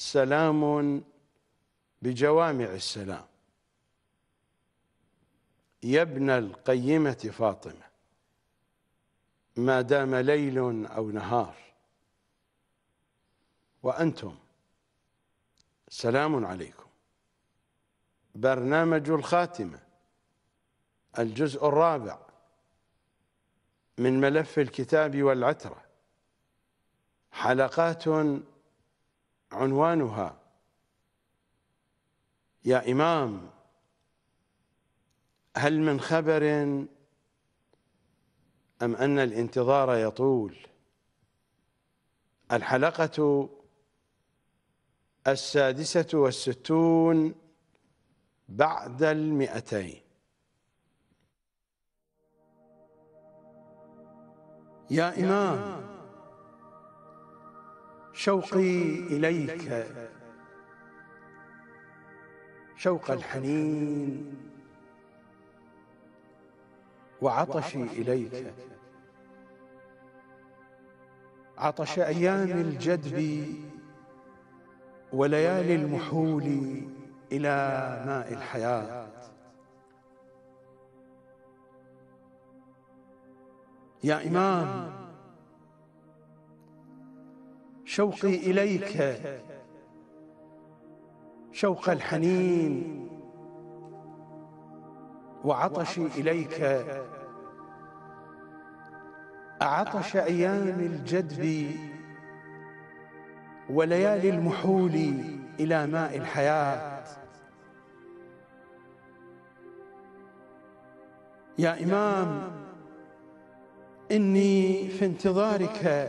سلام بجوامع السلام يا ابن القيمة فاطمة ما دام ليل أو نهار وأنتم سلام عليكم برنامج الخاتمة الجزء الرابع من ملف الكتاب والعترة حلقات عنوانها يا إمام هل من خبر أم أن الانتظار يطول الحلقة السادسة والستون بعد المئتين يا إمام شوقي إليك شوق الحنين وعطشي إليك عطش أيام الجدب وليالي المحول إلى ماء الحياة يا إمام شوقي إليك شوق الحنين وعطشي إليك أعطش أيام الجدب وليالي المحول إلى ماء الحياة يا إمام إني في انتظارك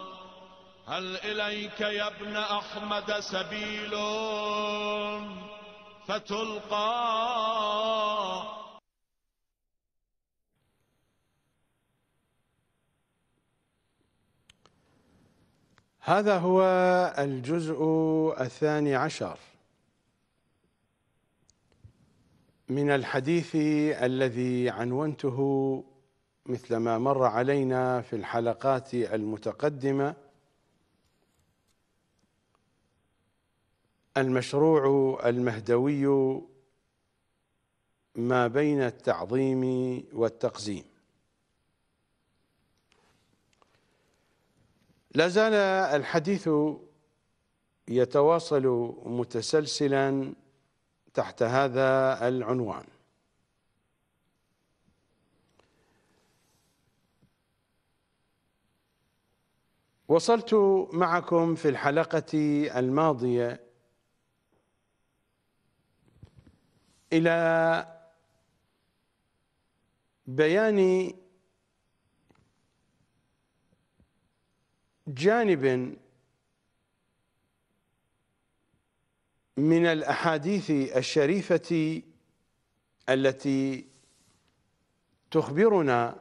هل إليك يا ابن أحمد سبيل فتلقى هذا هو الجزء الثاني عشر من الحديث الذي عنونته مثلما مر علينا في الحلقات المتقدمه المشروع المهدوي ما بين التعظيم والتقزيم لا زال الحديث يتواصل متسلسلا تحت هذا العنوان وصلت معكم في الحلقة الماضية إلى بيان جانب من الأحاديث الشريفة التي تخبرنا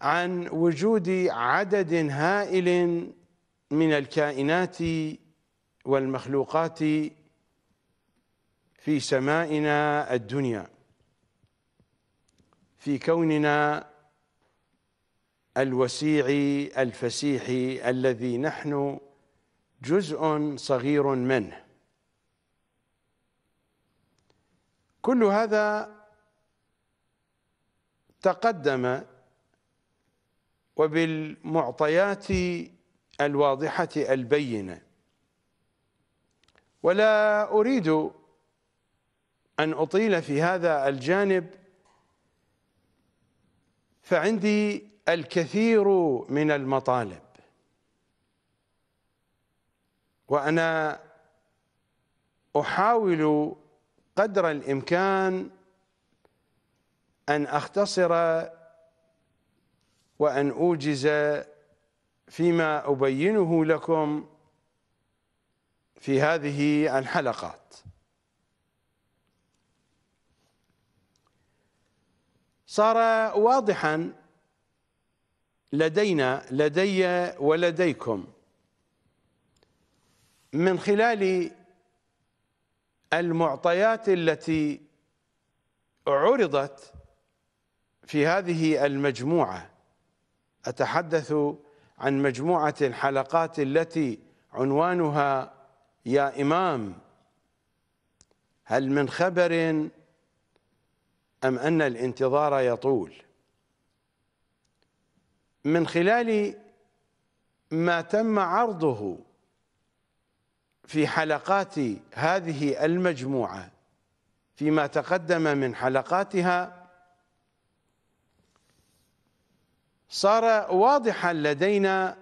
عن وجود عدد هائل من الكائنات والمخلوقات في سمائنا الدنيا في كوننا الوسيع الفسيح الذي نحن جزء صغير منه كل هذا تقدم وبالمعطيات الواضحة البينة ولا أريد أن أطيل في هذا الجانب فعندي الكثير من المطالب وأنا أحاول قدر الإمكان أن أختصر وأن أوجز فيما أبينه لكم في هذه الحلقات صار واضحا لدينا لدي ولديكم من خلال المعطيات التي عرضت في هذه المجموعة أتحدث عن مجموعة الحلقات التي عنوانها يا إمام هل من خبر أم أن الانتظار يطول من خلال ما تم عرضه في حلقات هذه المجموعة فيما تقدم من حلقاتها صار واضحا لدينا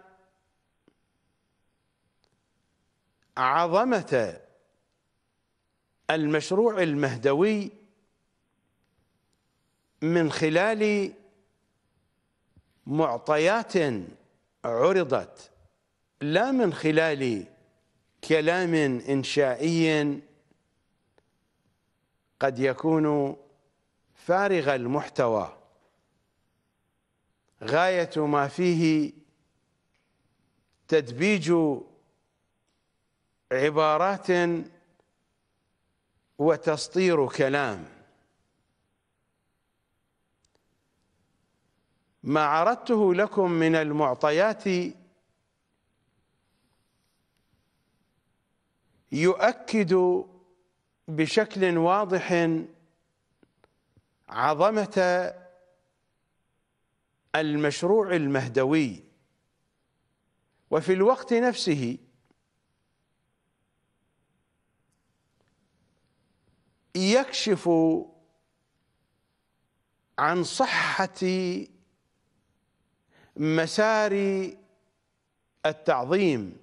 عظمة المشروع المهدوي من خلال معطيات عرضت لا من خلال كلام إنشائي قد يكون فارغ المحتوى غاية ما فيه تدبيج عبارات وتسطير كلام ما عرضته لكم من المعطيات يؤكد بشكل واضح عظمة المشروع المهدوي وفي الوقت نفسه يكشف عن صحة مساري التعظيم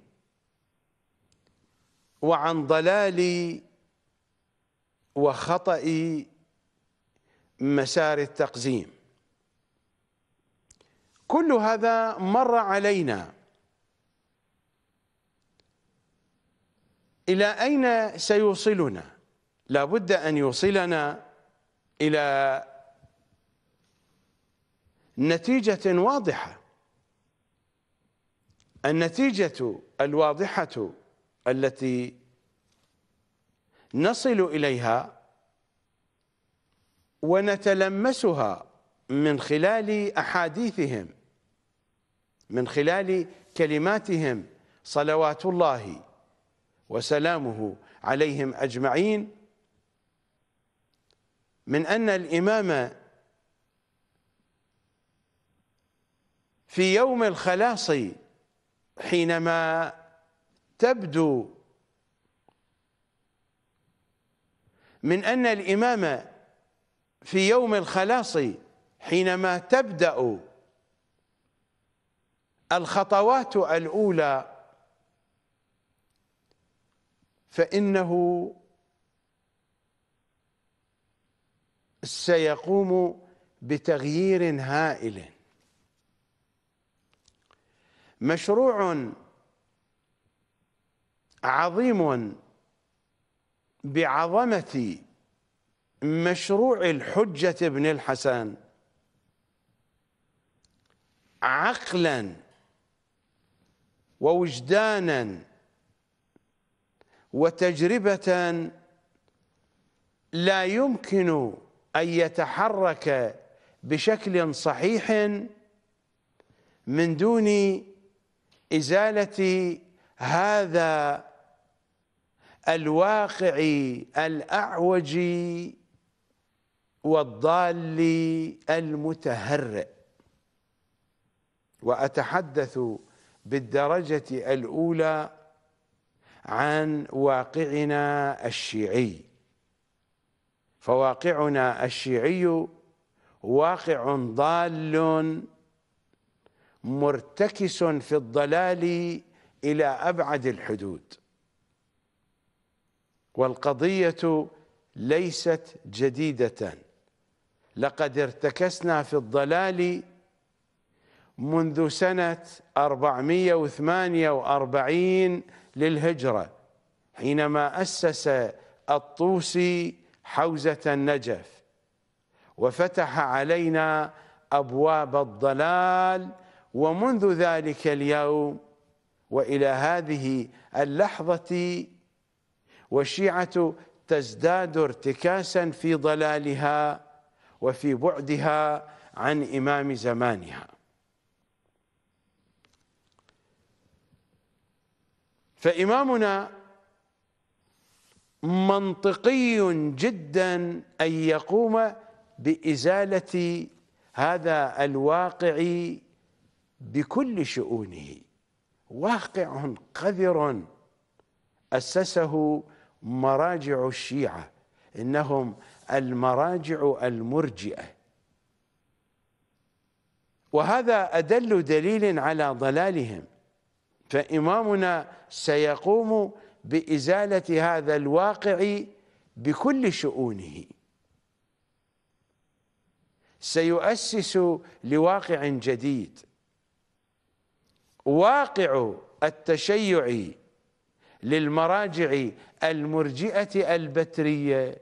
وعن ضلالي وخطئي مسار التقزيم كل هذا مر علينا إلى أين سيوصلنا لا بد أن يوصلنا إلى نتيجة واضحة النتيجة الواضحة التي نصل إليها ونتلمسها من خلال أحاديثهم من خلال كلماتهم صلوات الله وسلامه عليهم أجمعين من أن الإمام في يوم الخلاص حينما تبدو من أن الامام في يوم الخلاص حينما تبدأ الخطوات الأولى فإنه سيقوم بتغيير هائل مشروع عظيم بعظمة مشروع الحجة ابن الحسن عقلا ووجدانا وتجربة لا يمكن أن يتحرك بشكل صحيح من دون إزالة هذا الواقع الأعوج والضال المتهرئ وأتحدث بالدرجة الأولى عن واقعنا الشيعي فواقعنا الشيعي واقع ضال مرتكس في الضلال إلى أبعد الحدود والقضية ليست جديدة لقد ارتكسنا في الضلال منذ سنة 448 للهجرة حينما أسس الطوسي حوزة النجف وفتح علينا أبواب الضلال ومنذ ذلك اليوم والى هذه اللحظه والشيعه تزداد ارتكاسا في ضلالها وفي بعدها عن امام زمانها فامامنا منطقي جدا ان يقوم بازاله هذا الواقع بكل شؤونه واقع قذر اسسه مراجع الشيعه انهم المراجع المرجئه وهذا ادل دليل على ضلالهم فامامنا سيقوم بازاله هذا الواقع بكل شؤونه سيؤسس لواقع جديد واقع التشيع للمراجع المرجئة البترية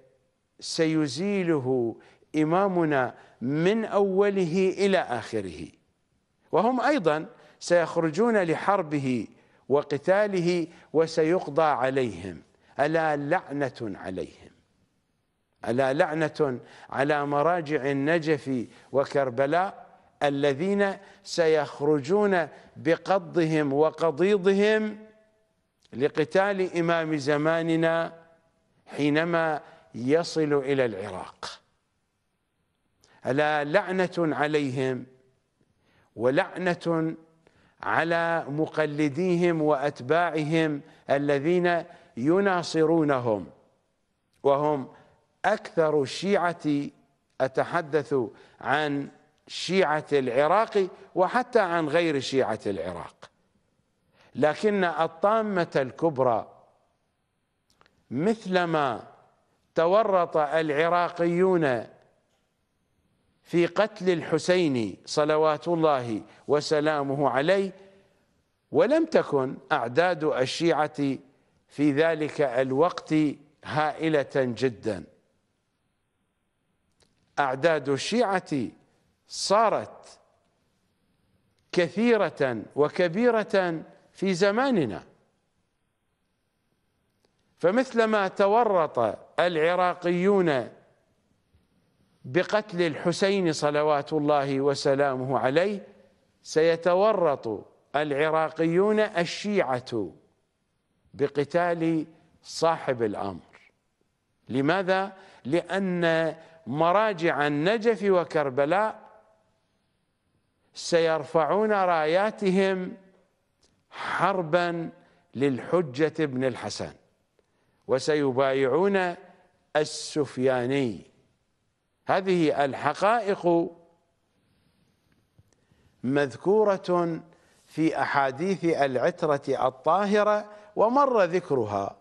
سيزيله إمامنا من أوله إلى آخره وهم أيضا سيخرجون لحربه وقتاله وسيقضى عليهم ألا لعنة عليهم ألا لعنة على مراجع النجف وكربلاء الذين سيخرجون بقضهم وقضيضهم لقتال إمام زماننا حينما يصل إلى العراق ألا لعنة عليهم ولعنة على مقلديهم وأتباعهم الذين يناصرونهم وهم أكثر الشيعة أتحدث عن شيعة العراق وحتى عن غير شيعة العراق لكن الطامة الكبرى مثلما تورط العراقيون في قتل الحسين صلوات الله وسلامه عليه ولم تكن أعداد الشيعة في ذلك الوقت هائلة جدا أعداد الشيعة صارت كثيرة وكبيرة في زماننا فمثلما تورط العراقيون بقتل الحسين صلوات الله وسلامه عليه سيتورط العراقيون الشيعة بقتال صاحب الأمر لماذا؟ لأن مراجع النجف وكربلاء سيرفعون راياتهم حربا للحجة بن الحسن وسيبايعون السفياني هذه الحقائق مذكورة في أحاديث العترة الطاهرة ومر ذكرها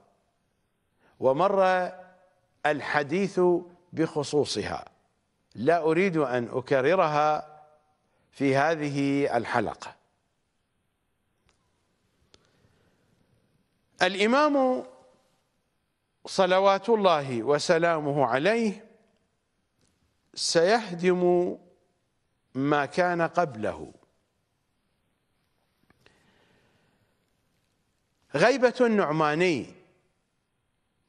ومر الحديث بخصوصها لا أريد أن أكررها في هذه الحلقة الإمام صلوات الله وسلامه عليه سيهدم ما كان قبله غيبة النعماني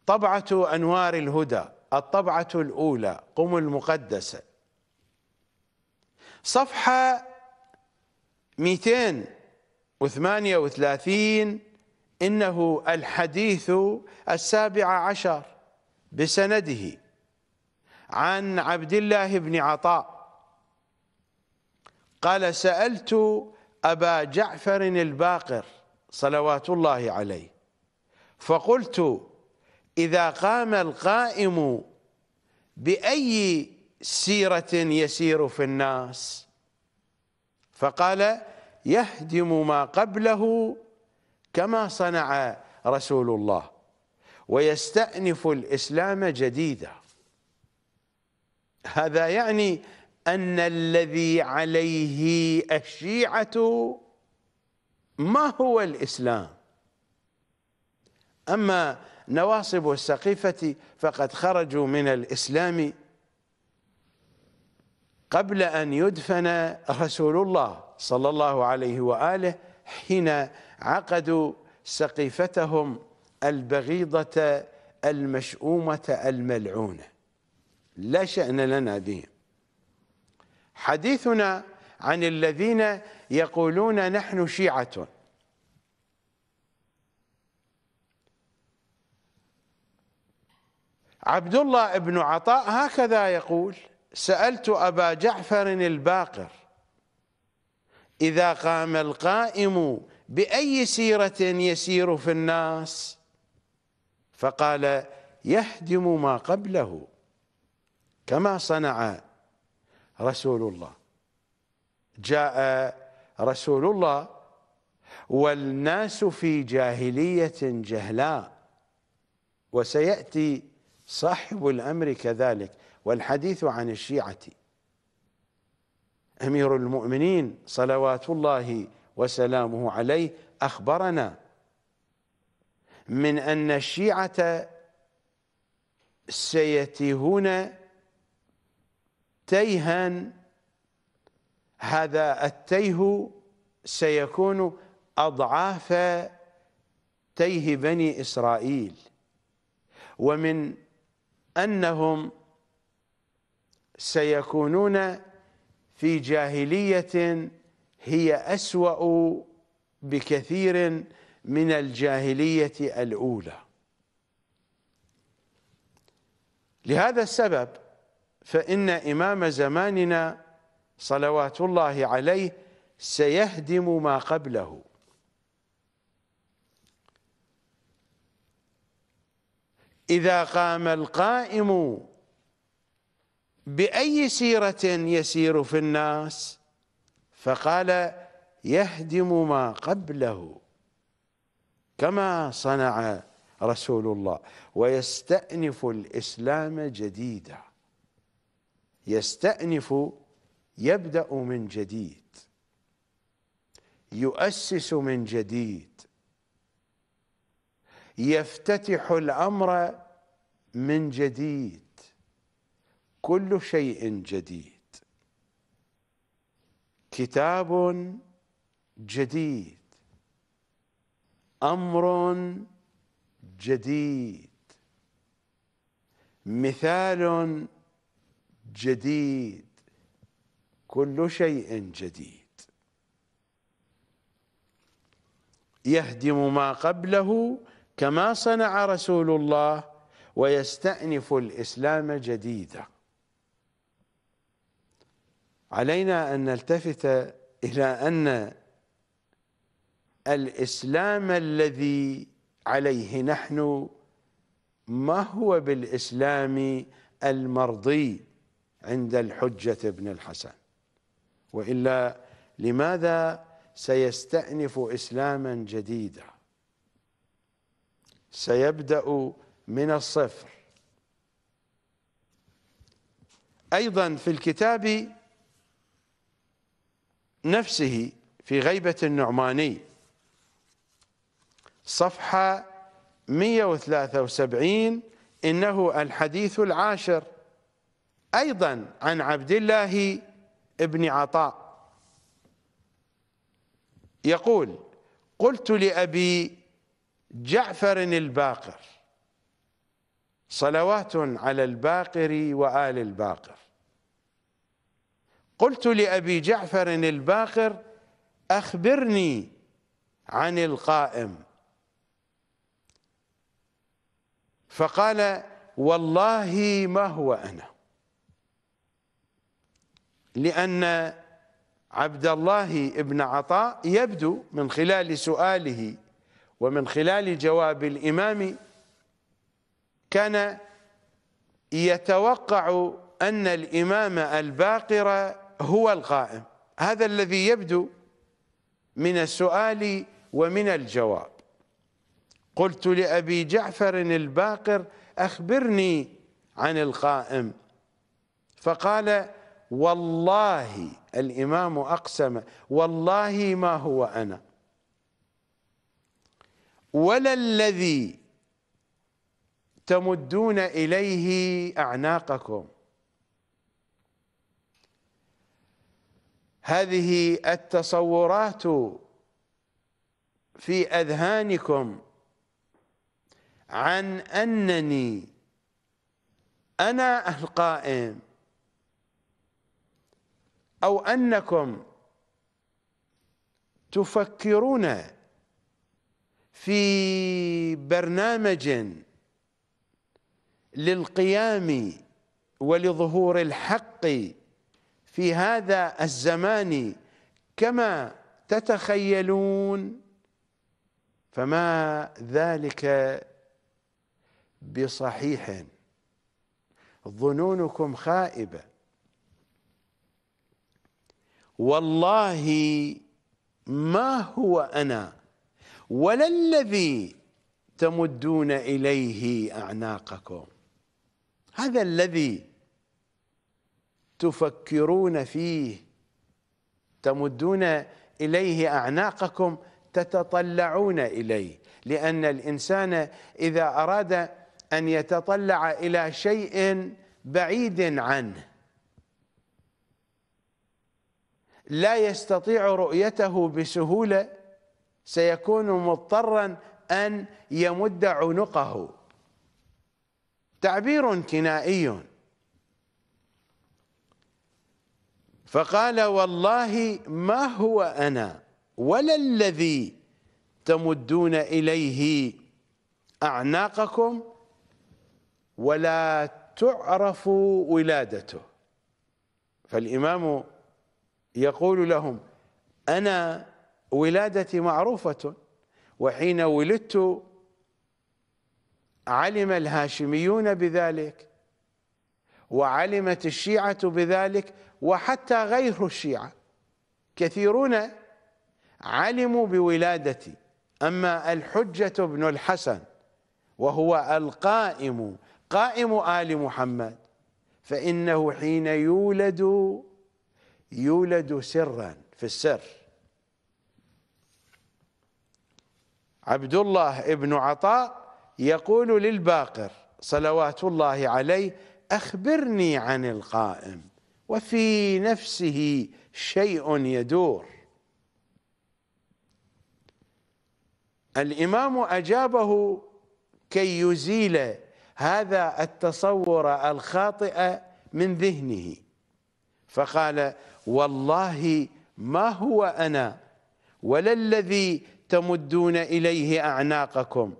طبعة أنوار الهدى الطبعة الأولى قم المقدسة صفحة 238 إنه الحديث السابع عشر بسنده عن عبد الله بن عطاء قال سألت أبا جعفر الباقر صلوات الله عليه فقلت إذا قام القائم بأي سيرة يسير في الناس فقال يهدم ما قبله كما صنع رسول الله ويستأنف الإسلام جديدا هذا يعني أن الذي عليه الشيعة ما هو الإسلام أما نواصب السقيفة فقد خرجوا من الإسلام قبل أن يدفن رسول الله صلى الله عليه وآله حين عقدوا سقيفتهم البغيضة المشؤومة الملعونة لا شأن لنا بهم حديثنا عن الذين يقولون نحن شيعة عبد الله بن عطاء هكذا يقول سألت أبا جعفر الباقر إذا قام القائم بأي سيرة يسير في الناس فقال يهدم ما قبله كما صنع رسول الله جاء رسول الله والناس في جاهلية جهلاء وسيأتي صاحب الأمر كذلك والحديث عن الشيعة أمير المؤمنين صلوات الله وسلامه عليه أخبرنا من أن الشيعة سيتيهون تيها هذا التيه سيكون أضعاف تيه بني إسرائيل ومن أنهم سيكونون في جاهلية هي أسوأ بكثير من الجاهلية الأولى لهذا السبب فإن إمام زماننا صلوات الله عليه سيهدم ما قبله إذا قام القائم باي سيره يسير في الناس فقال يهدم ما قبله كما صنع رسول الله ويستأنف الإسلام جديدا يستأنف يبدأ من جديد يؤسس من جديد يفتتح الأمر من جديد كل شيء جديد كتاب جديد امر جديد مثال جديد كل شيء جديد يهدم ما قبله كما صنع رسول الله ويستأنف الإسلام جديدا علينا أن نلتفت إلى أن الإسلام الذي عليه نحن ما هو بالإسلام المرضي عند الحجة ابن الحسن وإلا لماذا سيستأنف إسلاما جديدا سيبدأ من الصفر أيضا في الكتاب نفسه في غيبة النعماني صفحة 173 إنه الحديث العاشر أيضا عن عبد الله بن عطاء يقول قلت لأبي جعفر الباقر صلوات على الباقر وآل الباقر قلت لأبي جعفر الباقر أخبرني عن القائم فقال والله ما هو أنا لأن عبد الله بن عطاء يبدو من خلال سؤاله ومن خلال جواب الإمام كان يتوقع أن الإمام الباقر هو القائم هذا الذي يبدو من السؤال ومن الجواب قلت لأبي جعفر الباقر أخبرني عن القائم فقال والله الإمام أقسم والله ما هو أنا ولا الذي تمدون إليه أعناقكم هذه التصورات في أذهانكم عن أنني أنا القائم أو أنكم تفكرون في برنامج للقيام ولظهور الحق في هذا الزمان كما تتخيلون فما ذلك بصحيح ظنونكم خائبه والله ما هو انا ولا الذي تمدون اليه اعناقكم هذا الذي تفكرون فيه تمدون إليه أعناقكم تتطلعون إليه لأن الإنسان إذا أراد أن يتطلع إلى شيء بعيد عنه لا يستطيع رؤيته بسهولة سيكون مضطرا أن يمد عنقه تعبير كنائي فقال والله ما هو أنا ولا الذي تمدون إليه أعناقكم ولا تعرف ولادته فالإمام يقول لهم أنا ولادتي معروفة وحين ولدت علم الهاشميون بذلك وعلمت الشيعة بذلك وحتى غير الشيعة كثيرون علموا بولادتي أما الحجة بن الحسن وهو القائم قائم آل محمد فإنه حين يولد يولد سرا في السر عبد الله ابن عطاء يقول للباقر صلوات الله عليه أخبرني عن القائم وفي نفسه شيء يدور الإمام أجابه كي يزيل هذا التصور الخاطئ من ذهنه فقال والله ما هو أنا ولا الذي تمدون إليه أعناقكم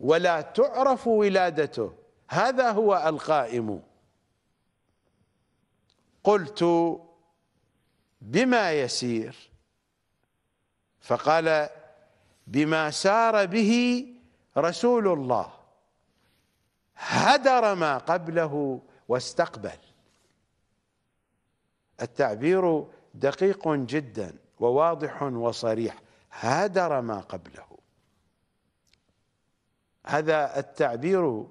ولا تعرف ولادته هذا هو القائم قلت بما يسير فقال بما سار به رسول الله هدر ما قبله واستقبل التعبير دقيق جدا وواضح وصريح هدر ما قبله هذا التعبير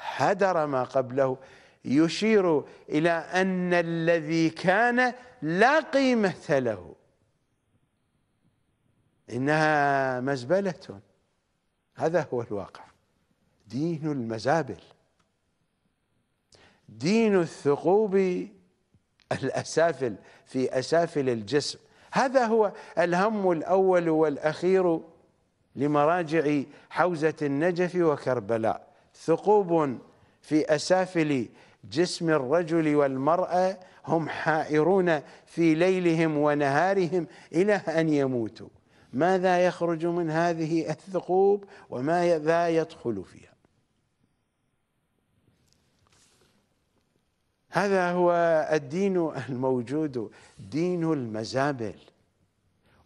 هدر ما قبله يشير إلى أن الذي كان لا قيمة له إنها مزبلة هذا هو الواقع دين المزابل دين الثقوب الأسافل في أسافل الجسم هذا هو الهم الأول والأخير لمراجع حوزة النجف وكربلاء ثقوب في أسافل جسم الرجل والمرأة هم حائرون في ليلهم ونهارهم إلى أن يموتوا ماذا يخرج من هذه الثقوب وماذا يدخل فيها هذا هو الدين الموجود دين المزابل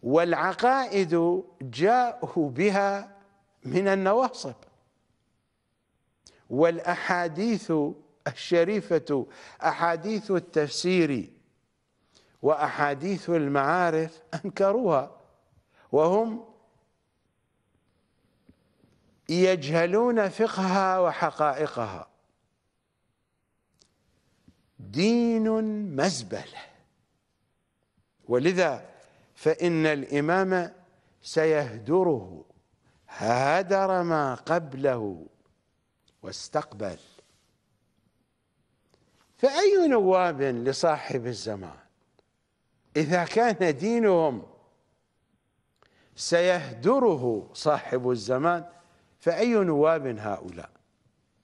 والعقائد جاءوا بها من النواصب والأحاديث الشريفة أحاديث التفسير وأحاديث المعارف أنكروها وهم يجهلون فقهها وحقائقها دين مزبله ولذا فان الامام سيهدره هدر ما قبله واستقبل فأي نواب لصاحب الزمان إذا كان دينهم سيهدره صاحب الزمان فأي نواب هؤلاء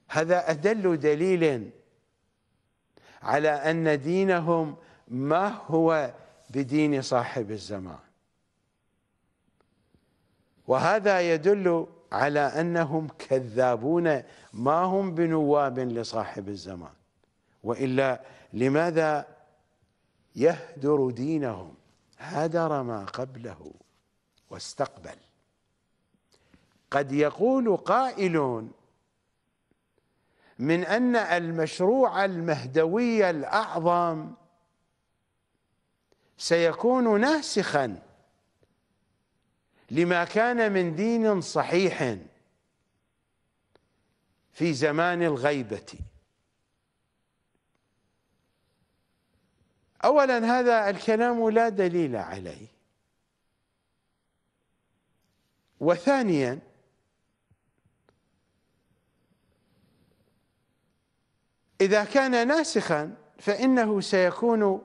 هذا أدل دليل على أن دينهم ما هو بدين صاحب الزمان وهذا يدل على أنهم كذابون ما هم بنواب لصاحب الزمان والا لماذا يهدر دينهم هدر ما قبله واستقبل قد يقول قائل من ان المشروع المهدوي الاعظم سيكون ناسخا لما كان من دين صحيح في زمان الغيبه اولا هذا الكلام لا دليل عليه وثانيا اذا كان ناسخا فانه سيكون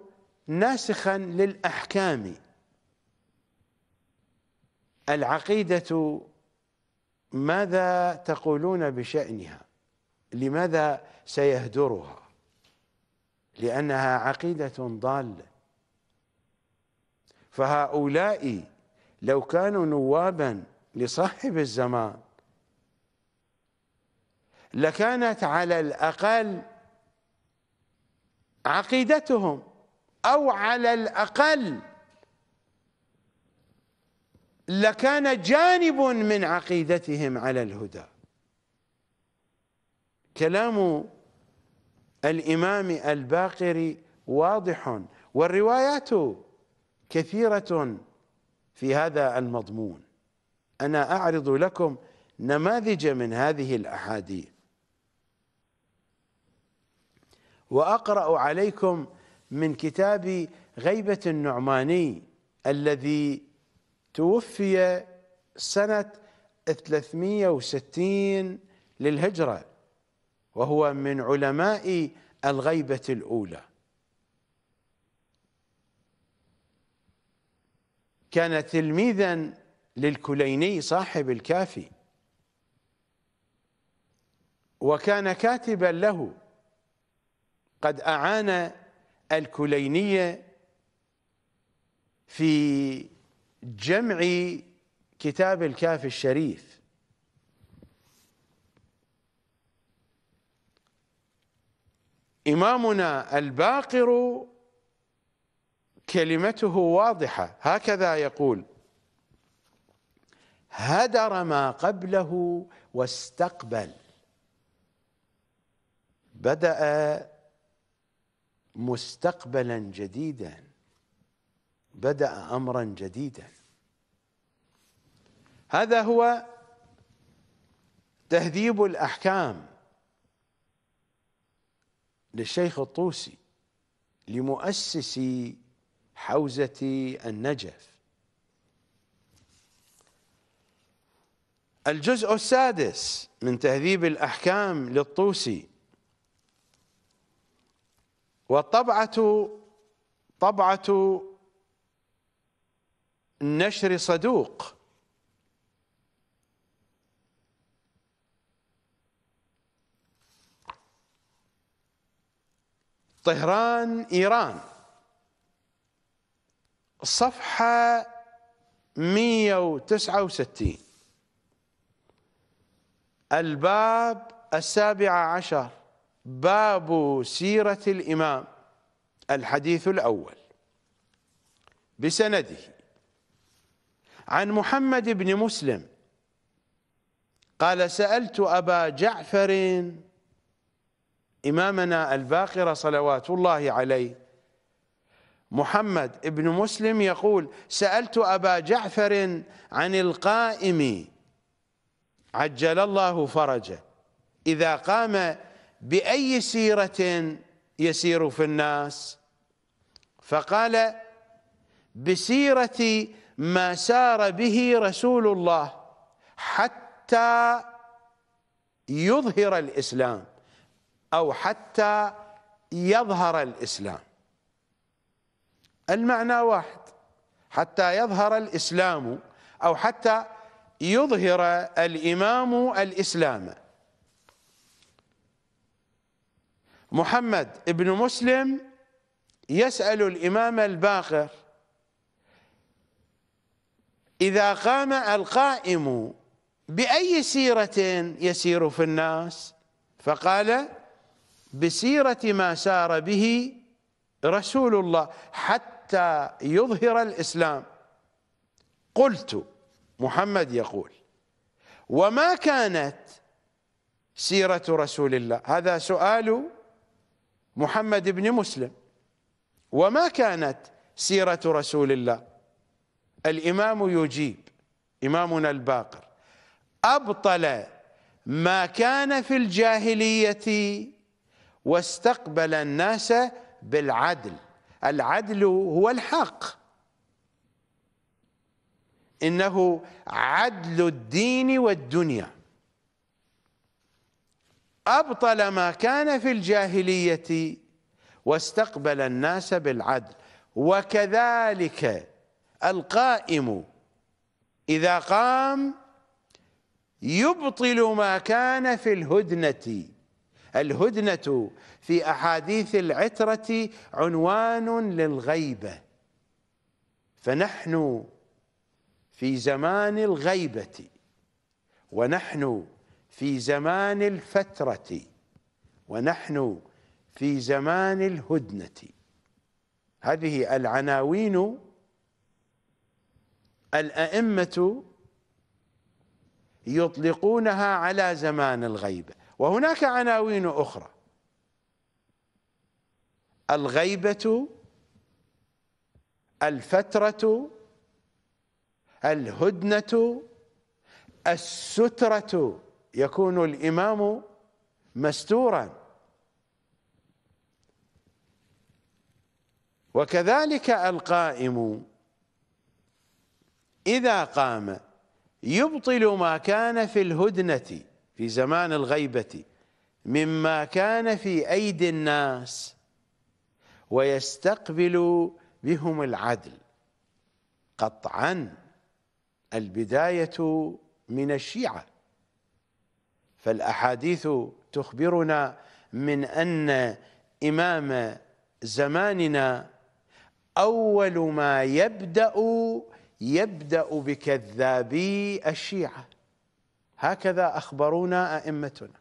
ناسخا للاحكام العقيده ماذا تقولون بشانها لماذا سيهدرها لأنها عقيدة ضالة فهؤلاء لو كانوا نوابا لصاحب الزمان لكانت على الأقل عقيدتهم أو على الأقل لكان جانب من عقيدتهم على الهدى كلام الإمام الباقر واضح والروايات كثيرة في هذا المضمون أنا أعرض لكم نماذج من هذه الأحاديث وأقرأ عليكم من كتاب غيبة النعماني الذي توفي سنة 360 للهجرة وهو من علماء الغيبة الأولى كان تلميذا للكليني صاحب الكافي وكان كاتبا له قد أعان الكليني في جمع كتاب الكافي الشريف إمامنا الباقر كلمته واضحة هكذا يقول هدر ما قبله واستقبل بدأ مستقبلا جديدا بدأ أمرا جديدا هذا هو تهذيب الأحكام للشيخ الطوسي لمؤسس حوزة النجف الجزء السادس من تهذيب الأحكام للطوسي والطبعة طبعة نشر صدوق طهران إيران صفحة 169 الباب السابع عشر باب سيرة الإمام الحديث الأول بسنده عن محمد بن مسلم قال سألت أبا جعفر إمامنا الباقر صلوات الله عليه محمد ابن مسلم يقول سألت أبا جعفر عن القائم عجل الله فرجه إذا قام بأي سيرة يسير في الناس فقال بسيرة ما سار به رسول الله حتى يظهر الإسلام أو حتى يظهر الإسلام المعنى واحد حتى يظهر الإسلام أو حتى يظهر الإمام الإسلام محمد بن مسلم يسأل الإمام الباقر إذا قام القائم بأي سيرة يسير في الناس فقال بسيرة ما سار به رسول الله حتى يظهر الإسلام قلت محمد يقول وما كانت سيرة رسول الله هذا سؤال محمد بن مسلم وما كانت سيرة رسول الله الإمام يجيب إمامنا الباقر أبطل ما كان في الجاهلية واستقبل الناس بالعدل العدل هو الحق انه عدل الدين والدنيا ابطل ما كان في الجاهليه واستقبل الناس بالعدل وكذلك القائم اذا قام يبطل ما كان في الهدنه الهدنه في احاديث العتره عنوان للغيبه فنحن في زمان الغيبه ونحن في زمان الفتره ونحن في زمان الهدنه هذه العناوين الائمه يطلقونها على زمان الغيبه وهناك عناوين أخرى الغيبة الفترة الهدنة السترة يكون الإمام مستورا وكذلك القائم إذا قام يبطل ما كان في الهدنه في زمان الغيبة مما كان في أيدي الناس ويستقبل بهم العدل قطعا البداية من الشيعة فالأحاديث تخبرنا من أن إمام زماننا أول ما يبدأ يبدأ بكذابي الشيعة هكذا أخبرونا أئمتنا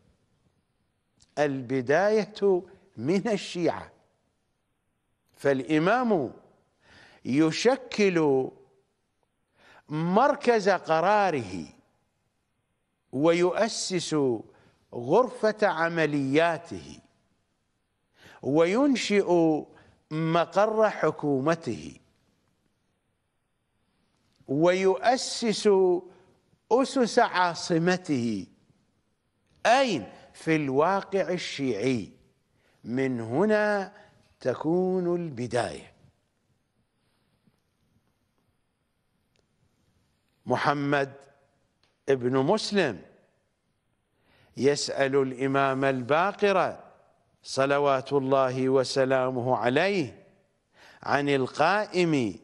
البداية من الشيعة فالإمام يشكل مركز قراره ويؤسس غرفة عملياته وينشئ مقر حكومته ويؤسس أسس عاصمته أين؟ في الواقع الشيعي من هنا تكون البداية محمد ابن مسلم يسأل الإمام الباقر صلوات الله وسلامه عليه عن القائم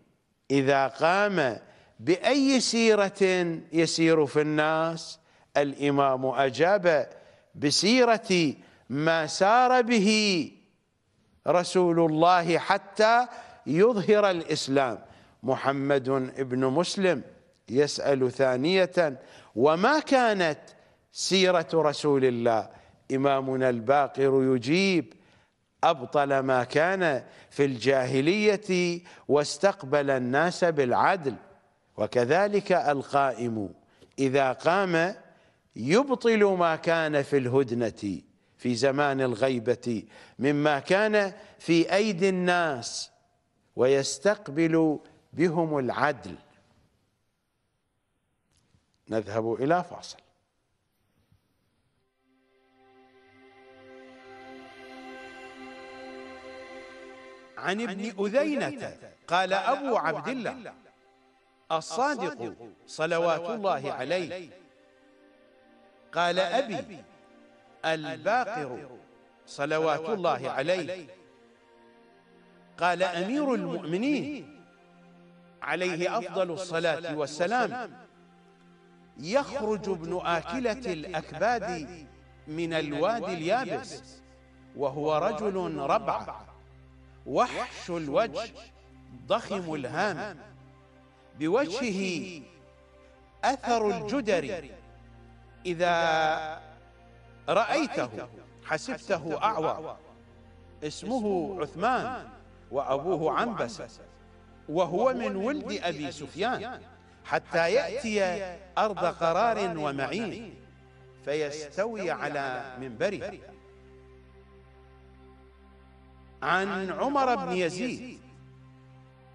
إذا قام باي سيره يسير في الناس الامام اجاب بسيره ما سار به رسول الله حتى يظهر الاسلام محمد ابن مسلم يسال ثانيه وما كانت سيره رسول الله امامنا الباقر يجيب ابطل ما كان في الجاهليه واستقبل الناس بالعدل وكذلك القائم إذا قام يبطل ما كان في الهدنة في زمان الغيبة مما كان في أيدي الناس ويستقبل بهم العدل نذهب إلى فاصل عن ابن أذينة قال أبو عبد الله الصادق صلوات الله عليه قال أبي الباقر صلوات الله عليه قال أمير المؤمنين عليه أفضل الصلاة والسلام يخرج ابن آكلة الأكباد من الوادي اليابس وهو رجل ربع وحش الوجه ضخم الهام بوجهه أثر الجدر إذا رأيته حسبته أعوى اسمه عثمان وأبوه عنبسة وهو من ولد أبي سفيان حتى يأتي أرض قرار ومعين فيستوي على منبره عن عمر بن يزيد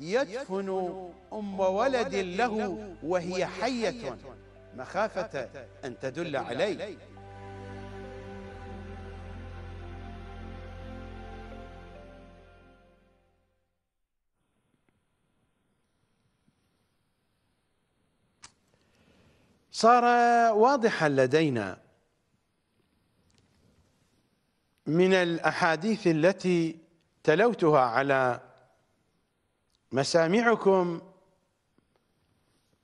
يدفن أم ولد له وهي حية مخافة أن تدل عليه صار واضحا لدينا من الأحاديث التي تلوتها على مسامعكم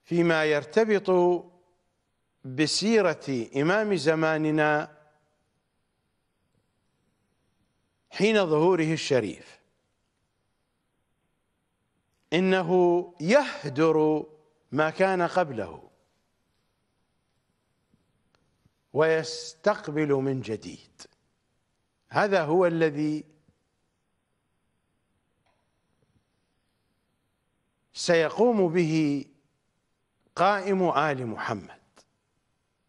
فيما يرتبط بسيرة إمام زماننا حين ظهوره الشريف إنه يهدر ما كان قبله ويستقبل من جديد هذا هو الذي سيقوم به قائم آل محمد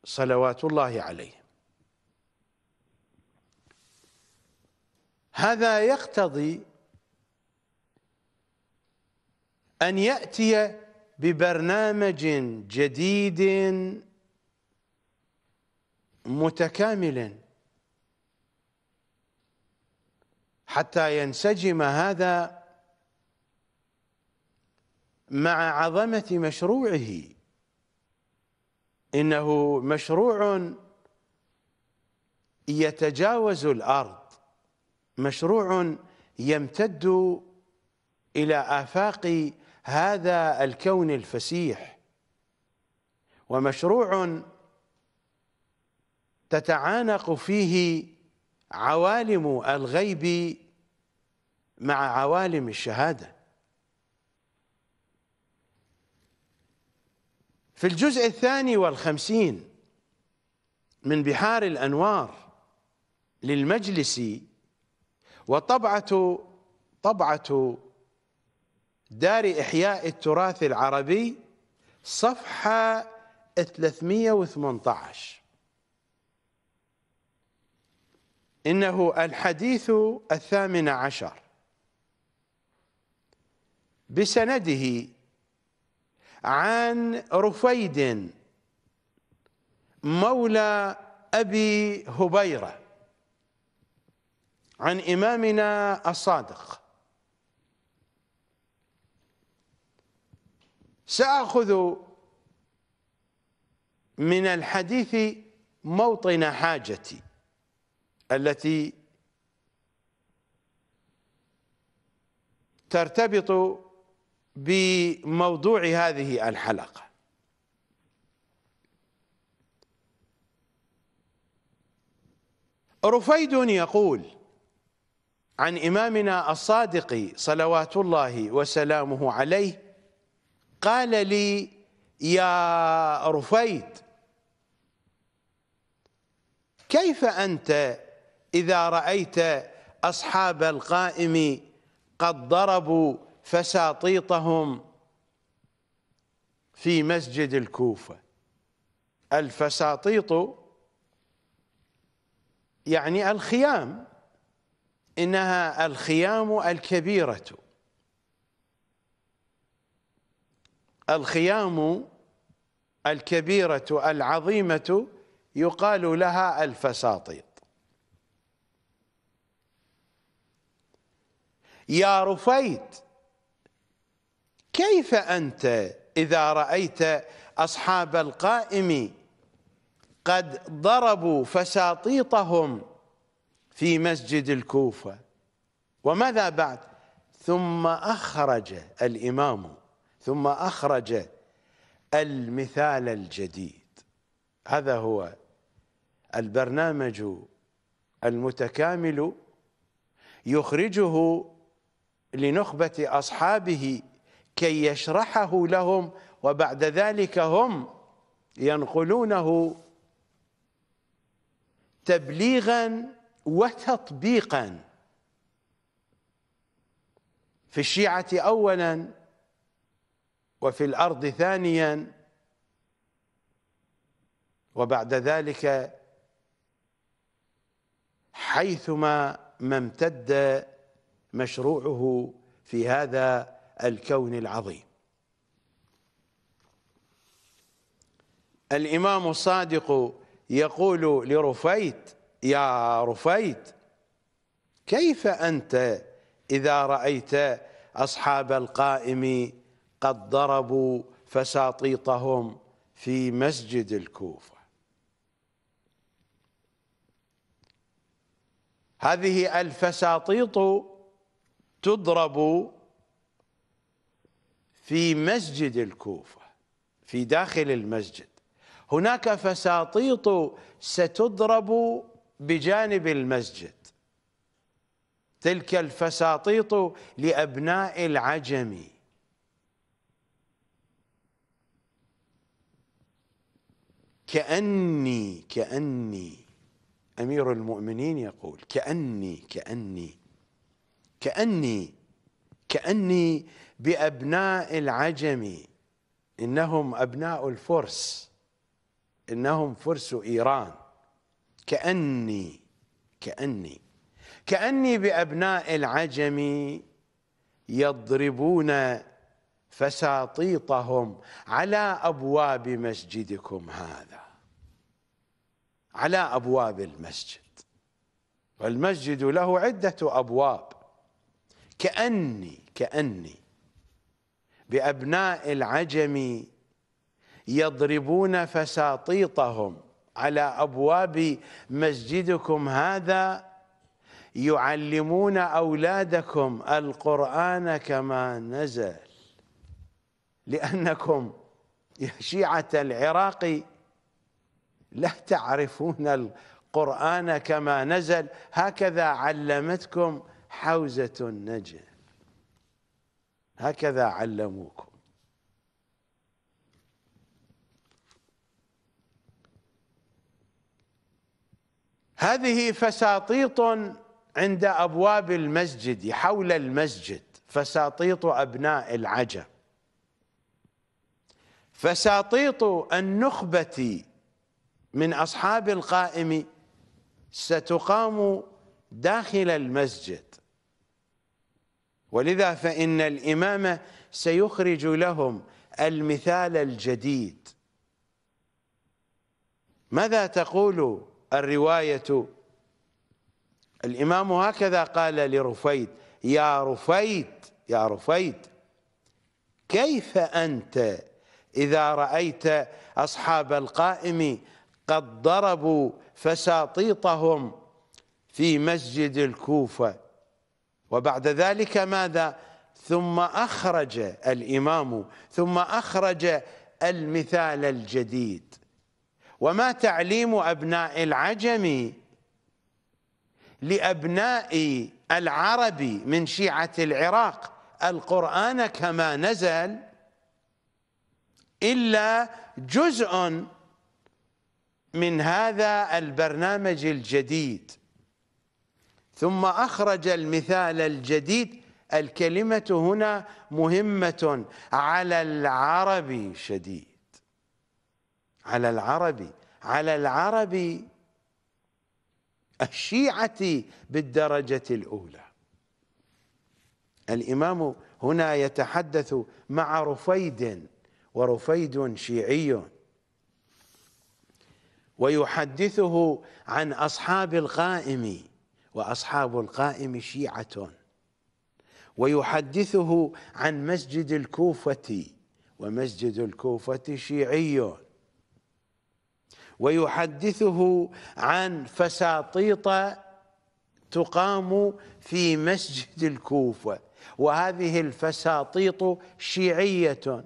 صلوات الله عليه هذا يقتضي أن يأتي ببرنامج جديد متكامل حتى ينسجم هذا مع عظمة مشروعه إنه مشروع يتجاوز الأرض مشروع يمتد إلى آفاق هذا الكون الفسيح ومشروع تتعانق فيه عوالم الغيب مع عوالم الشهاده في الجزء الثاني والخمسين من بحار الأنوار للمجلس وطبعة طبعة دار إحياء التراث العربي صفحة 318 إنه الحديث الثامن عشر بسنده عن رفيد مولى أبي هبيرة عن إمامنا الصادق سأخذ من الحديث موطن حاجتي التي ترتبط بموضوع هذه الحلقة رفيد يقول عن إمامنا الصادق صلوات الله وسلامه عليه قال لي يا رفيد كيف أنت إذا رأيت أصحاب القائم قد ضربوا فساطيطهم في مسجد الكوفة الفساطيط يعني الخيام إنها الخيام الكبيرة الخيام الكبيرة العظيمة يقال لها الفساطيط يا رفيت كيف أنت إذا رأيت أصحاب القائم قد ضربوا فساطيطهم في مسجد الكوفة وماذا بعد ثم أخرج الإمام ثم أخرج المثال الجديد هذا هو البرنامج المتكامل يخرجه لنخبة أصحابه كي يشرحه لهم وبعد ذلك هم ينقلونه تبليغا وتطبيقا في الشيعة أولا وفي الأرض ثانيا وبعد ذلك حيثما ما امتد مشروعه في هذا الكون العظيم الإمام الصادق يقول لرفيت يا رفيت كيف أنت إذا رأيت أصحاب القائم قد ضربوا فساطيطهم في مسجد الكوفة هذه الفساطيط تضرب في مسجد الكوفة في داخل المسجد هناك فساطيط ستضرب بجانب المسجد تلك الفساطيط لأبناء العجم كأني كأني أمير المؤمنين يقول كأني كأني كأني كأني بأبناء العجم إنهم أبناء الفرس إنهم فرس إيران كأني كأني كأني بأبناء العجم يضربون فساطيطهم على أبواب مسجدكم هذا على أبواب المسجد والمسجد له عدة أبواب كأني كأني بأبناء العجم يضربون فساطيطهم على أبواب مسجدكم هذا يعلمون أولادكم القرآن كما نزل لأنكم يا شيعة العراق لا تعرفون القرآن كما نزل هكذا علمتكم حوزة النجف هكذا علموكم هذه فساطيط عند ابواب المسجد حول المسجد فساطيط ابناء العجم فساطيط النخبه من اصحاب القائم ستقام داخل المسجد ولذا فإن الإمامة سيخرج لهم المثال الجديد ماذا تقول الرواية الإمام هكذا قال لرفيد يا رفيد يا رفيد كيف أنت إذا رأيت أصحاب القائم قد ضربوا فساطيطهم في مسجد الكوفة وبعد ذلك ماذا ثم أخرج الإمام ثم أخرج المثال الجديد وما تعليم أبناء العجم لأبناء العرب من شيعة العراق القرآن كما نزل إلا جزء من هذا البرنامج الجديد ثم أخرج المثال الجديد الكلمة هنا مهمة على العربي شديد على العربي على العربي الشيعة بالدرجة الأولى الإمام هنا يتحدث مع رفيد ورفيد شيعي ويحدثه عن أصحاب القائم وأصحاب القائم شيعة ويحدثه عن مسجد الكوفة ومسجد الكوفة شيعي ويحدثه عن فساطيط تقام في مسجد الكوفة وهذه الفساطيط شيعية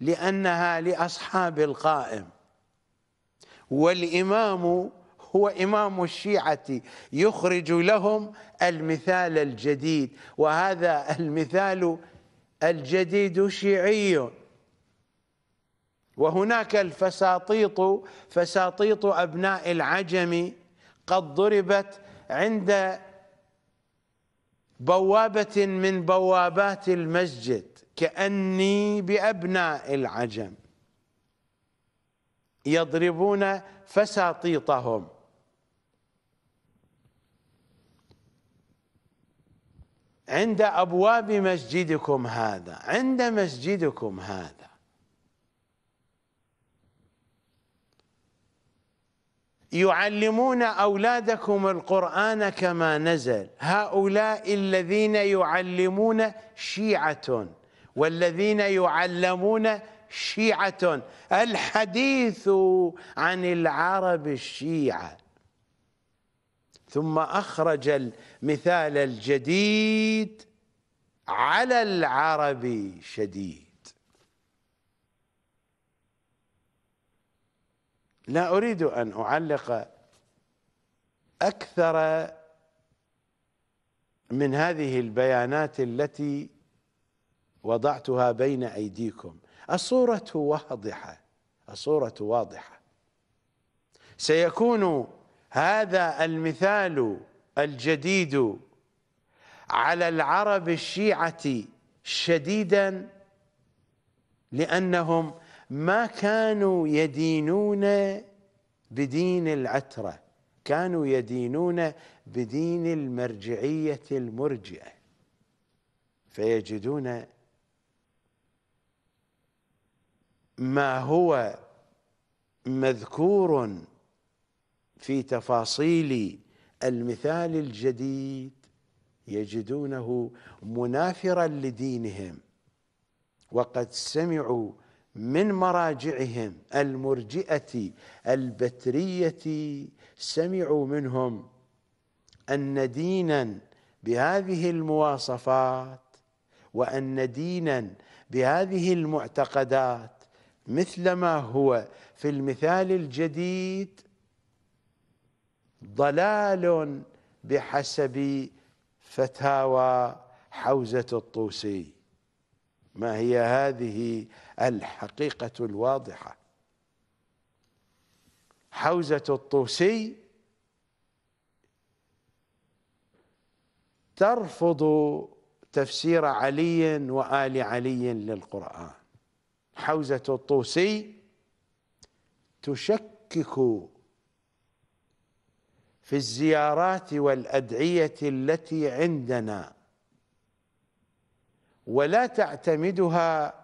لأنها لأصحاب القائم والإمام هو إمام الشيعة يخرج لهم المثال الجديد وهذا المثال الجديد شيعي وهناك الفساطيط فساطيط أبناء العجم قد ضربت عند بوابة من بوابات المسجد كأني بأبناء العجم يضربون فساطيطهم عند أبواب مسجدكم هذا عند مسجدكم هذا يعلمون أولادكم القرآن كما نزل هؤلاء الذين يعلمون شيعة والذين يعلمون شيعة الحديث عن العرب الشيعة ثم أخرج المثال الجديد على العرب شديد لا أريد أن أعلق أكثر من هذه البيانات التي وضعتها بين أيديكم الصورة واضحة الصورة واضحة سيكون هذا المثال الجديد على العرب الشيعة شديدا لأنهم ما كانوا يدينون بدين العترة كانوا يدينون بدين المرجعية المرجئة فيجدون ما هو مذكور في تفاصيل المثال الجديد يجدونه منافرا لدينهم وقد سمعوا من مراجعهم المرجئه البتريه سمعوا منهم ان دينا بهذه المواصفات وان دينا بهذه المعتقدات مثل ما هو في المثال الجديد ضلال بحسب فتاوى حوزة الطوسي ما هي هذه الحقيقة الواضحة حوزة الطوسي ترفض تفسير علي وآل علي للقرآن حوزة الطوسي تشكك في الزيارات والادعيه التي عندنا ولا تعتمدها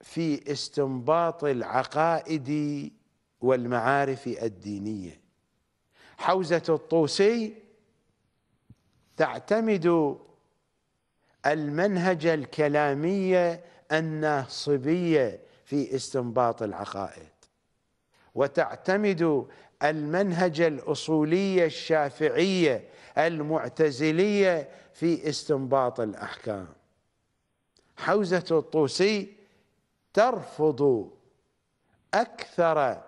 في استنباط العقائد والمعارف الدينيه حوزه الطوسي تعتمد المنهج الكلامي الناصبيه في استنباط العقائد وتعتمد المنهج الأصولية الشافعية المعتزلية في استنباط الأحكام حوزة الطوسي ترفض أكثر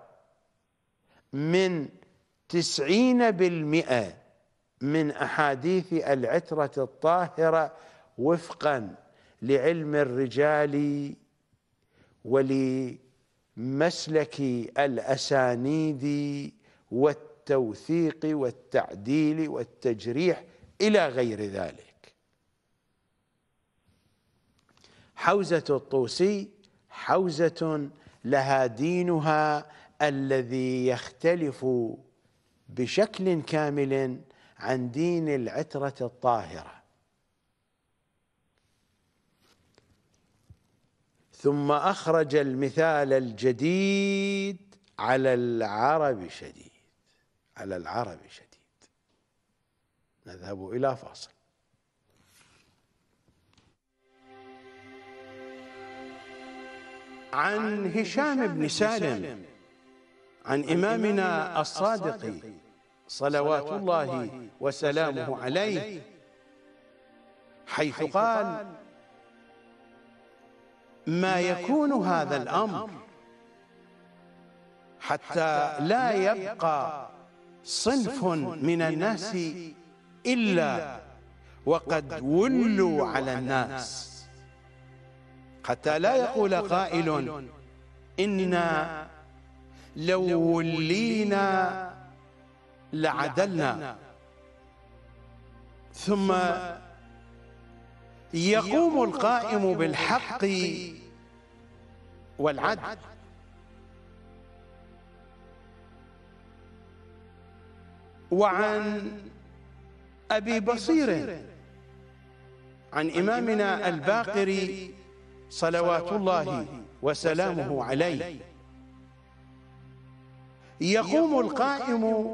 من تسعين بالمئة من أحاديث العترة الطاهرة وفقا لعلم الرجال ولمسلك الأسانيد والتوثيق والتعديل والتجريح إلى غير ذلك حوزة الطوسي حوزة لها دينها الذي يختلف بشكل كامل عن دين العترة الطاهرة ثم أخرج المثال الجديد على العرب شديد على العرب شديد نذهب إلى فاصل عن هشام بن سالم عن إمامنا الصادق صلوات الله وسلامه عليه حيث قال ما يكون هذا الأمر حتى لا يبقى صنف من الناس إلا وقد ولوا على الناس حتى لا يقول قائل إنا لو ولينا لعدلنا ثم يقوم القائم بالحق والعدل وعن أبي بصير عن إمامنا الباقر صلوات الله وسلامه عليه يقوم القائم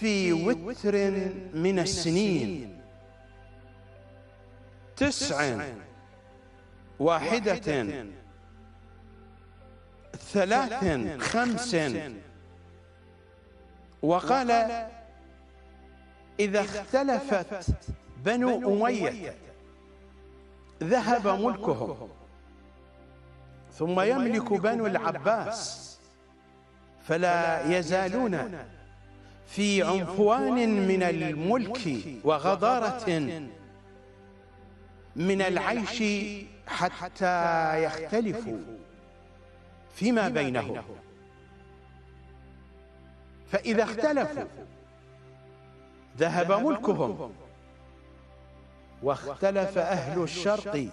في وتر من السنين تسع واحدة ثلاث خمس وقال إذا اختلفت بنو أمية ذهب ملكهم ثم يملك بنو العباس فلا يزالون في عنفوان من الملك وغضارة من العيش حتى يختلفوا فيما بينهم فإذا اختلفوا ذهب ملكهم واختلف أهل الشرق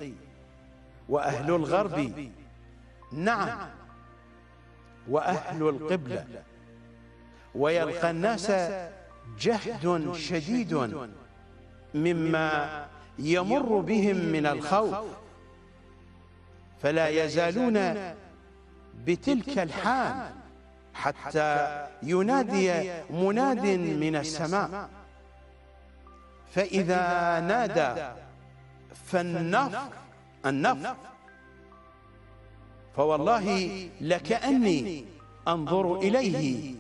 وأهل الغرب نعم, نعم. وأهل القبلة ويلقى الناس جهد شديد مما يمر بهم من الخوف فلا يزالون بتلك الحال حتى ينادي مناد من السماء فإذا نادى فالنفر النفر فوالله لكأني أنظر إليه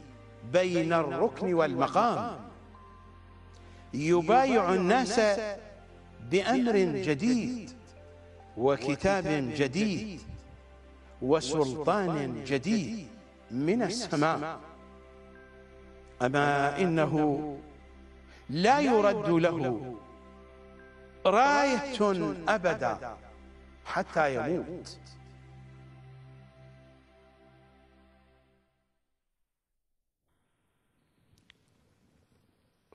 بين الركن والمقام يبايع الناس بأمر جديد وكتاب جديد وسلطان جديد من السماء أما إنه لا يرد له راية أبدا حتى يموت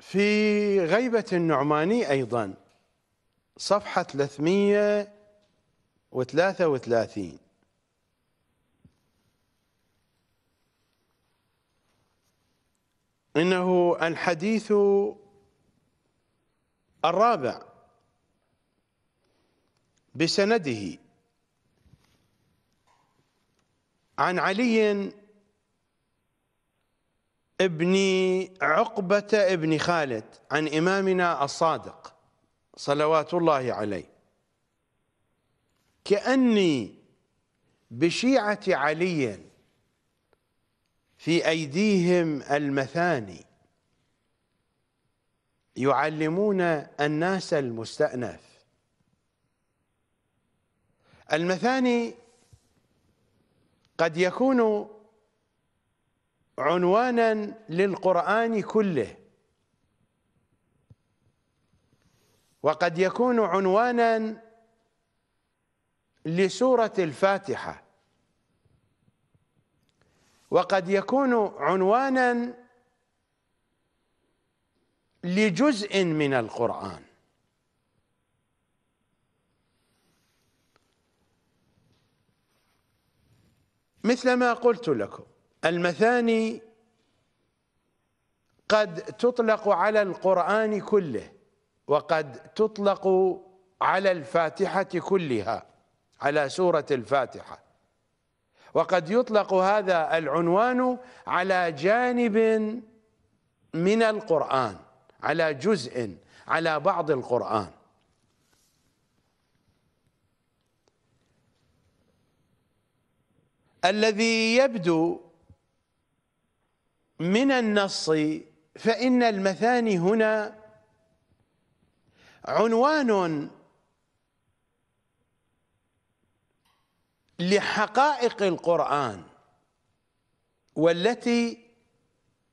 في غيبة النعماني أيضا صفحة 333 إنه الحديث الرابع بسنده عن علي ابن عقبة ابن خالد عن إمامنا الصادق صلوات الله عليه كأني بشيعة علي في أيديهم المثاني يعلمون الناس المستأنف المثاني قد يكون عنوانا للقرآن كله وقد يكون عنوانا لسورة الفاتحة وقد يكون عنوانا لجزء من القرآن مثل ما قلت لكم المثاني قد تطلق على القرآن كله وقد تطلق على الفاتحة كلها على سورة الفاتحة وقد يطلق هذا العنوان على جانب من القرآن على جزء على بعض القرآن الذي يبدو من النص فإن المثاني هنا عنوان لحقائق القرآن والتي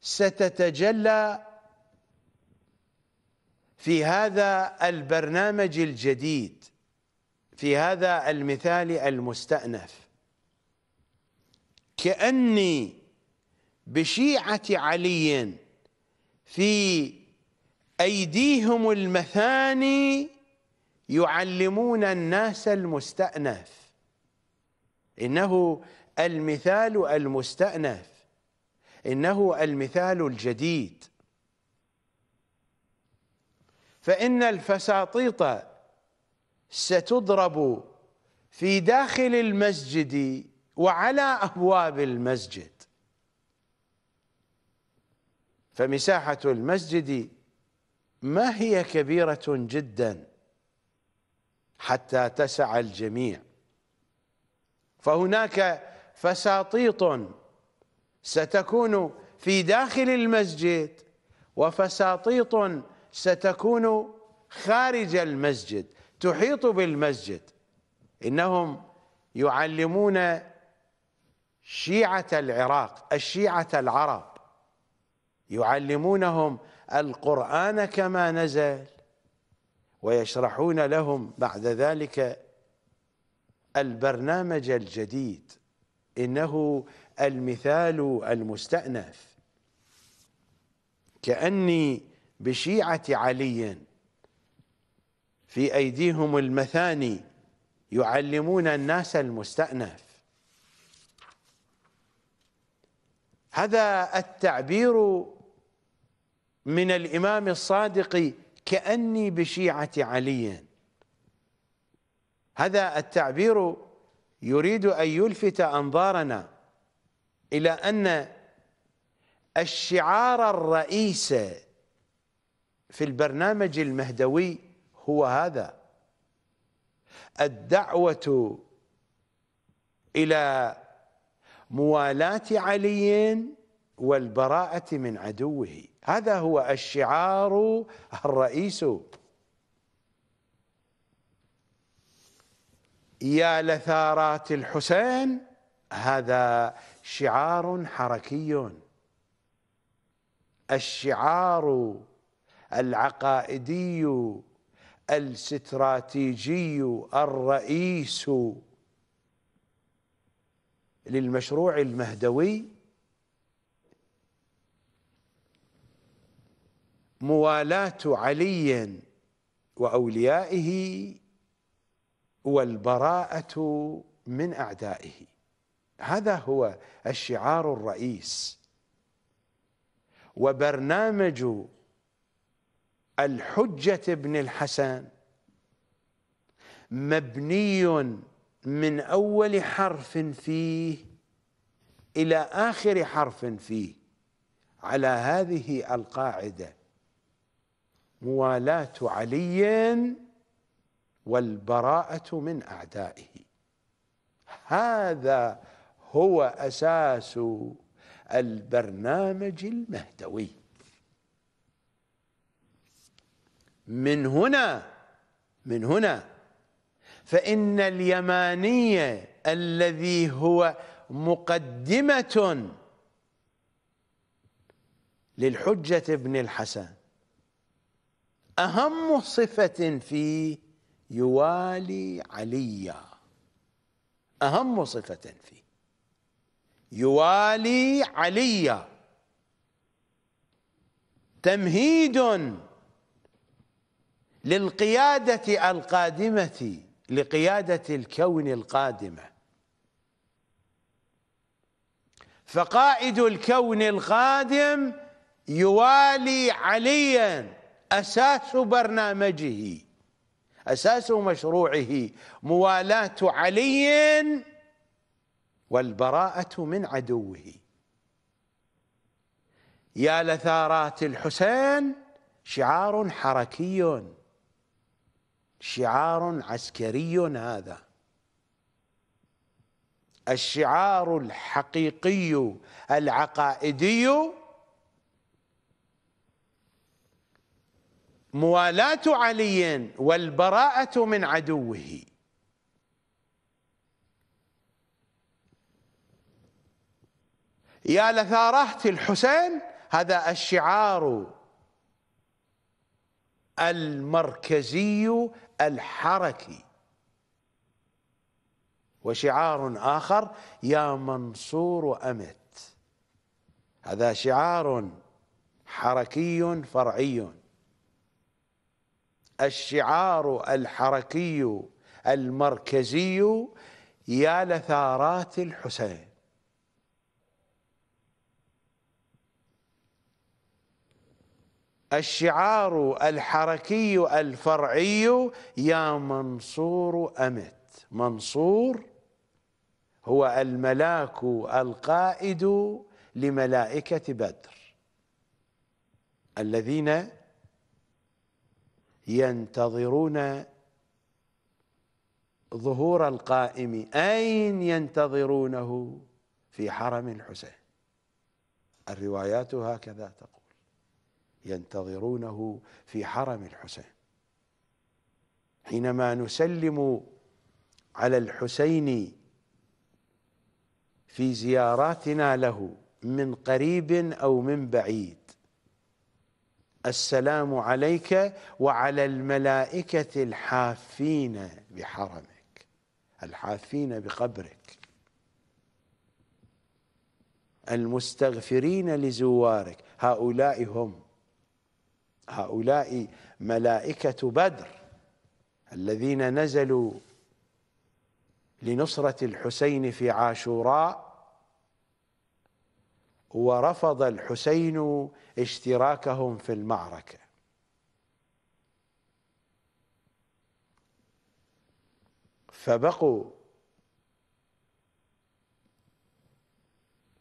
ستتجلى في هذا البرنامج الجديد في هذا المثال المستأنف كأني بشيعة علي في أيديهم المثاني يعلمون الناس المستأنف إنه المثال المستأنف إنه المثال الجديد فإن الفساطيط ستضرب في داخل المسجد وعلى أبواب المسجد فمساحة المسجد ما هي كبيرة جدا حتى تسع الجميع فهناك فساطيط ستكون في داخل المسجد وفساطيط ستكون خارج المسجد تحيط بالمسجد إنهم يعلمون شيعة العراق الشيعة العرب يعلمونهم القرآن كما نزل ويشرحون لهم بعد ذلك البرنامج الجديد إنه المثال المستأنف كأني بشيعة علي في أيديهم المثاني يعلمون الناس المستأنف هذا التعبير من الإمام الصادق كأني بشيعة علي هذا التعبير يريد أن يلفت أنظارنا إلى أن الشعار الرئيسي في البرنامج المهدوي هو هذا الدعوة إلى موالاة علي والبراءة من عدوه هذا هو الشعار الرئيس يا لثارات الحسين هذا شعار حركي الشعار العقائدي الاستراتيجي الرئيس للمشروع المهدوي موالاة علي وأوليائه والبراءة من أعدائه هذا هو الشعار الرئيس وبرنامج الحجة بن الحسن مبني من أول حرف فيه إلى آخر حرف فيه على هذه القاعدة موالاة علي والبراءة من أعدائه هذا هو أساس البرنامج المهدوي من هنا من هنا فإن اليماني الذي هو مقدمة للحجة ابن الحسن أهم صفة فيه يوالي عليا أهم صفة فيه يوالي عليا تمهيد للقيادة القادمة لقيادة الكون القادمة فقائد الكون القادم يوالي عليا أساس برنامجه أساس مشروعه موالاة علي والبراءة من عدوه يا لثارات الحسين شعار حركي شعار عسكري هذا الشعار الحقيقي العقائدي موالاه علي والبراءه من عدوه يا لثارهت الحسين هذا الشعار المركزي الحركي وشعار آخر يا منصور أمت هذا شعار حركي فرعي الشعار الحركي المركزي يا لثارات الحسين الشعار الحركي الفرعي يا منصور أمت منصور هو الملاك القائد لملائكة بدر الذين ينتظرون ظهور القائم أين ينتظرونه في حرم الحسين الروايات هكذا تقول ينتظرونه في حرم الحسين حينما نسلم على الحسين في زياراتنا له من قريب او من بعيد السلام عليك وعلى الملائكه الحافين بحرمك الحافين بقبرك المستغفرين لزوارك هؤلاء هم هؤلاء ملائكة بدر الذين نزلوا لنصرة الحسين في عاشوراء ورفض الحسين اشتراكهم في المعركة فبقوا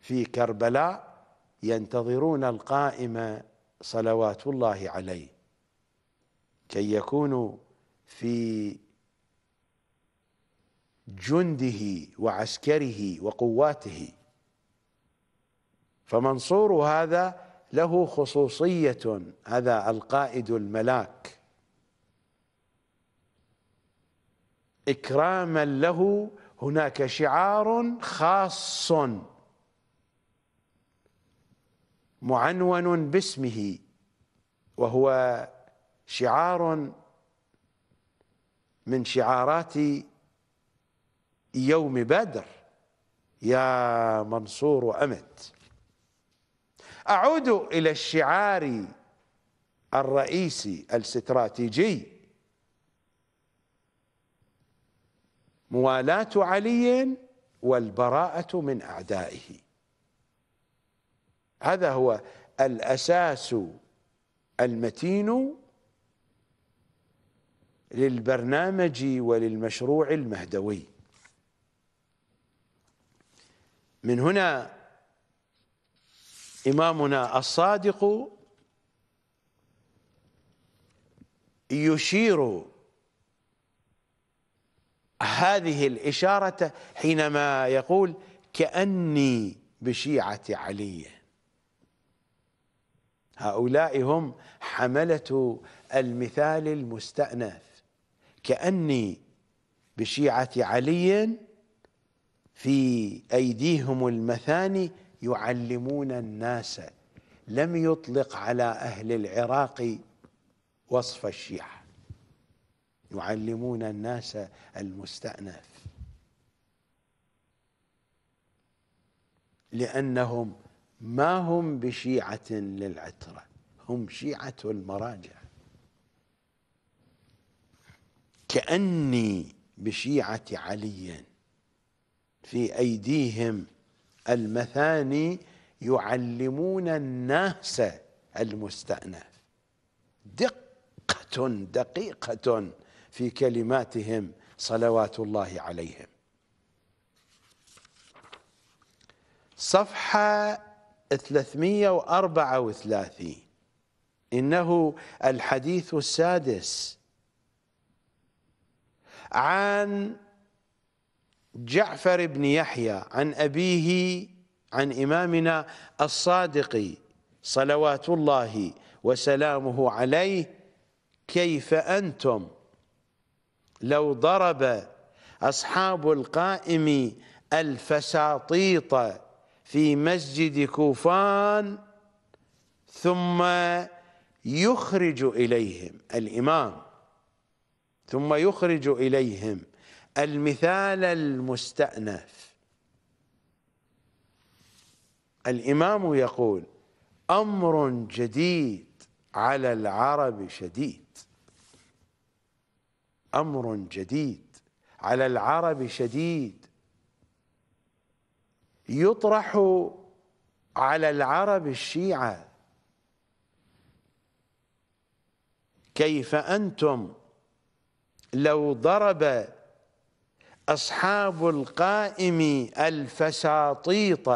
في كربلاء ينتظرون القائمة صلوات الله عليه كي يكونوا في جنده وعسكره وقواته فمنصور هذا له خصوصية هذا القائد الملاك إكراما له هناك شعار خاص معنون باسمه وهو شعار من شعارات يوم بدر يا منصور أمد أعود إلى الشعار الرئيسي الاستراتيجي موالاة علي والبراءة من أعدائه هذا هو الأساس المتين للبرنامج وللمشروع المهدوي من هنا إمامنا الصادق يشير هذه الإشارة حينما يقول كأني بشيعة علي هؤلاء هم حملة المثال المستأنف كأني بشيعة علي في أيديهم المثاني يعلمون الناس لم يطلق على أهل العراق وصف الشيعة يعلمون الناس المستأنف لأنهم ما هم بشيعة للعترة هم شيعة المراجع كأني بشيعة علي في أيديهم المثاني يعلمون الناس المستأنف دقة دقيقة في كلماتهم صلوات الله عليهم صفحة 334 إنه الحديث السادس عن جعفر بن يحيى عن أبيه عن إمامنا الصادق صلوات الله وسلامه عليه كيف أنتم لو ضرب أصحاب القائم الفساطيط في مسجد كوفان ثم يخرج إليهم الإمام ثم يخرج إليهم المثال المستأنف الإمام يقول أمر جديد على العرب شديد أمر جديد على العرب شديد يطرح على العرب الشيعة كيف أنتم لو ضرب أصحاب القائم الفساطيط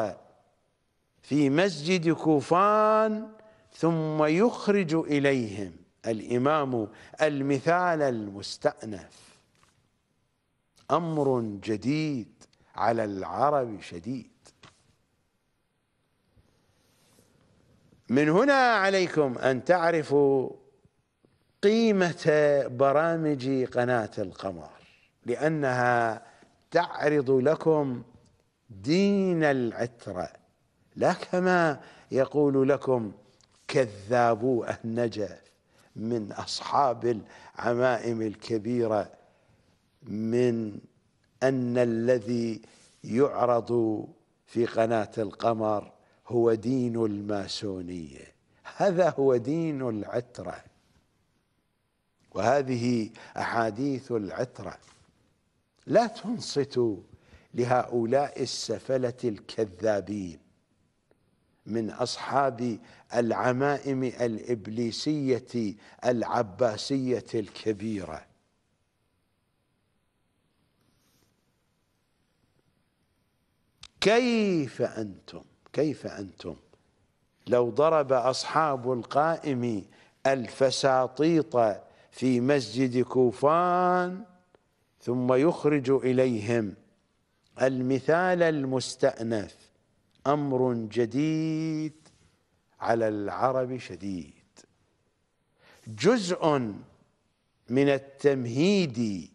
في مسجد كوفان ثم يخرج إليهم الإمام المثال المستأنف أمر جديد على العرب شديد من هنا عليكم أن تعرفوا قيمة برامج قناة القمر لأنها تعرض لكم دين العترة لا كما يقول لكم كذابو النجا من أصحاب العمائم الكبيرة من أن الذي يعرض في قناة القمر هو دين الماسونية هذا هو دين العترة وهذه أحاديث العترة لا تنصتوا لهؤلاء السفلة الكذابين من أصحاب العمائم الإبليسية العباسية الكبيرة كيف أنتم كيف أنتم لو ضرب أصحاب القائم الفساطيط في مسجد كوفان ثم يخرج إليهم المثال المستأنف أمر جديد على العرب شديد جزء من التمهيد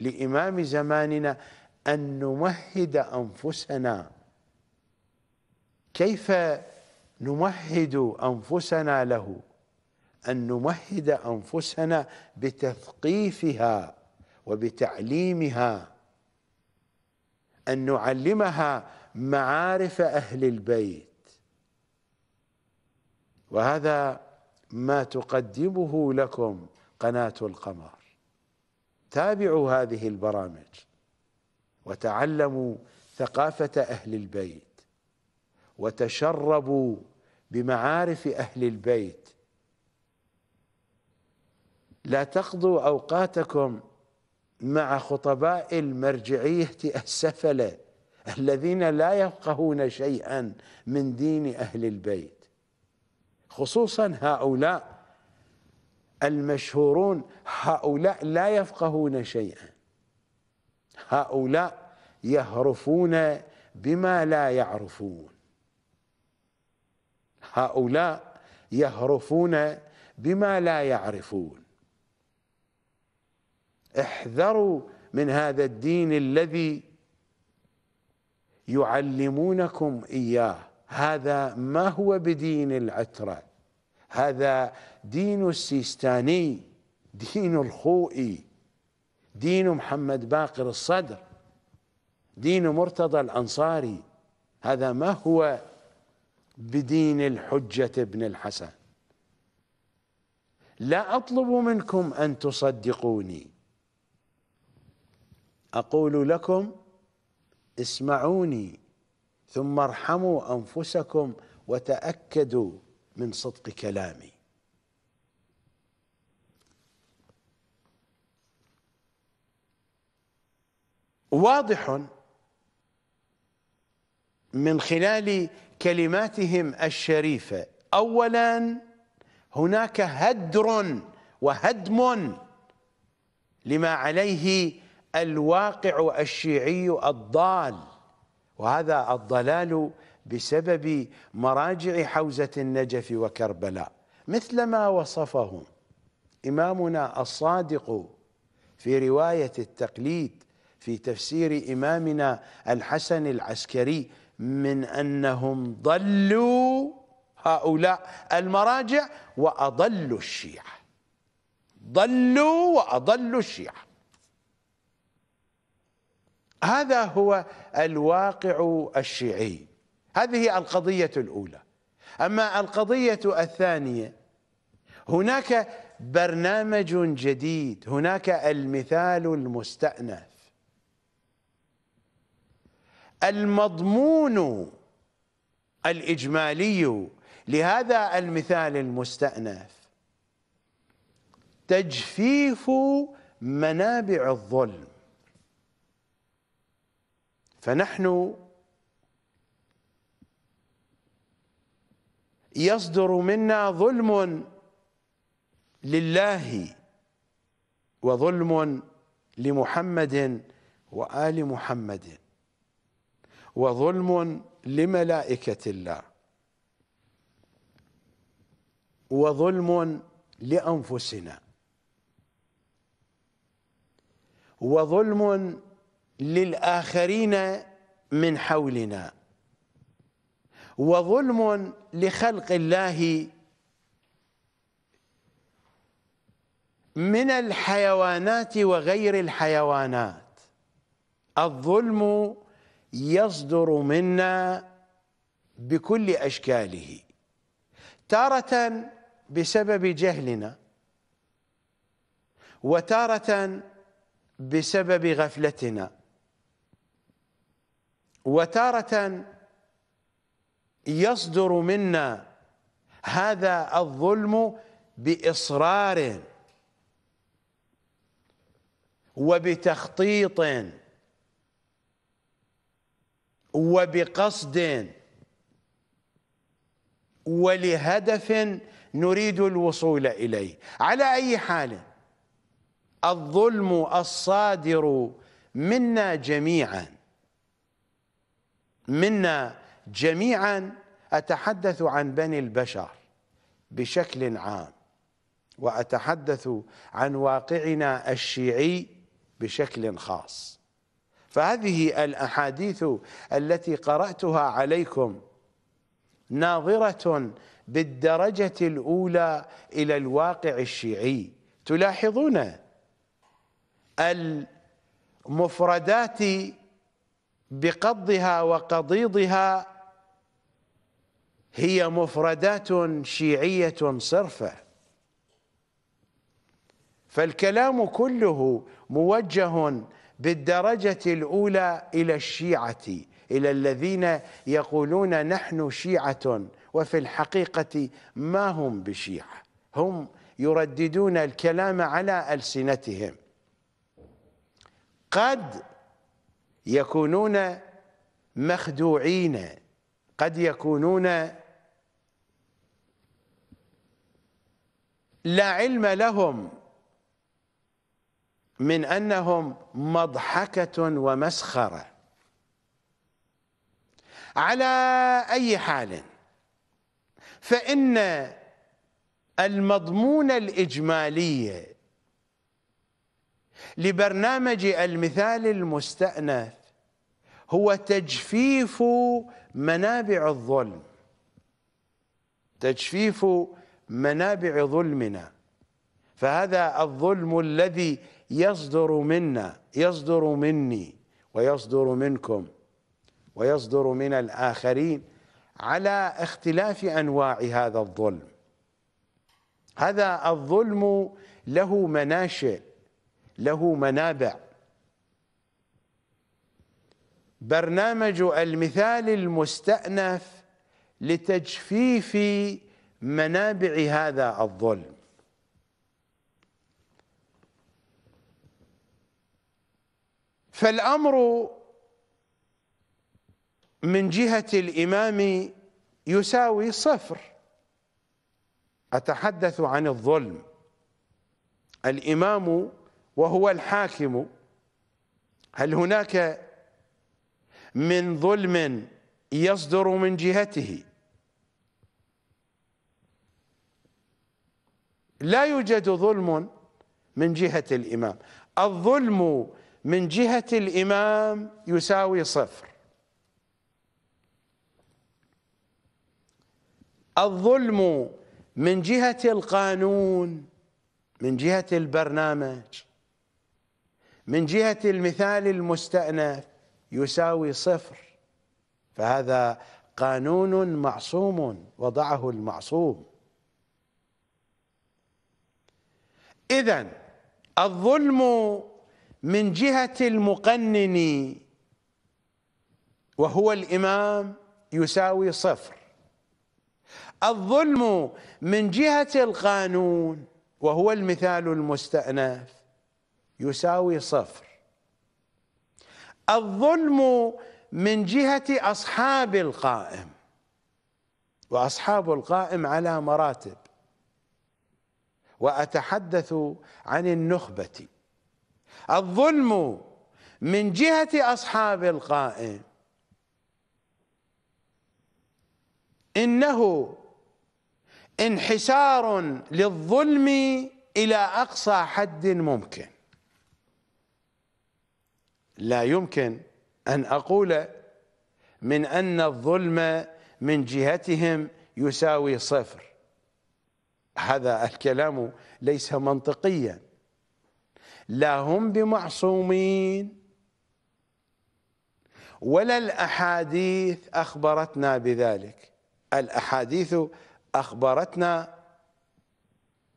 لإمام زماننا أن نمهد أنفسنا كيف نمهد أنفسنا له أن نمهد أنفسنا بتثقيفها وبتعليمها أن نعلمها معارف أهل البيت وهذا ما تقدمه لكم قناة القمر تابعوا هذه البرامج وتعلموا ثقافة أهل البيت وتشربوا بمعارف اهل البيت لا تقضوا اوقاتكم مع خطباء المرجعيه السفله الذين لا يفقهون شيئا من دين اهل البيت خصوصا هؤلاء المشهورون هؤلاء لا يفقهون شيئا هؤلاء يهرفون بما لا يعرفون هؤلاء يهرفون بما لا يعرفون احذروا من هذا الدين الذي يعلمونكم اياه هذا ما هو بدين العتره هذا دين السيستاني دين الخوئي دين محمد باقر الصدر دين مرتضى الانصاري هذا ما هو بدين الحجة ابن الحسن لا أطلب منكم أن تصدقوني أقول لكم اسمعوني ثم ارحموا أنفسكم وتأكدوا من صدق كلامي واضح من خلال كلماتهم الشريفة أولا هناك هدر وهدم لما عليه الواقع الشيعي الضال وهذا الضلال بسبب مراجع حوزة النجف وكربلاء مثلما وصفهم إمامنا الصادق في رواية التقليد في تفسير إمامنا الحسن العسكري من أنهم ضلوا هؤلاء المراجع وأضلوا الشيعة ضلوا وأضلوا الشيعة هذا هو الواقع الشيعي هذه القضية الأولى أما القضية الثانية هناك برنامج جديد هناك المثال المستأنف المضمون الإجمالي لهذا المثال المستأنف تجفيف منابع الظلم فنحن يصدر منا ظلم لله وظلم لمحمد وآل محمد وظلم لملائكة الله وظلم لأنفسنا وظلم للآخرين من حولنا وظلم لخلق الله من الحيوانات وغير الحيوانات الظلم يصدر منا بكل أشكاله تارة بسبب جهلنا وتارة بسبب غفلتنا وتارة يصدر منا هذا الظلم بإصرار وبتخطيط وبقصد ولهدف نريد الوصول اليه على اي حال الظلم الصادر منا جميعا منا جميعا اتحدث عن بني البشر بشكل عام واتحدث عن واقعنا الشيعي بشكل خاص فهذه الأحاديث التي قرأتها عليكم ناظرة بالدرجة الأولى إلى الواقع الشيعي تلاحظون المفردات بقضها وقضيضها هي مفردات شيعية صرفة فالكلام كله موجه بالدرجة الأولى إلى الشيعة إلى الذين يقولون نحن شيعة وفي الحقيقة ما هم بشيعة هم يرددون الكلام على ألسنتهم قد يكونون مخدوعين قد يكونون لا علم لهم من أنهم مضحكة ومسخرة على أي حال فإن المضمون الإجمالي لبرنامج المثال المستأنف هو تجفيف منابع الظلم تجفيف منابع ظلمنا فهذا الظلم الذي يصدر منا يصدر مني ويصدر منكم ويصدر من الآخرين على اختلاف أنواع هذا الظلم هذا الظلم له مناشئ له منابع برنامج المثال المستأنف لتجفيف منابع هذا الظلم فالامر من جهه الامام يساوي صفر اتحدث عن الظلم الامام وهو الحاكم هل هناك من ظلم يصدر من جهته لا يوجد ظلم من جهه الامام الظلم من جهة الإمام يساوي صفر الظلم من جهة القانون من جهة البرنامج من جهة المثال المستأنف يساوي صفر فهذا قانون معصوم وضعه المعصوم إذا الظلم من جهة المقنن وهو الإمام يساوي صفر الظلم من جهة القانون وهو المثال المستأنف يساوي صفر الظلم من جهة أصحاب القائم وأصحاب القائم على مراتب وأتحدث عن النخبة الظلم من جهة أصحاب القائم إنه انحسار للظلم إلى أقصى حد ممكن لا يمكن أن أقول من أن الظلم من جهتهم يساوي صفر هذا الكلام ليس منطقيا لا هم بمعصومين ولا الأحاديث أخبرتنا بذلك الأحاديث أخبرتنا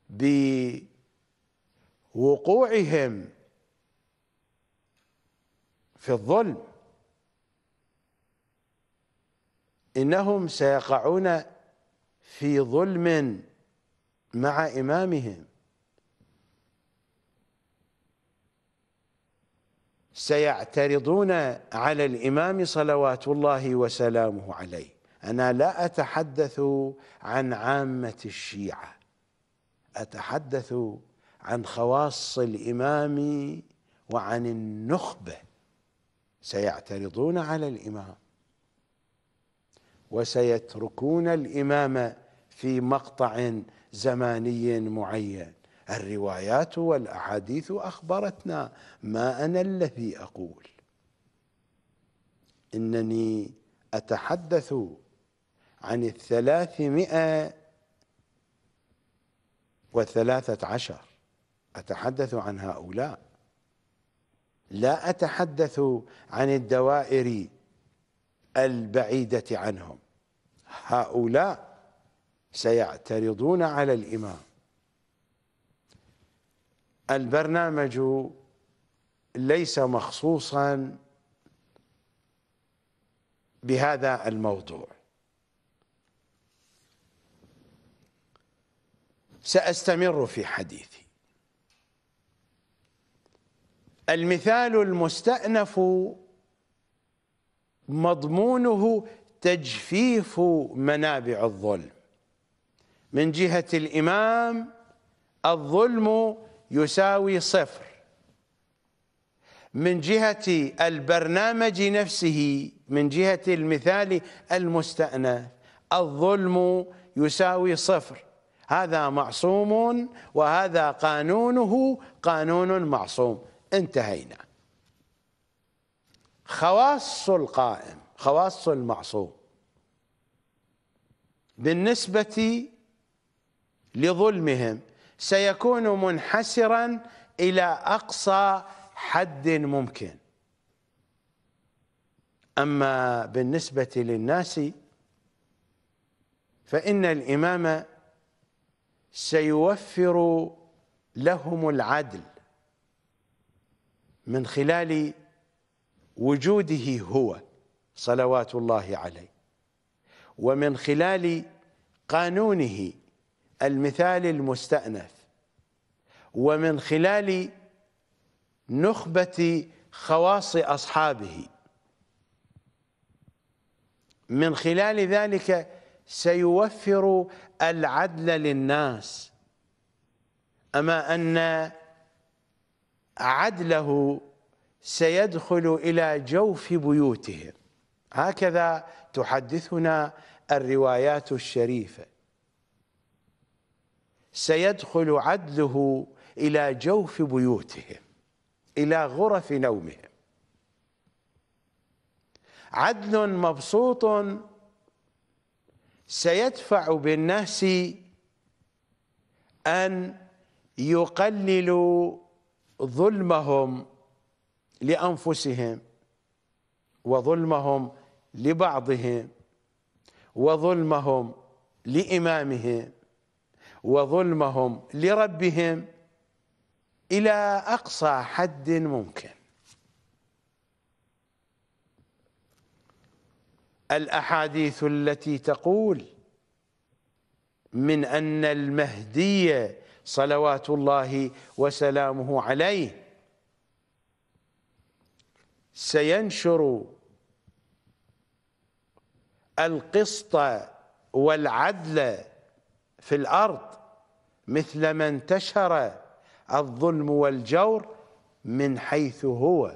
بوقوعهم في الظلم إنهم سيقعون في ظلم مع إمامهم سيعترضون على الإمام صلوات الله وسلامه عليه أنا لا أتحدث عن عامة الشيعة أتحدث عن خواص الإمام وعن النخبة سيعترضون على الإمام وسيتركون الإمام في مقطع زماني معين الروايات والاحاديث اخبرتنا ما انا الذي اقول انني اتحدث عن الثلاثمائه وثلاثه عشر اتحدث عن هؤلاء لا اتحدث عن الدوائر البعيده عنهم هؤلاء سيعترضون على الامام البرنامج ليس مخصوصا بهذا الموضوع ساستمر في حديثي المثال المستانف مضمونه تجفيف منابع الظلم من جهه الامام الظلم يساوي صفر من جهة البرنامج نفسه من جهة المثال المستأنف الظلم يساوي صفر هذا معصوم وهذا قانونه قانون معصوم انتهينا خواص القائم خواص المعصوم بالنسبة لظلمهم سيكون منحسرا إلى أقصى حد ممكن أما بالنسبة للناس فإن الإمام سيوفر لهم العدل من خلال وجوده هو صلوات الله عليه ومن خلال قانونه المثال المستأنف ومن خلال نخبة خواص أصحابه من خلال ذلك سيوفر العدل للناس أما أن عدله سيدخل إلى جوف بيوتهم هكذا تحدثنا الروايات الشريفه سيدخل عدله إلى جوف بيوتهم إلى غرف نومهم عدل مبسوط سيدفع بالناس أن يقللوا ظلمهم لأنفسهم وظلمهم لبعضهم وظلمهم لإمامهم وظلمهم لربهم إلى أقصى حد ممكن الأحاديث التي تقول من أن المهدي صلوات الله وسلامه عليه سينشر القسط والعدل في الارض مثلما انتشر الظلم والجور من حيث هو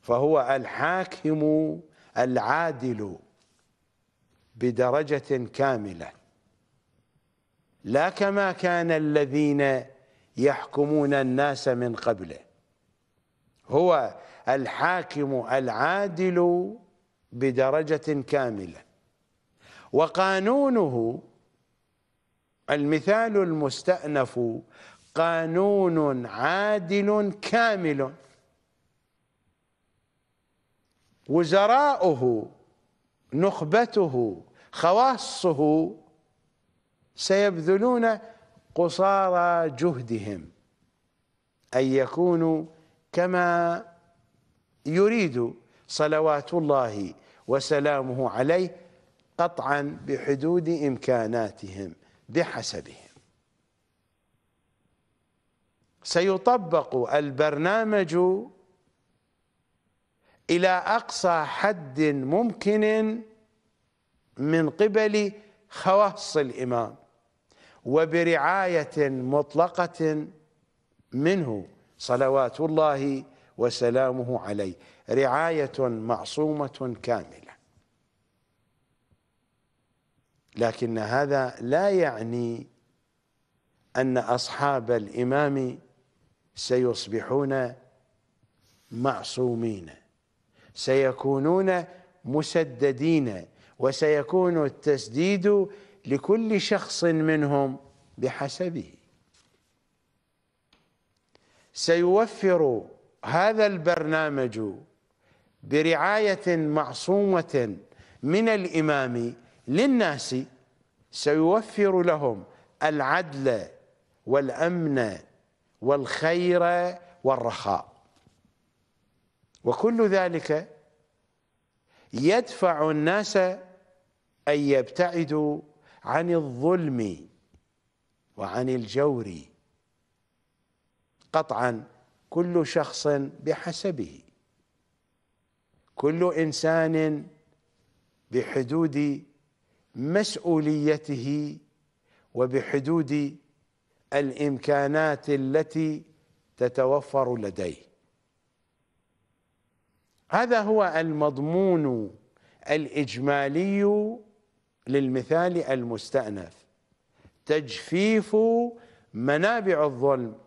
فهو الحاكم العادل بدرجه كامله لا كما كان الذين يحكمون الناس من قبله هو الحاكم العادل بدرجه كامله وقانونه المثال المستأنف قانون عادل كامل وزراؤه نخبته خواصه سيبذلون قصارى جهدهم أن يكونوا كما يريد صلوات الله وسلامه عليه قطعا بحدود إمكاناتهم بحسبهم سيطبق البرنامج إلى أقصى حد ممكن من قبل خواص الإمام وبرعاية مطلقة منه صلوات الله وسلامه عليه رعاية معصومة كاملة لكن هذا لا يعني أن أصحاب الإمام سيصبحون معصومين سيكونون مسددين وسيكون التسديد لكل شخص منهم بحسبه سيوفر هذا البرنامج برعاية معصومة من الإمام للناس سيوفر لهم العدل والأمن والخير والرخاء وكل ذلك يدفع الناس أن يبتعدوا عن الظلم وعن الجور قطعا كل شخص بحسبه كل إنسان بحدود مسؤوليته وبحدود الامكانات التي تتوفر لديه هذا هو المضمون الاجمالي للمثال المستانف تجفيف منابع الظلم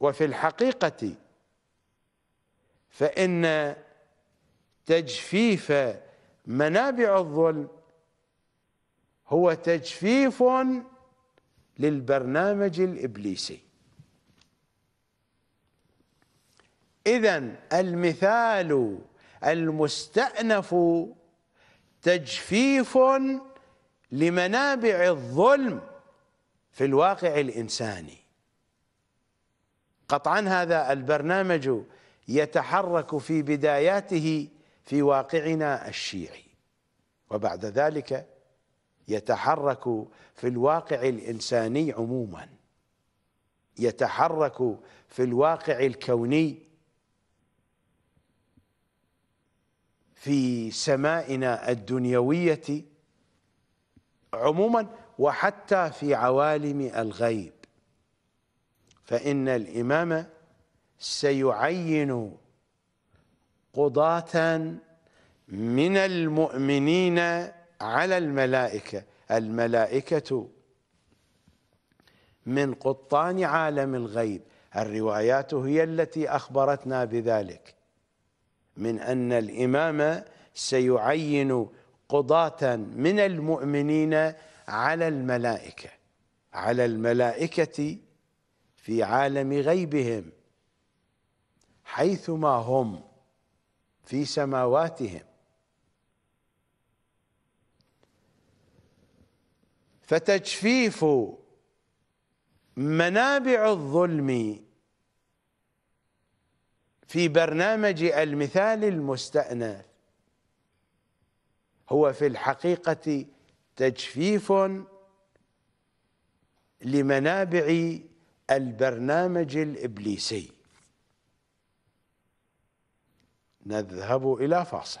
وفي الحقيقه فان تجفيف منابع الظلم هو تجفيف للبرنامج الإبليسي إذا المثال المستأنف تجفيف لمنابع الظلم في الواقع الإنساني قطعا هذا البرنامج يتحرك في بداياته في واقعنا الشيعي وبعد ذلك يتحرك في الواقع الإنساني عموما يتحرك في الواقع الكوني في سمائنا الدنيوية عموما وحتى في عوالم الغيب فإن الإمام سيعين قضاة من المؤمنين على الملائكة الملائكة من قطان عالم الغيب الروايات هي التي أخبرتنا بذلك من أن الإمام سيعين قضاة من المؤمنين على الملائكة على الملائكة في عالم غيبهم حيثما هم في سماواتهم فتجفيف منابع الظلم في برنامج المثال المستأنف هو في الحقيقة تجفيف لمنابع البرنامج الإبليسي نذهب إلى فاصل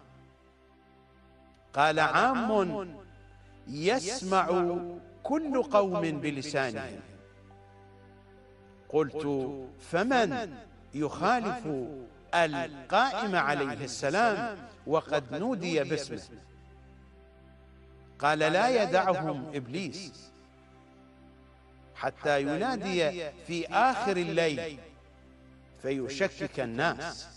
قال عام يسمع كل قوم بلسانهم قلت فمن يخالف القائم عليه السلام وقد نودي باسمه قال لا يدعهم إبليس حتى ينادي في آخر الليل فيشكك الناس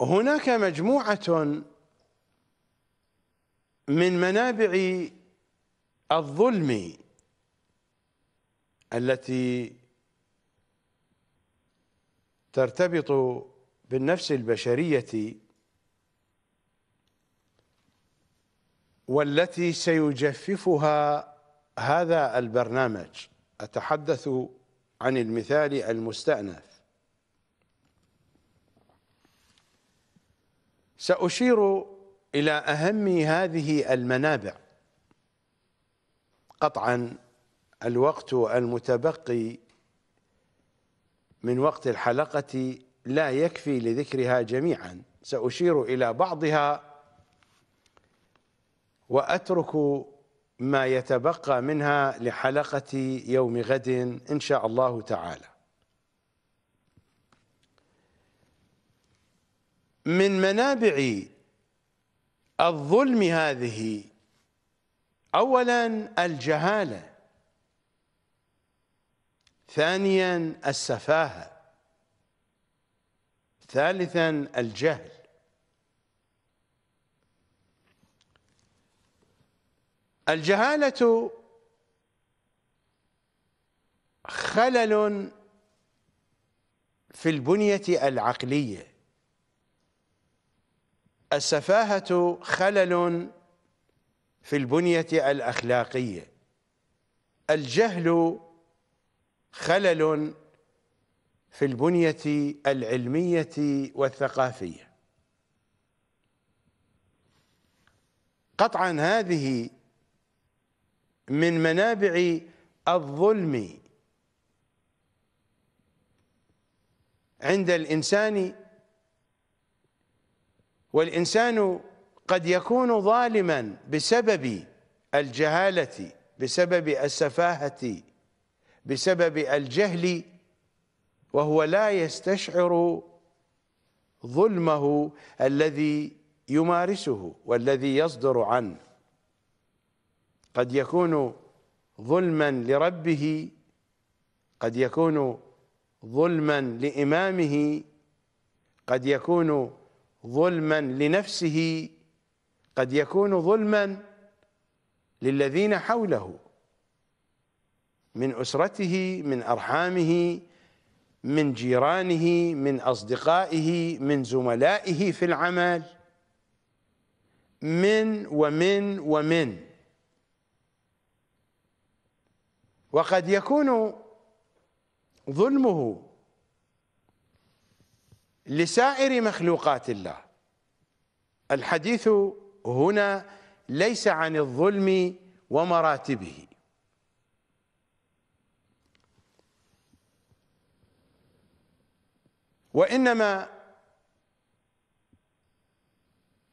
هناك مجموعة من منابع الظلم التي ترتبط بالنفس البشرية والتي سيجففها هذا البرنامج أتحدث عن المثال المستأنف سأشير إلى أهم هذه المنابع قطعا الوقت المتبقي من وقت الحلقة لا يكفي لذكرها جميعا سأشير إلى بعضها وأترك ما يتبقى منها لحلقة يوم غد إن شاء الله تعالى من منابع الظلم هذه اولا الجهاله ثانيا السفاهه ثالثا الجهل الجهاله خلل في البنيه العقليه السفاهة خلل في البنية الأخلاقية الجهل خلل في البنية العلمية والثقافية قطعا هذه من منابع الظلم عند الإنسان والإنسان قد يكون ظالما بسبب الجهالة بسبب السفاهة بسبب الجهل وهو لا يستشعر ظلمه الذي يمارسه والذي يصدر عنه قد يكون ظلما لربه قد يكون ظلما لإمامه قد يكون ظلما لنفسه قد يكون ظلما للذين حوله من أسرته من أرحامه من جيرانه من أصدقائه من زملائه في العمل من ومن ومن وقد يكون ظلمه لسائر مخلوقات الله الحديث هنا ليس عن الظلم ومراتبه وانما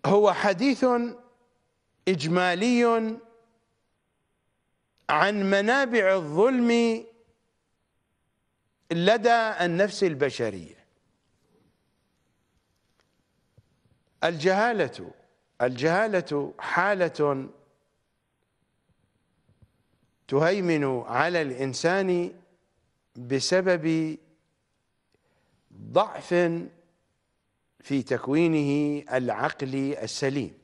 هو حديث اجمالي عن منابع الظلم لدى النفس البشريه الجهالة الجهالة حالة تهيمن على الإنسان بسبب ضعف في تكوينه العقلي السليم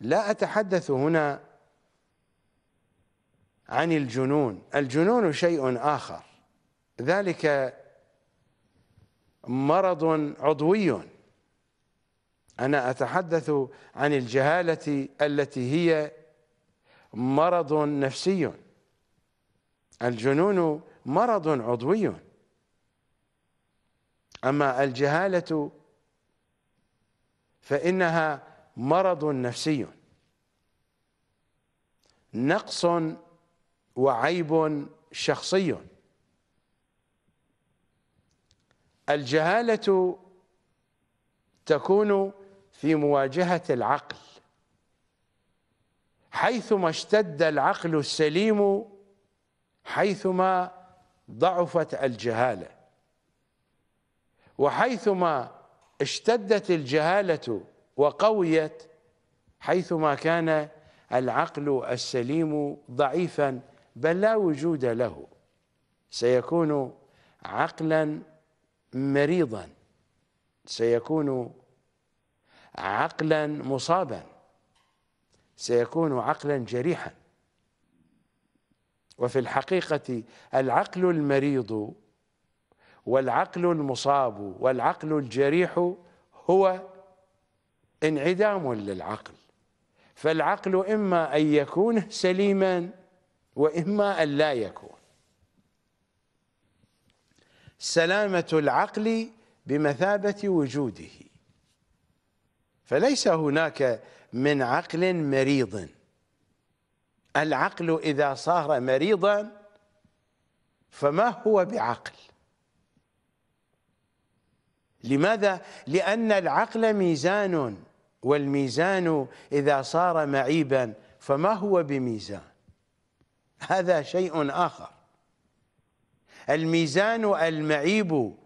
لا أتحدث هنا عن الجنون الجنون شيء آخر ذلك مرض عضوي انا اتحدث عن الجهاله التي هي مرض نفسي الجنون مرض عضوي اما الجهاله فانها مرض نفسي نقص وعيب شخصي الجهالة تكون في مواجهة العقل حيثما اشتد العقل السليم حيثما ضعفت الجهالة وحيثما اشتدت الجهالة وقويت حيثما كان العقل السليم ضعيفا بل لا وجود له سيكون عقلا مريضا سيكون عقلا مصابا سيكون عقلا جريحا وفي الحقيقة العقل المريض والعقل المصاب والعقل الجريح هو انعدام للعقل فالعقل إما أن يكون سليما وإما أن لا يكون سلامة العقل بمثابة وجوده فليس هناك من عقل مريض العقل إذا صار مريضا فما هو بعقل لماذا؟ لأن العقل ميزان والميزان إذا صار معيبا فما هو بميزان هذا شيء آخر الميزان المعيب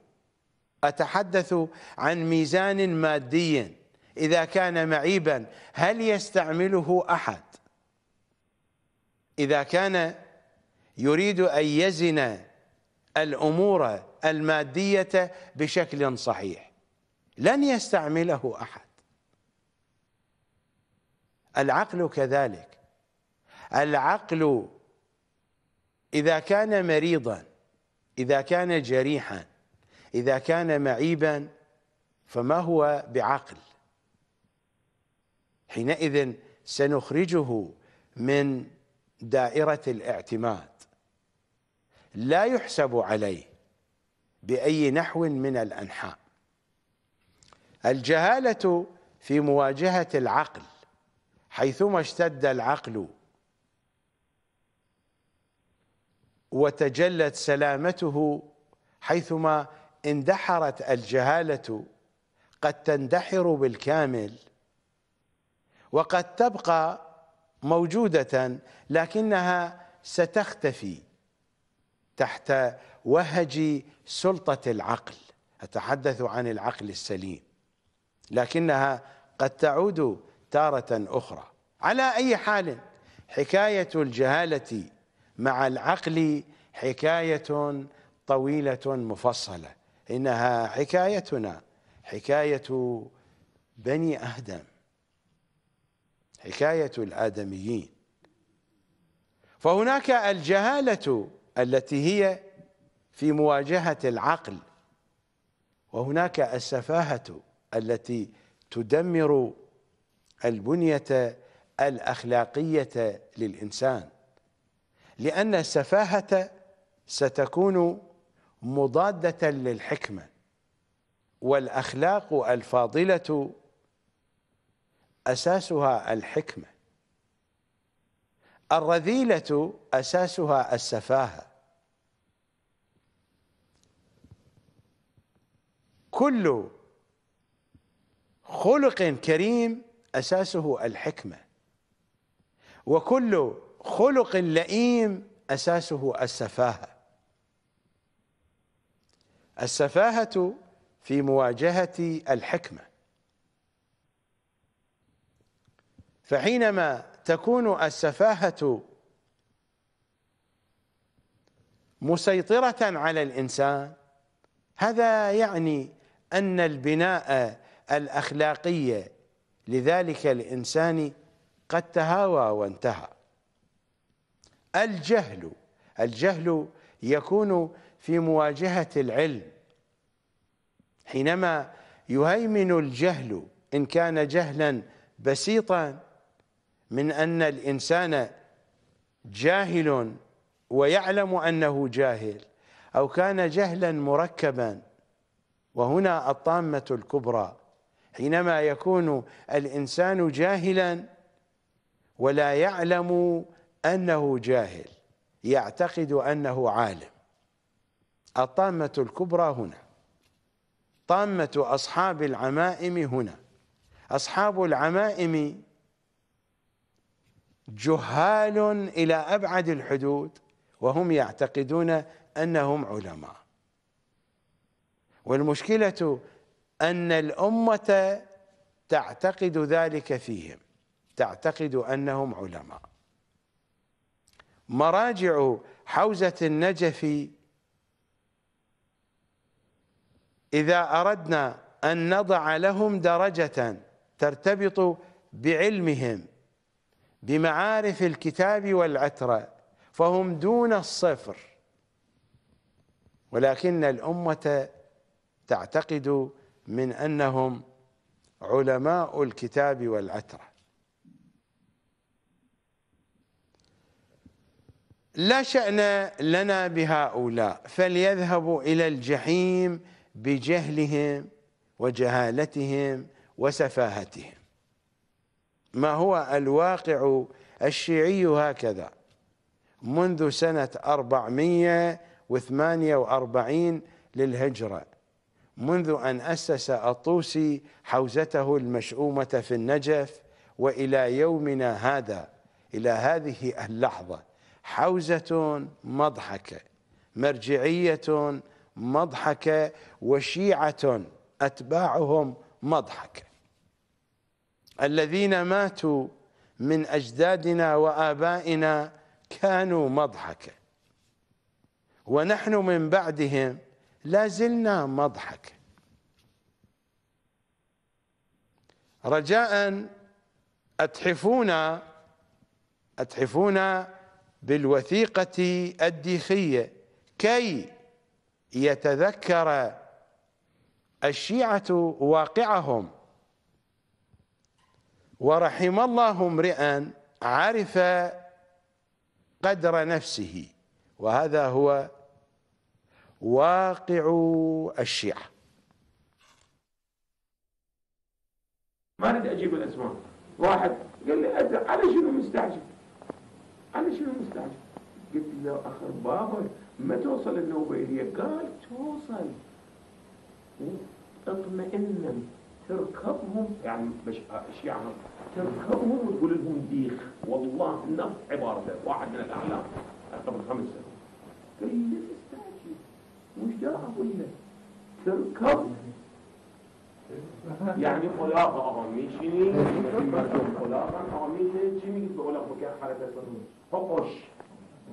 أتحدث عن ميزان مادي إذا كان معيبا هل يستعمله أحد إذا كان يريد أن يزن الأمور المادية بشكل صحيح لن يستعمله أحد العقل كذلك العقل إذا كان مريضا إذا كان جريحا إذا كان معيبا فما هو بعقل حينئذ سنخرجه من دائرة الاعتماد لا يحسب عليه بأي نحو من الأنحاء الجهالة في مواجهة العقل حيثما اشتد العقل وتجلت سلامته حيثما اندحرت الجهاله قد تندحر بالكامل وقد تبقى موجوده لكنها ستختفي تحت وهج سلطه العقل اتحدث عن العقل السليم لكنها قد تعود تاره اخرى على اي حال حكايه الجهاله مع العقل حكاية طويلة مفصلة إنها حكايتنا حكاية بني آدم حكاية الآدميين فهناك الجهالة التي هي في مواجهة العقل وهناك السفاهة التي تدمر البنية الأخلاقية للإنسان لأن السفاهة ستكون مضادة للحكمة والأخلاق الفاضلة أساسها الحكمة الرذيلة أساسها السفاهة كل خلق كريم أساسه الحكمة وكل خلق اللئيم أساسه السفاهة السفاهة في مواجهة الحكمة فحينما تكون السفاهة مسيطرة على الإنسان هذا يعني أن البناء الأخلاقي لذلك الإنسان قد تهاوى وانتهى الجهل الجهل يكون في مواجهة العلم حينما يهيمن الجهل إن كان جهلا بسيطا من أن الإنسان جاهل ويعلم أنه جاهل أو كان جهلا مركبا وهنا الطامة الكبرى حينما يكون الإنسان جاهلا ولا يعلم أنه جاهل يعتقد أنه عالم الطامة الكبرى هنا طامة أصحاب العمائم هنا أصحاب العمائم جهال إلى أبعد الحدود وهم يعتقدون أنهم علماء والمشكلة أن الأمة تعتقد ذلك فيهم تعتقد أنهم علماء مراجع حوزة النجف إذا أردنا أن نضع لهم درجة ترتبط بعلمهم بمعارف الكتاب والعترة فهم دون الصفر ولكن الأمة تعتقد من أنهم علماء الكتاب والعترة لا شأن لنا بهؤلاء فليذهبوا إلى الجحيم بجهلهم وجهالتهم وسفاهتهم ما هو الواقع الشيعي هكذا منذ سنة 448 للهجرة منذ أن أسس الطوسي حوزته المشؤومة في النجف وإلى يومنا هذا إلى هذه اللحظة حوزة مضحكة مرجعية مضحكة وشيعة أتباعهم مضحكة الذين ماتوا من أجدادنا وآبائنا كانوا مضحكة ونحن من بعدهم لا زلنا مضحكة رجاء أتحفونا أتحفونا بالوثيقة الديخية كي يتذكر الشيعة واقعهم ورحم الله امرئا عرف قدر نفسه وهذا هو واقع الشيعة ما أريد أجيب الأسماء واحد قال لي على شنو مستعجل أنا شنو مستعجل قلت له أخر بابا ما توصل النوبة إلي قال توصل اطمئن تركبهم يعني مش يعني تركبهم وتقول لهم ديخ والله النفط عبارته واحد من الاعلام قبل خمس سنوات قال لي لا وش داعي اقول لك تركب يعني خلاقه آقا میشینی خلاقا آقا میشینی چی میگید به قول خود که حرکت حقش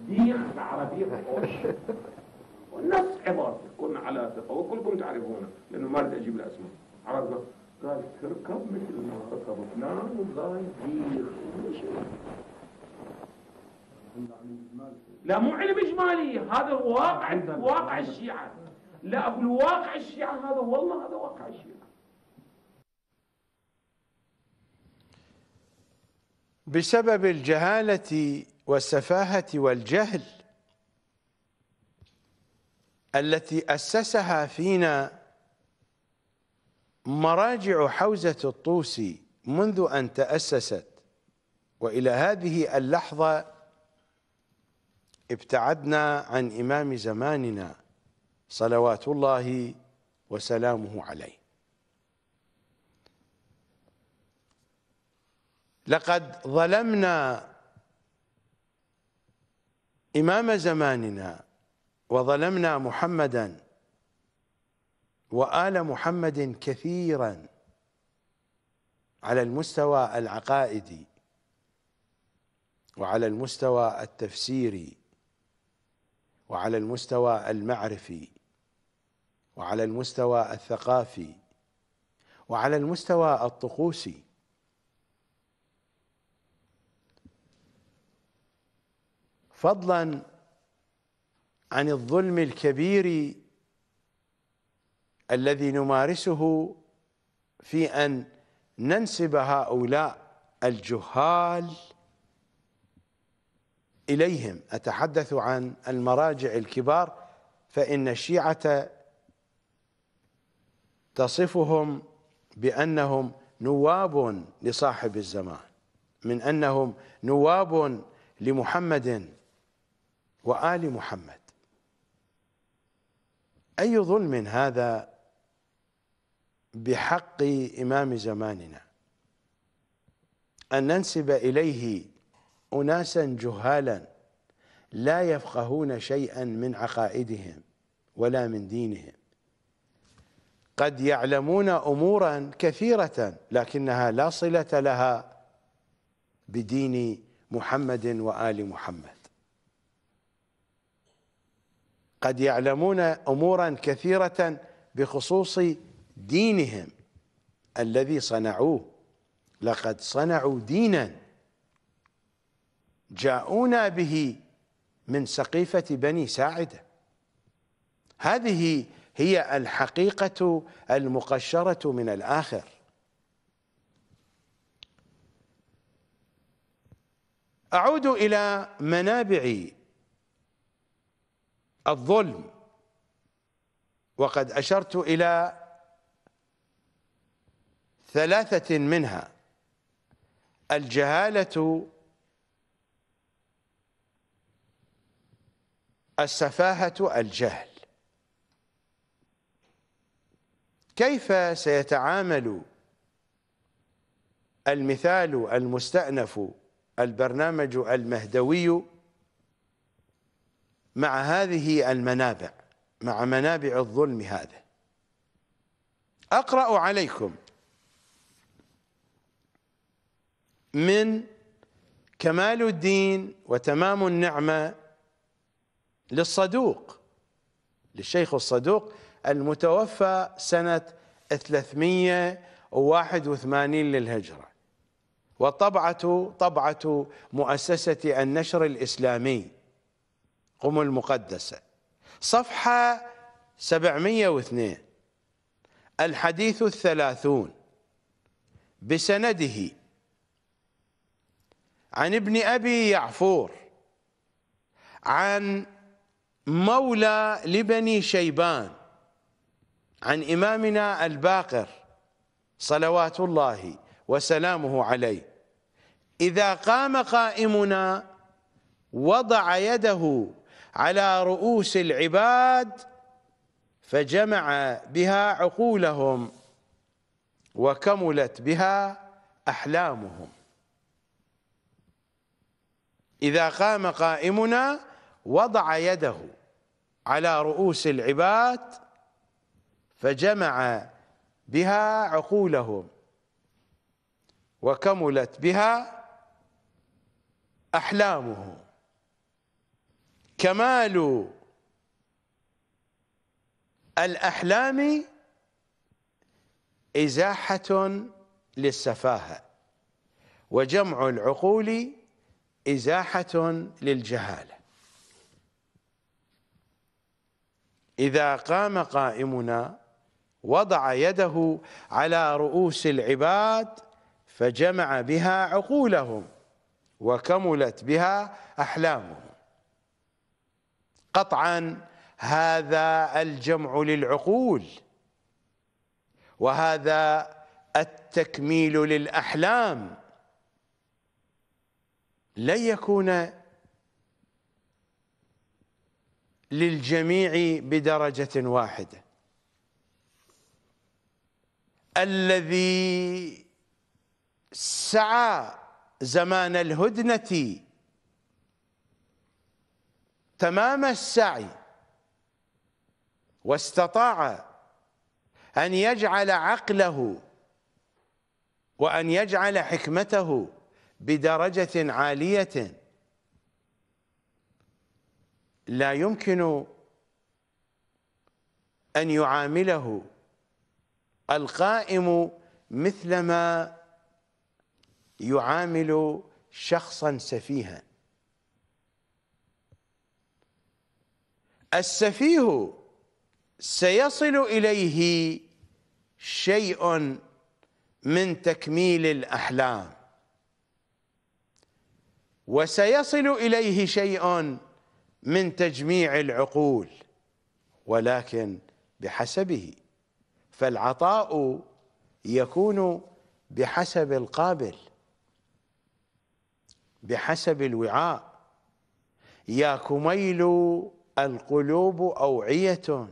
ديخ بالعربية حقش والنص عبارة كنا على ثقة وكلكم تعرفونه لأنه ما رد أجيب الأسماء عرفنا قال تركب مثل ما ركبت فلان وقال ديخ لا مو علم إجمالي هذا واقع واقع الشيعة لا أقول واقع الشيعة هذا والله هذا واقع الشيعة بسبب الجهالة والسفاهة والجهل التي أسسها فينا مراجع حوزة الطوسي منذ أن تأسست وإلى هذه اللحظة ابتعدنا عن إمام زماننا صلوات الله وسلامه عليه لقد ظلمنا إمام زماننا وظلمنا محمدا وآل محمد كثيرا على المستوى العقائدي وعلى المستوى التفسيري وعلى المستوى المعرفي وعلى المستوى الثقافي وعلى المستوى الطقوسي فضلا عن الظلم الكبير الذي نمارسه في أن ننسب هؤلاء الجهال إليهم أتحدث عن المراجع الكبار فإن الشيعة تصفهم بأنهم نواب لصاحب الزمان من أنهم نواب لمحمد وآل محمد أي ظلم هذا بحق إمام زماننا أن ننسب إليه أناسا جهالا لا يفقهون شيئا من عقائدهم ولا من دينهم قد يعلمون أمورا كثيرة لكنها لا صلة لها بدين محمد وآل محمد قد يعلمون امورا كثيره بخصوص دينهم الذي صنعوه لقد صنعوا دينا جاءونا به من سقيفه بني ساعده هذه هي الحقيقه المقشره من الاخر اعود الى منابعي الظلم وقد أشرت إلى ثلاثة منها الجهالة السفاهة الجهل كيف سيتعامل المثال المستأنف البرنامج المهدوي مع هذه المنابع مع منابع الظلم هذا أقرأ عليكم من كمال الدين وتمام النعمة للصدوق للشيخ الصدوق المتوفى سنة 381 للهجرة والطبعة طبعة مؤسسة النشر الإسلامي قم المقدسة صفحة 702 الحديث الثلاثون بسنده عن ابن أبي يعفور عن مولى لبني شيبان عن إمامنا الباقر صلوات الله وسلامه عليه إذا قام قائمنا وضع يده على رؤوس العباد فجمع بها عقولهم وكملت بها أحلامهم إذا قام قائمنا وضع يده على رؤوس العباد فجمع بها عقولهم وكملت بها أحلامهم كمال الأحلام إزاحة للسفاهة وجمع العقول إزاحة للجهالة إذا قام قائمنا وضع يده على رؤوس العباد فجمع بها عقولهم وكملت بها أحلامهم قطعا هذا الجمع للعقول وهذا التكميل للأحلام لن يكون للجميع بدرجة واحدة الذي سعى زمان الهدنه تمام السعي واستطاع أن يجعل عقله وأن يجعل حكمته بدرجة عالية لا يمكن أن يعامله القائم مثلما يعامل شخصا سفيها السفيه سيصل اليه شيء من تكميل الاحلام وسيصل اليه شيء من تجميع العقول ولكن بحسبه فالعطاء يكون بحسب القابل بحسب الوعاء يا كميل القلوب أوعية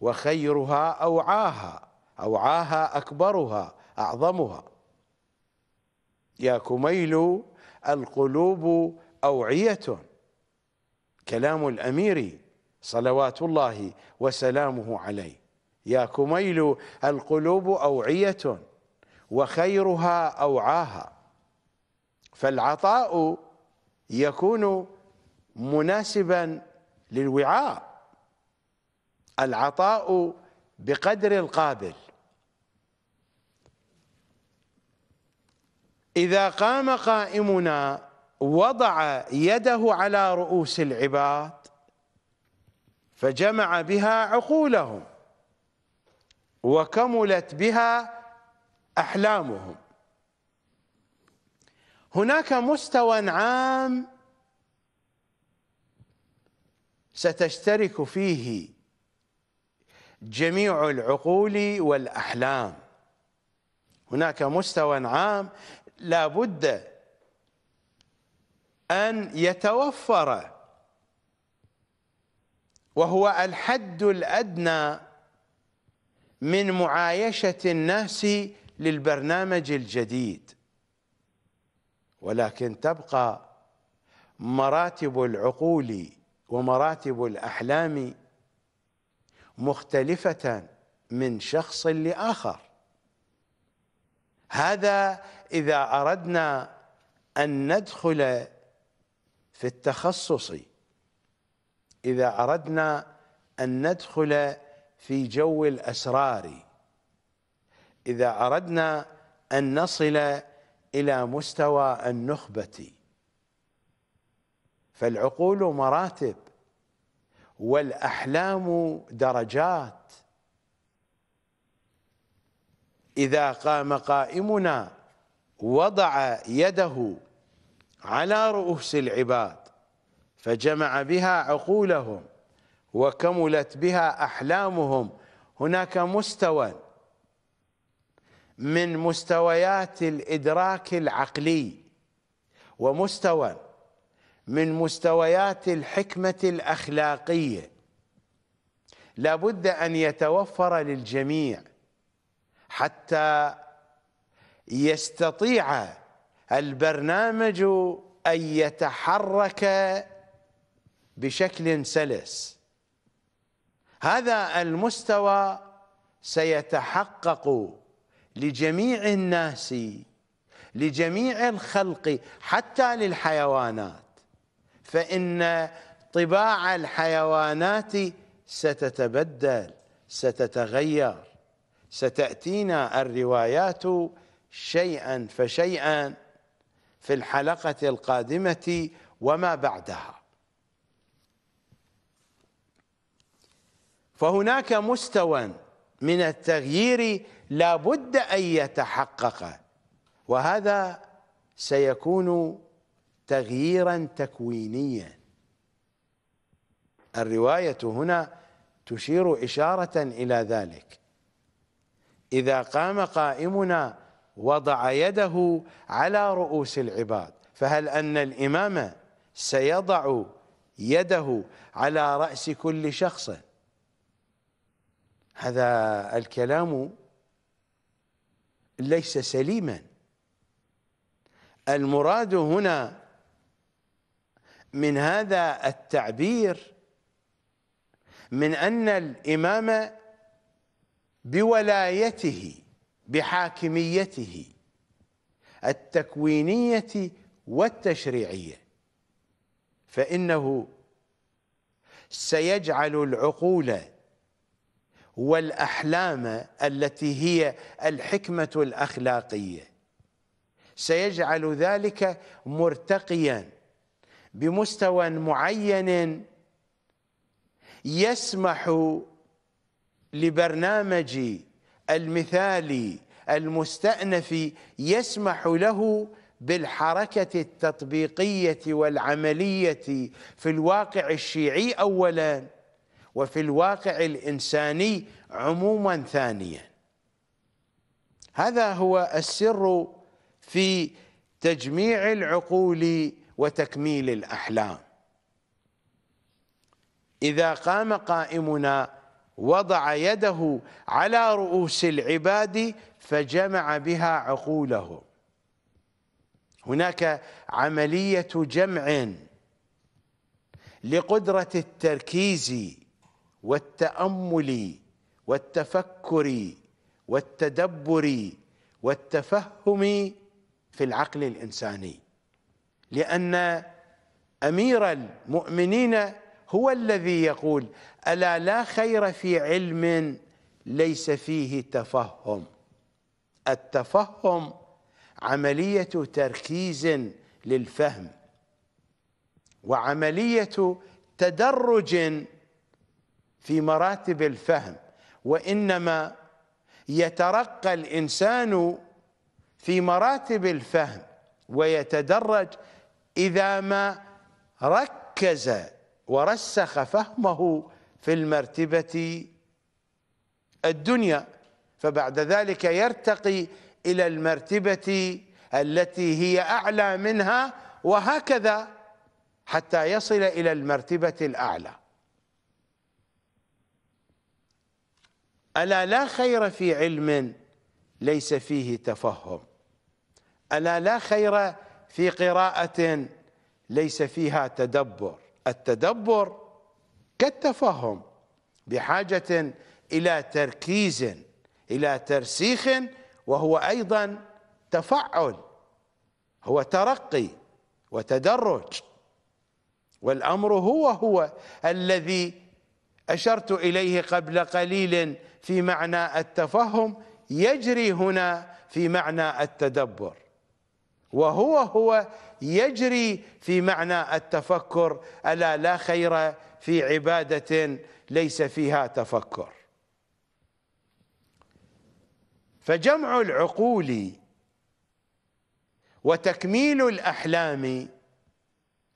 وخيرها أوعاها أوعاها أكبرها أعظمها يا كميل القلوب أوعية كلام الأمير صلوات الله وسلامه عليه يا كميل القلوب أوعية وخيرها أوعاها فالعطاء يكون مناسبا للوعاء العطاء بقدر القابل إذا قام قائمنا وضع يده على رؤوس العباد فجمع بها عقولهم وكملت بها أحلامهم هناك مستوى عام ستشترك فيه جميع العقول والأحلام هناك مستوى عام لا بد أن يتوفر وهو الحد الأدنى من معايشة الناس للبرنامج الجديد ولكن تبقى مراتب العقول ومراتب الأحلام مختلفة من شخص لآخر هذا إذا أردنا أن ندخل في التخصص إذا أردنا أن ندخل في جو الأسرار إذا أردنا أن نصل إلى مستوى النخبة فالعقول مراتب والاحلام درجات اذا قام قائمنا وضع يده على رؤوس العباد فجمع بها عقولهم وكملت بها احلامهم هناك مستوى من مستويات الادراك العقلي ومستوى من مستويات الحكمة الأخلاقية لابد أن يتوفر للجميع حتى يستطيع البرنامج أن يتحرك بشكل سلس هذا المستوى سيتحقق لجميع الناس لجميع الخلق حتى للحيوانات فإن طباع الحيوانات ستتبدل ستتغير ستأتينا الروايات شيئا فشيئا في الحلقة القادمة وما بعدها فهناك مستوى من التغيير لا بد أن يتحقق وهذا سيكون تغييرا تكوينيا الرواية هنا تشير إشارة إلى ذلك إذا قام قائمنا وضع يده على رؤوس العباد فهل أن الإمام سيضع يده على رأس كل شخص هذا الكلام ليس سليما المراد هنا من هذا التعبير من أن الإمام بولايته بحاكميته التكوينية والتشريعية فإنه سيجعل العقول والأحلام التي هي الحكمة الأخلاقية سيجعل ذلك مرتقياً بمستوى معين يسمح لبرنامج المثالي المستأنف يسمح له بالحركة التطبيقية والعملية في الواقع الشيعي أولا وفي الواقع الإنساني عموما ثانيا هذا هو السر في تجميع العقول وتكميل الأحلام إذا قام قائمنا وضع يده على رؤوس العباد فجمع بها عقولهم هناك عملية جمع لقدرة التركيز والتأمل والتفكر والتدبر والتفهم في العقل الإنساني لأن أمير المؤمنين هو الذي يقول ألا لا خير في علم ليس فيه تفهم التفهم عملية تركيز للفهم وعملية تدرج في مراتب الفهم وإنما يترقى الإنسان في مراتب الفهم ويتدرج إذا ما ركز ورسخ فهمه في المرتبة الدنيا فبعد ذلك يرتقي إلى المرتبة التي هي أعلى منها وهكذا حتى يصل إلى المرتبة الأعلى ألا لا خير في علم ليس فيه تفهم ألا لا خير في قراءة ليس فيها تدبر التدبر كالتفهم بحاجة إلى تركيز إلى ترسيخ وهو أيضا تفعل هو ترقي وتدرج والأمر هو هو الذي أشرت إليه قبل قليل في معنى التفهم يجري هنا في معنى التدبر وهو هو يجري في معنى التفكر الا لا خير في عباده ليس فيها تفكر فجمع العقول وتكميل الاحلام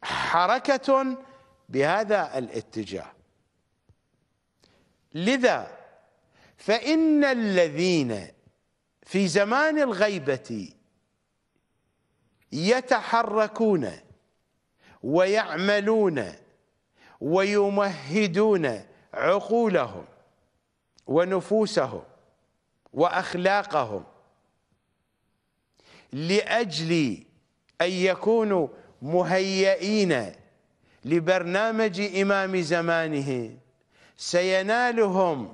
حركه بهذا الاتجاه لذا فان الذين في زمان الغيبه يتحركون ويعملون ويمهدون عقولهم ونفوسهم واخلاقهم لاجل ان يكونوا مهيئين لبرنامج امام زمانه سينالهم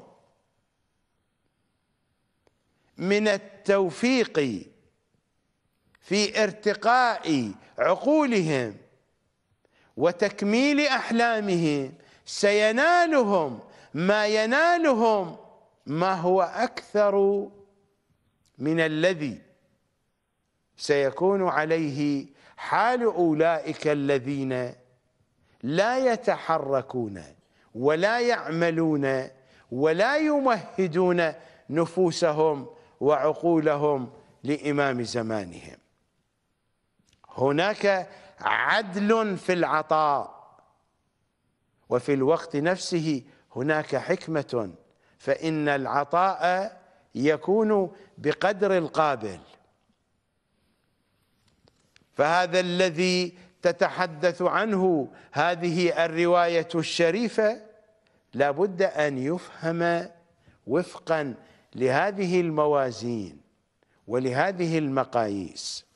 من التوفيق في ارتقاء عقولهم وتكميل احلامهم سينالهم ما ينالهم ما هو اكثر من الذي سيكون عليه حال اولئك الذين لا يتحركون ولا يعملون ولا يمهدون نفوسهم وعقولهم لامام زمانهم هناك عدل في العطاء وفي الوقت نفسه هناك حكمة فإن العطاء يكون بقدر القابل فهذا الذي تتحدث عنه هذه الرواية الشريفة لابد أن يفهم وفقا لهذه الموازين ولهذه المقاييس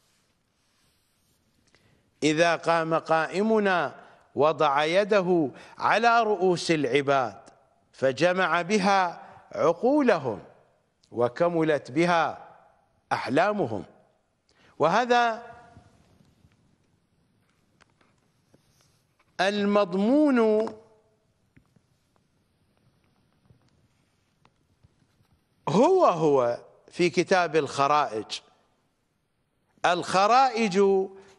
إذا قام قائمنا وضع يده على رؤوس العباد فجمع بها عقولهم وكملت بها أحلامهم وهذا المضمون هو هو في كتاب الخرائج الخرائج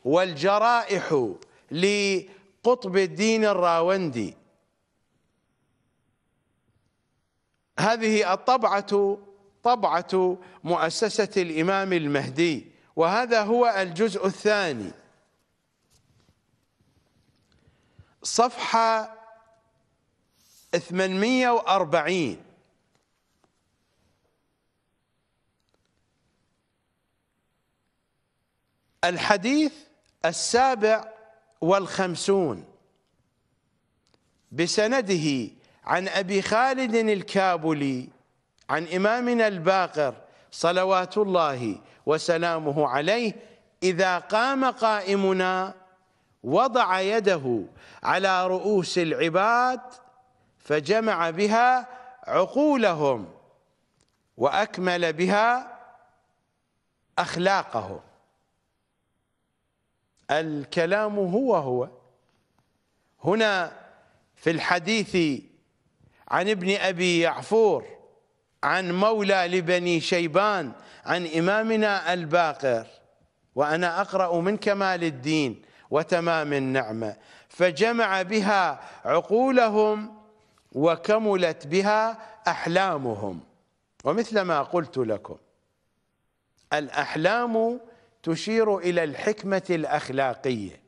والجرائح لقطب الدين الراوندي هذه الطبعة طبعة مؤسسة الإمام المهدي وهذا هو الجزء الثاني صفحة 840 الحديث السابع والخمسون بسنده عن أبي خالد الكابلي عن إمامنا الباقر صلوات الله وسلامه عليه إذا قام قائمنا وضع يده على رؤوس العباد فجمع بها عقولهم وأكمل بها أخلاقهم الكلام هو هو هنا في الحديث عن ابن أبي يعفور عن مولى لبني شيبان عن إمامنا الباقر وأنا أقرأ من كمال الدين وتمام النعمة فجمع بها عقولهم وكملت بها أحلامهم ومثل ما قلت لكم الأحلام تشير إلى الحكمة الأخلاقية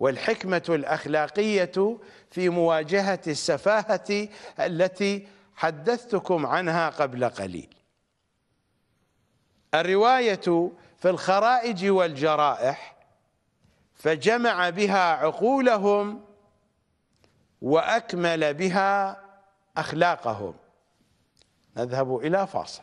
والحكمة الأخلاقية في مواجهة السفاهة التي حدثتكم عنها قبل قليل الرواية في الخرائج والجرائح فجمع بها عقولهم وأكمل بها أخلاقهم نذهب إلى فاصل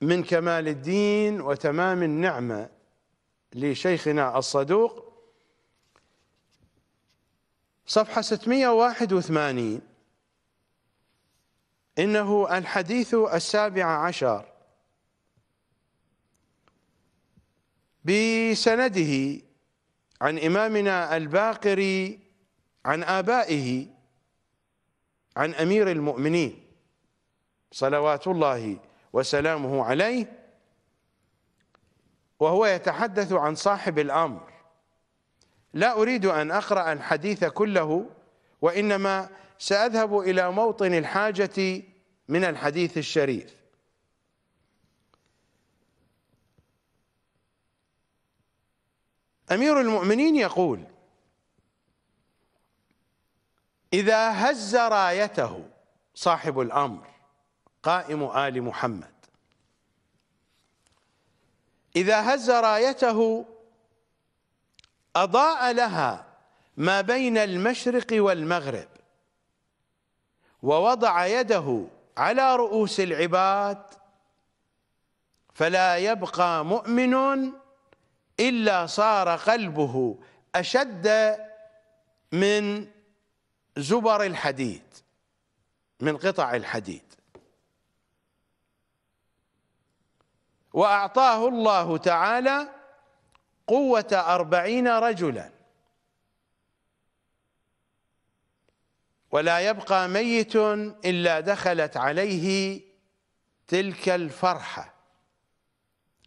من كمال الدين وتمام النعمة لشيخنا الصدوق صفحة 681 إنه الحديث السابع عشر بسنده عن إمامنا الباقري عن آبائه عن أمير المؤمنين صلوات الله وسلامه عليه وهو يتحدث عن صاحب الأمر لا أريد أن أقرأ الحديث كله وإنما سأذهب إلى موطن الحاجة من الحديث الشريف أمير المؤمنين يقول إذا هز رايته صاحب الأمر قائم آل محمد إذا هز رايته أضاء لها ما بين المشرق والمغرب ووضع يده على رؤوس العباد فلا يبقى مؤمن إلا صار قلبه أشد من زبر الحديد من قطع الحديد وأعطاه الله تعالى قوة أربعين رجلا ولا يبقى ميت إلا دخلت عليه تلك الفرحة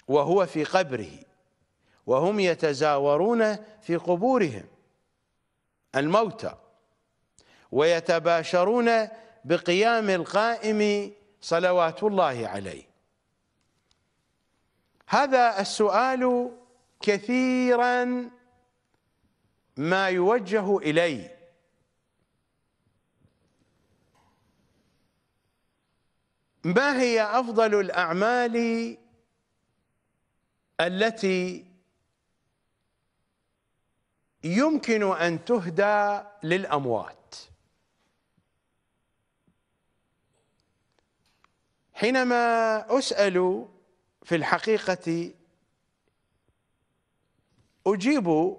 وهو في قبره وهم يتزاورون في قبورهم الموتى ويتباشرون بقيام القائم صلوات الله عليه هذا السؤال كثيرا ما يوجه إلي ما هي أفضل الأعمال التي يمكن أن تهدى للأموات حينما أسأل في الحقيقة أجيب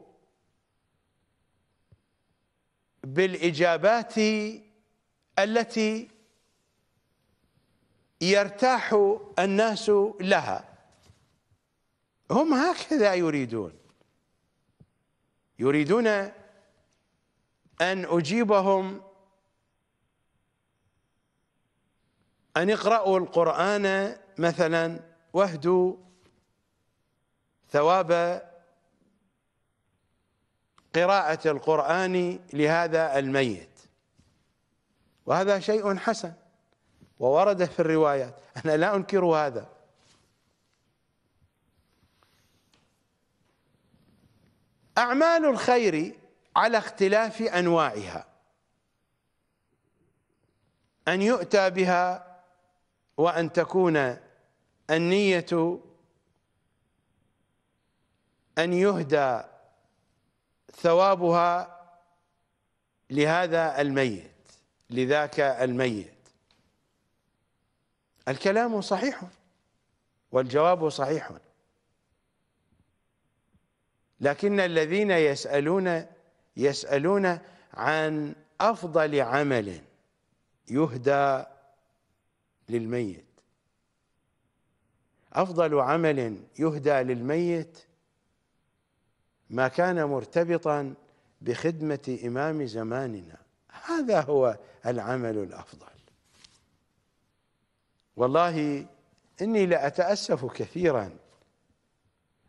بالإجابات التي يرتاح الناس لها هم هكذا يريدون يريدون أن أجيبهم أن اقرأوا القرآن مثلاً واهدوا ثواب قراءة القرآن لهذا الميت وهذا شيء حسن وورد في الروايات أنا لا أنكر هذا أعمال الخير على اختلاف أنواعها أن يؤتى بها وأن تكون النية أن يهدى ثوابها لهذا الميت لذاك الميت الكلام صحيح والجواب صحيح لكن الذين يسألون يسألون عن أفضل عمل يهدى للميت أفضل عمل يهدى للميت ما كان مرتبطا بخدمة إمام زماننا هذا هو العمل الأفضل والله إني لأتأسف كثيرا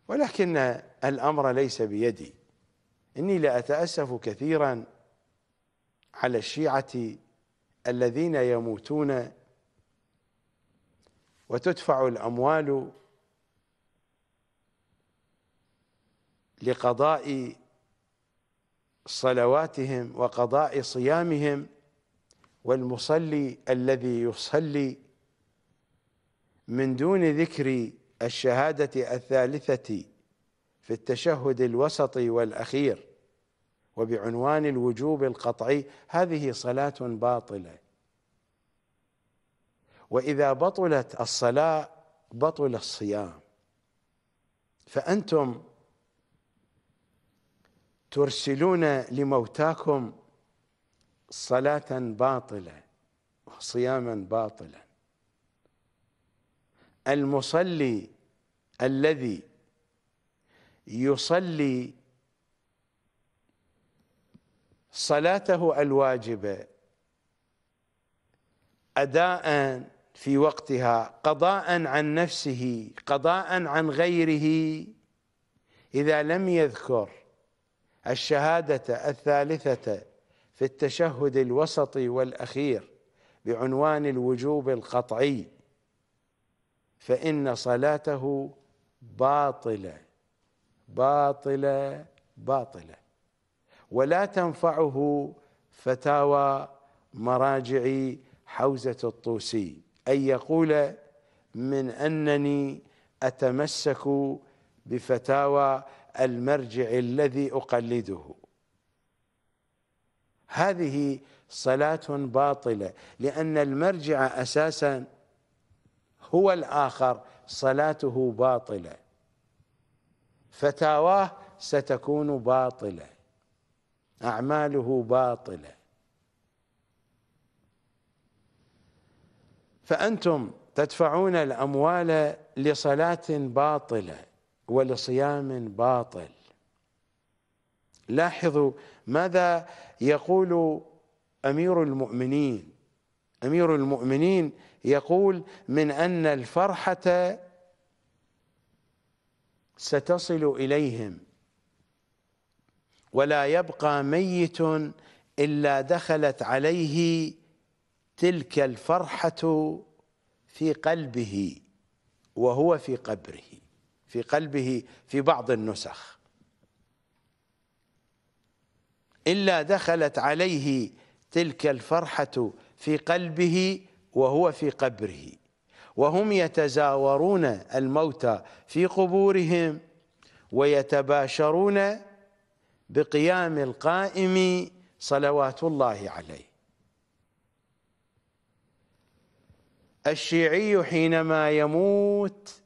ولكن الأمر ليس بيدي إني لأتأسف كثيرا على الشيعة الذين يموتون وتدفع الأموال لقضاء صلواتهم وقضاء صيامهم والمصلي الذي يصلي من دون ذكر الشهادة الثالثة في التشهد الوسطي والأخير وبعنوان الوجوب القطعي هذه صلاة باطلة واذا بطلت الصلاه بطل الصيام فانتم ترسلون لموتاكم صلاه باطله وصياما باطلا المصلي الذي يصلي صلاته الواجبه اداء في وقتها قضاء عن نفسه قضاء عن غيره إذا لم يذكر الشهادة الثالثة في التشهد الوسطي والأخير بعنوان الوجوب القطعي فإن صلاته باطلة باطلة باطلة ولا تنفعه فتاوى مراجع حوزة الطوسي أن يقول من أنني أتمسك بفتاوى المرجع الذي أقلده هذه صلاة باطلة لأن المرجع أساسا هو الآخر صلاته باطلة فتاواه ستكون باطلة أعماله باطلة فأنتم تدفعون الأموال لصلاة باطلة ولصيام باطل لاحظوا ماذا يقول أمير المؤمنين أمير المؤمنين يقول من أن الفرحة ستصل إليهم ولا يبقى ميت إلا دخلت عليه تلك الفرحة في قلبه وهو في قبره في قلبه في بعض النسخ إلا دخلت عليه تلك الفرحة في قلبه وهو في قبره وهم يتزاورون الموتى في قبورهم ويتباشرون بقيام القائم صلوات الله عليه الشيعي حينما يموت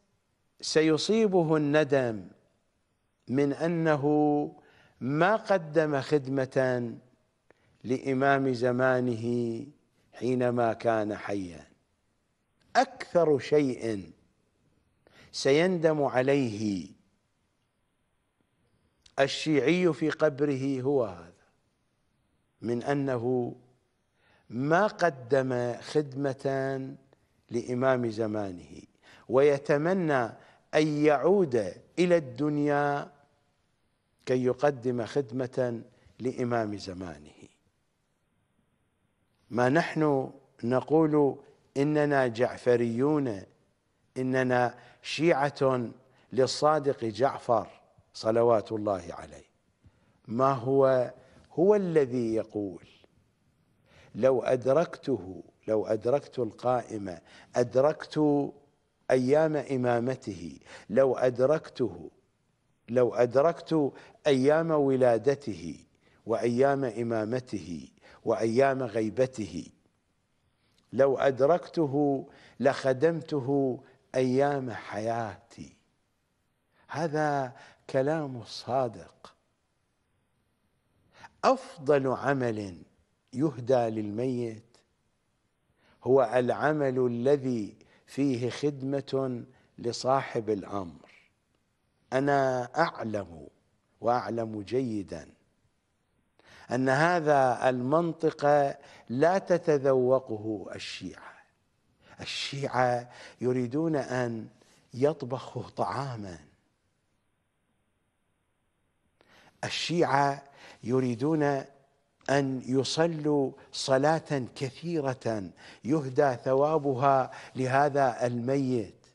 سيصيبه الندم من أنه ما قدم خدمة لإمام زمانه حينما كان حيا أكثر شيء سيندم عليه الشيعي في قبره هو هذا من أنه ما قدم خدمة لامام زمانه ويتمنى ان يعود الى الدنيا كي يقدم خدمه لامام زمانه ما نحن نقول اننا جعفريون اننا شيعه للصادق جعفر صلوات الله عليه ما هو هو الذي يقول لو ادركته لو أدركت القائمة أدركت أيام إمامته لو أدركته لو أدركت أيام ولادته وأيام إمامته وأيام غيبته لو أدركته لخدمته أيام حياتي هذا كلام صادق أفضل عمل يهدى للميت هو العمل الذي فيه خدمة لصاحب الأمر أنا أعلم وأعلم جيدا أن هذا المنطق لا تتذوقه الشيعة الشيعة يريدون أن يطبخوا طعاما الشيعة يريدون ان يصلوا صلاه كثيره يهدى ثوابها لهذا الميت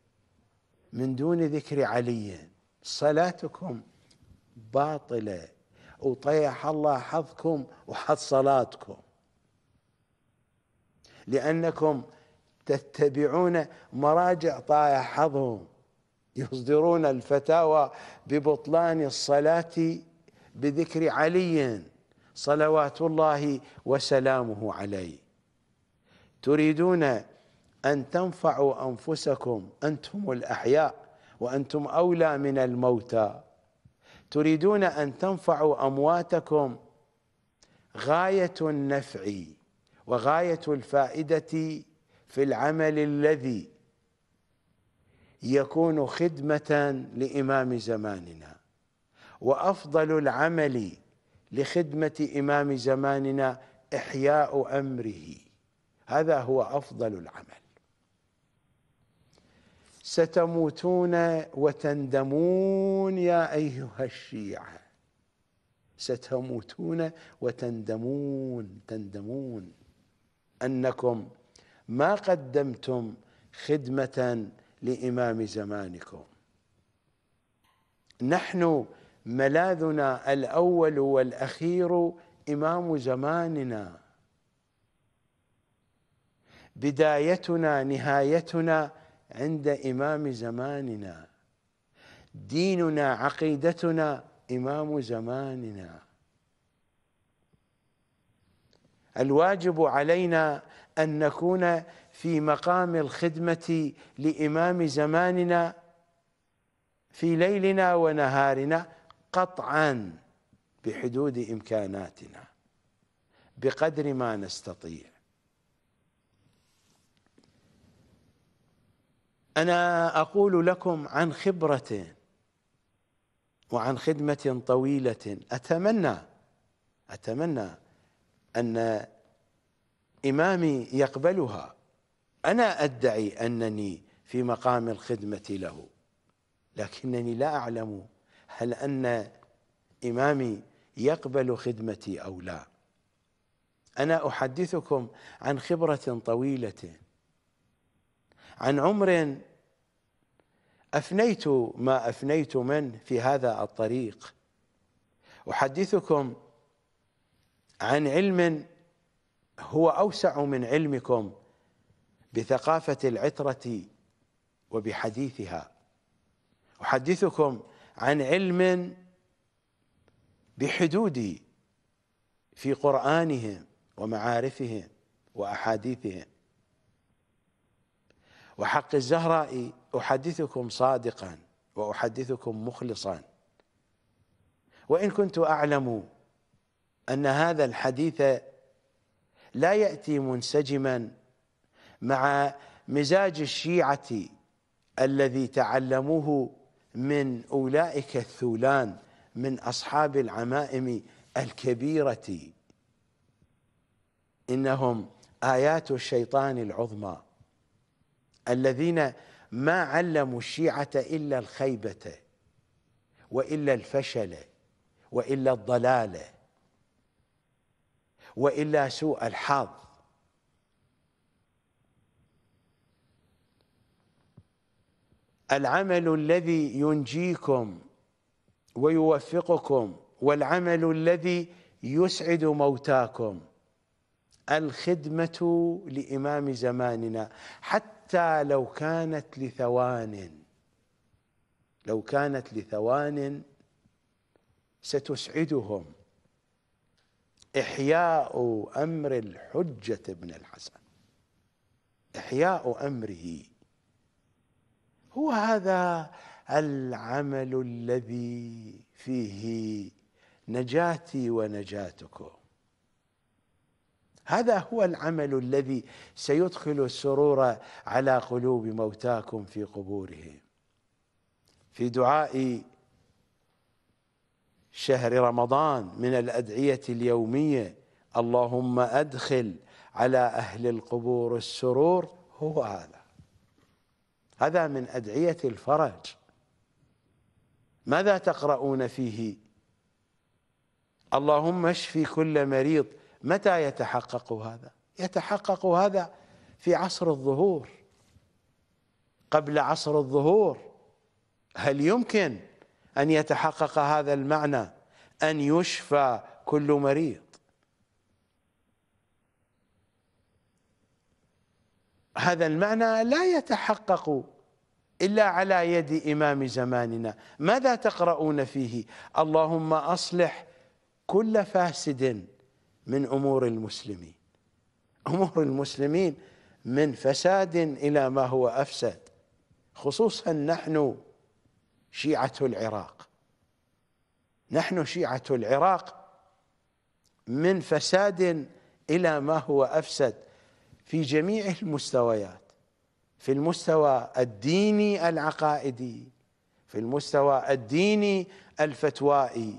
من دون ذكر علي صلاتكم باطله وطيح الله حظكم وحظ صلاتكم لانكم تتبعون مراجع طايح حظهم يصدرون الفتاوى ببطلان الصلاه بذكر علي صلوات الله وسلامه عليه تريدون أن تنفعوا أنفسكم أنتم الأحياء وأنتم أولى من الموتى تريدون أن تنفعوا أمواتكم غاية النفع وغاية الفائدة في العمل الذي يكون خدمة لإمام زماننا وأفضل العمل لخدمة إمام زماننا إحياء أمره هذا هو أفضل العمل ستموتون وتندمون يا أيها الشيعة ستموتون وتندمون تندمون أنكم ما قدمتم خدمة لإمام زمانكم نحن ملاذنا الاول والاخير امام زماننا بدايتنا نهايتنا عند امام زماننا ديننا عقيدتنا امام زماننا الواجب علينا ان نكون في مقام الخدمه لامام زماننا في ليلنا ونهارنا قطعا بحدود إمكاناتنا بقدر ما نستطيع أنا أقول لكم عن خبرة وعن خدمة طويلة أتمنى أتمنى أن إمامي يقبلها أنا أدعي أنني في مقام الخدمة له لكنني لا أعلم هل أن إمامي يقبل خدمتي أو لا أنا أحدثكم عن خبرة طويلة عن عمر أفنيت ما أفنيت من في هذا الطريق أحدثكم عن علم هو أوسع من علمكم بثقافة العترة وبحديثها أحدثكم عن علم بحدود في قرآنهم ومعارفهم وأحاديثهم وحق الزهراء أحدثكم صادقا وأحدثكم مخلصا وإن كنت أعلم أن هذا الحديث لا يأتي منسجما مع مزاج الشيعة الذي تعلموه من أولئك الثولان من أصحاب العمائم الكبيرة إنهم آيات الشيطان العظمى الذين ما علموا الشيعة إلا الخيبة وإلا الفشل وإلا الضلالة وإلا سوء الحظ العمل الذي ينجيكم ويوفقكم والعمل الذي يسعد موتاكم الخدمة لإمام زماننا حتى لو كانت لثوان لو كانت لثوان ستسعدهم إحياء أمر الحجة ابن الحسن إحياء أمره هو هذا العمل الذي فيه نجاتي ونجاتكم هذا هو العمل الذي سيدخل السرور على قلوب موتاكم في قبورهم في دعاء شهر رمضان من الأدعية اليومية اللهم أدخل على أهل القبور السرور هو هذا هذا من أدعية الفرج ماذا تقرؤون فيه اللهم اشفي كل مريض متى يتحقق هذا يتحقق هذا في عصر الظهور قبل عصر الظهور هل يمكن أن يتحقق هذا المعنى أن يشفى كل مريض هذا المعنى لا يتحقق إلا على يد إمام زماننا ماذا تقرؤون فيه اللهم أصلح كل فاسد من أمور المسلمين أمور المسلمين من فساد إلى ما هو أفسد خصوصا نحن شيعة العراق نحن شيعة العراق من فساد إلى ما هو أفسد في جميع المستويات في المستوى الديني العقائدي في المستوى الديني الفتوائي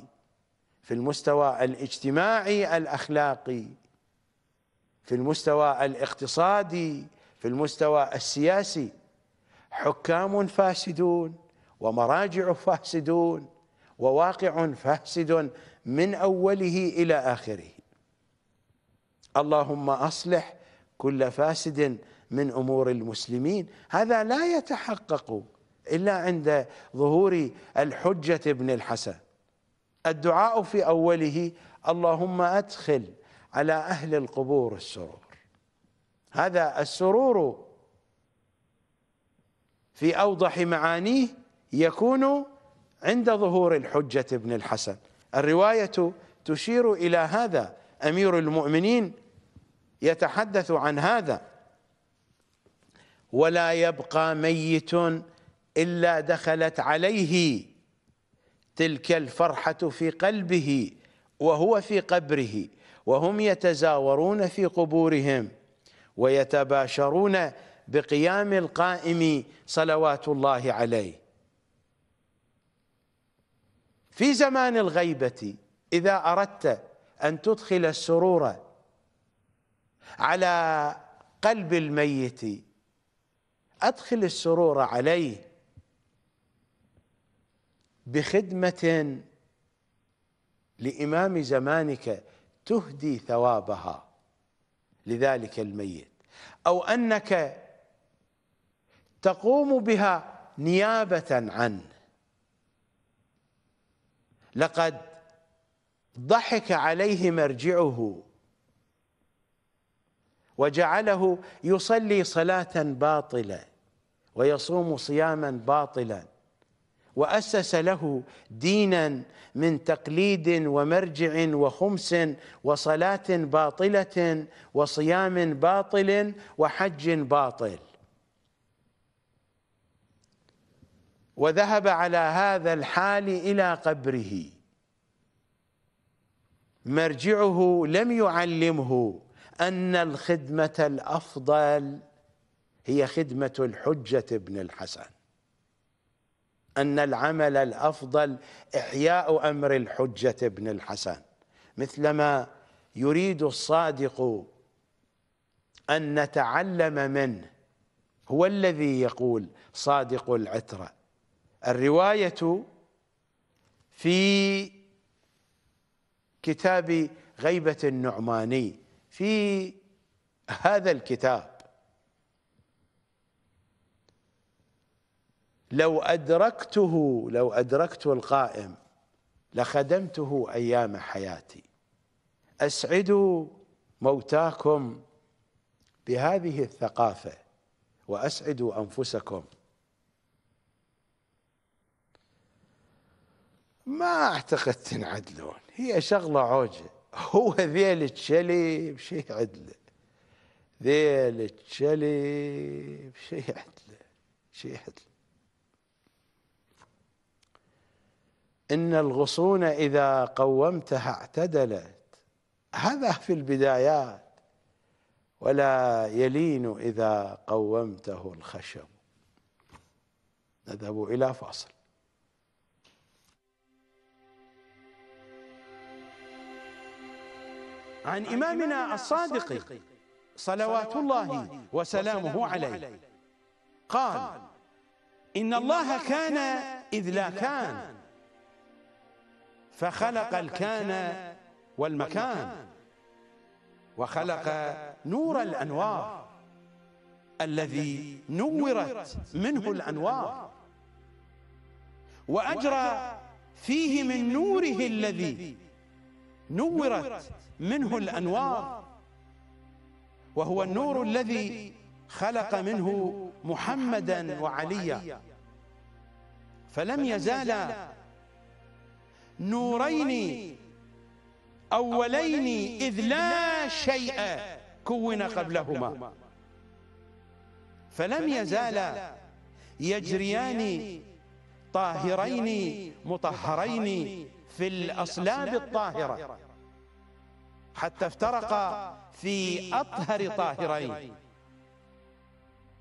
في المستوى الاجتماعي الاخلاقي في المستوى الاقتصادي في المستوى السياسي حكام فاسدون ومراجع فاسدون وواقع فاسد من اوله الى اخره اللهم اصلح كل فاسد من امور المسلمين هذا لا يتحقق الا عند ظهور الحجه ابن الحسن الدعاء في اوله اللهم ادخل على اهل القبور السرور هذا السرور في اوضح معانيه يكون عند ظهور الحجه ابن الحسن الروايه تشير الى هذا امير المؤمنين يتحدث عن هذا ولا يبقى ميت الا دخلت عليه تلك الفرحه في قلبه وهو في قبره وهم يتزاورون في قبورهم ويتباشرون بقيام القائم صلوات الله عليه في زمان الغيبه اذا اردت ان تدخل السرور على قلب الميت أدخل السرور عليه بخدمة لإمام زمانك تهدي ثوابها لذلك الميت أو أنك تقوم بها نيابة عنه لقد ضحك عليه مرجعه وجعله يصلي صلاة باطلة ويصوم صياما باطلا وأسس له دينا من تقليد ومرجع وخمس وصلاة باطلة وصيام باطل وحج باطل وذهب على هذا الحال إلى قبره مرجعه لم يعلمه أن الخدمة الأفضل هي خدمة الحجة ابن الحسن أن العمل الأفضل إحياء أمر الحجة ابن الحسن مثلما يريد الصادق أن نتعلم منه هو الذي يقول صادق العترة الرواية في كتاب غيبة النعماني في هذا الكتاب لو أدركته لو أدركت القائم لخدمته أيام حياتي أسعدوا موتاكم بهذه الثقافة وأسعدوا أنفسكم ما أعتقد تنعدلون هي شغلة عوجة هو ذيل تشلب شي عدله ذيل تشلب شي عدله شي عدله إن الغصون إذا قومتها اعتدلت هذا في البدايات ولا يلين إذا قومته الخشب نذهب إلى فاصل عن إمامنا الصادق صلوات الله وسلامه عليه قال إن الله كان إذ لا كان فخلق الكان والمكان وخلق نور الأنوار الذي نورت منه الأنوار وأجرى فيه من نوره الذي نورت منه الأنوار وهو النور الذي خلق منه محمدا وعليا فلم يزال نورين أولين إذ لا شيء كون قبلهما فلم يزال يجريان طاهرين مطهرين في الأصلاب الطاهرة حتى افترق في أطهر طاهرين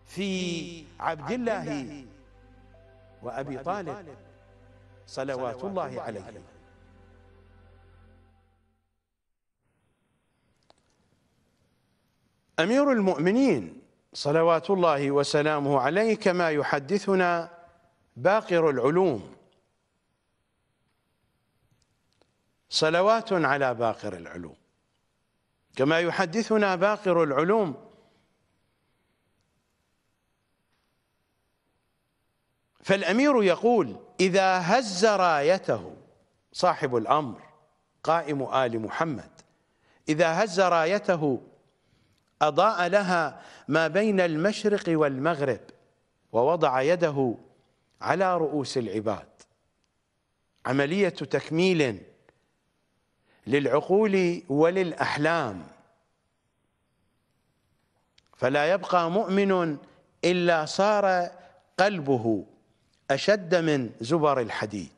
في عبد الله وأبي طالب صلوات الله عليه أمير المؤمنين صلوات الله وسلامه عليه كما يحدثنا باقر العلوم صلوات على باقر العلوم كما يحدثنا باقر العلوم فالأمير يقول إذا هز رايته صاحب الأمر قائم آل محمد إذا هز رايته أضاء لها ما بين المشرق والمغرب ووضع يده على رؤوس العباد عملية تكميل للعقول وللأحلام فلا يبقى مؤمن إلا صار قلبه أشد من زبر الحديد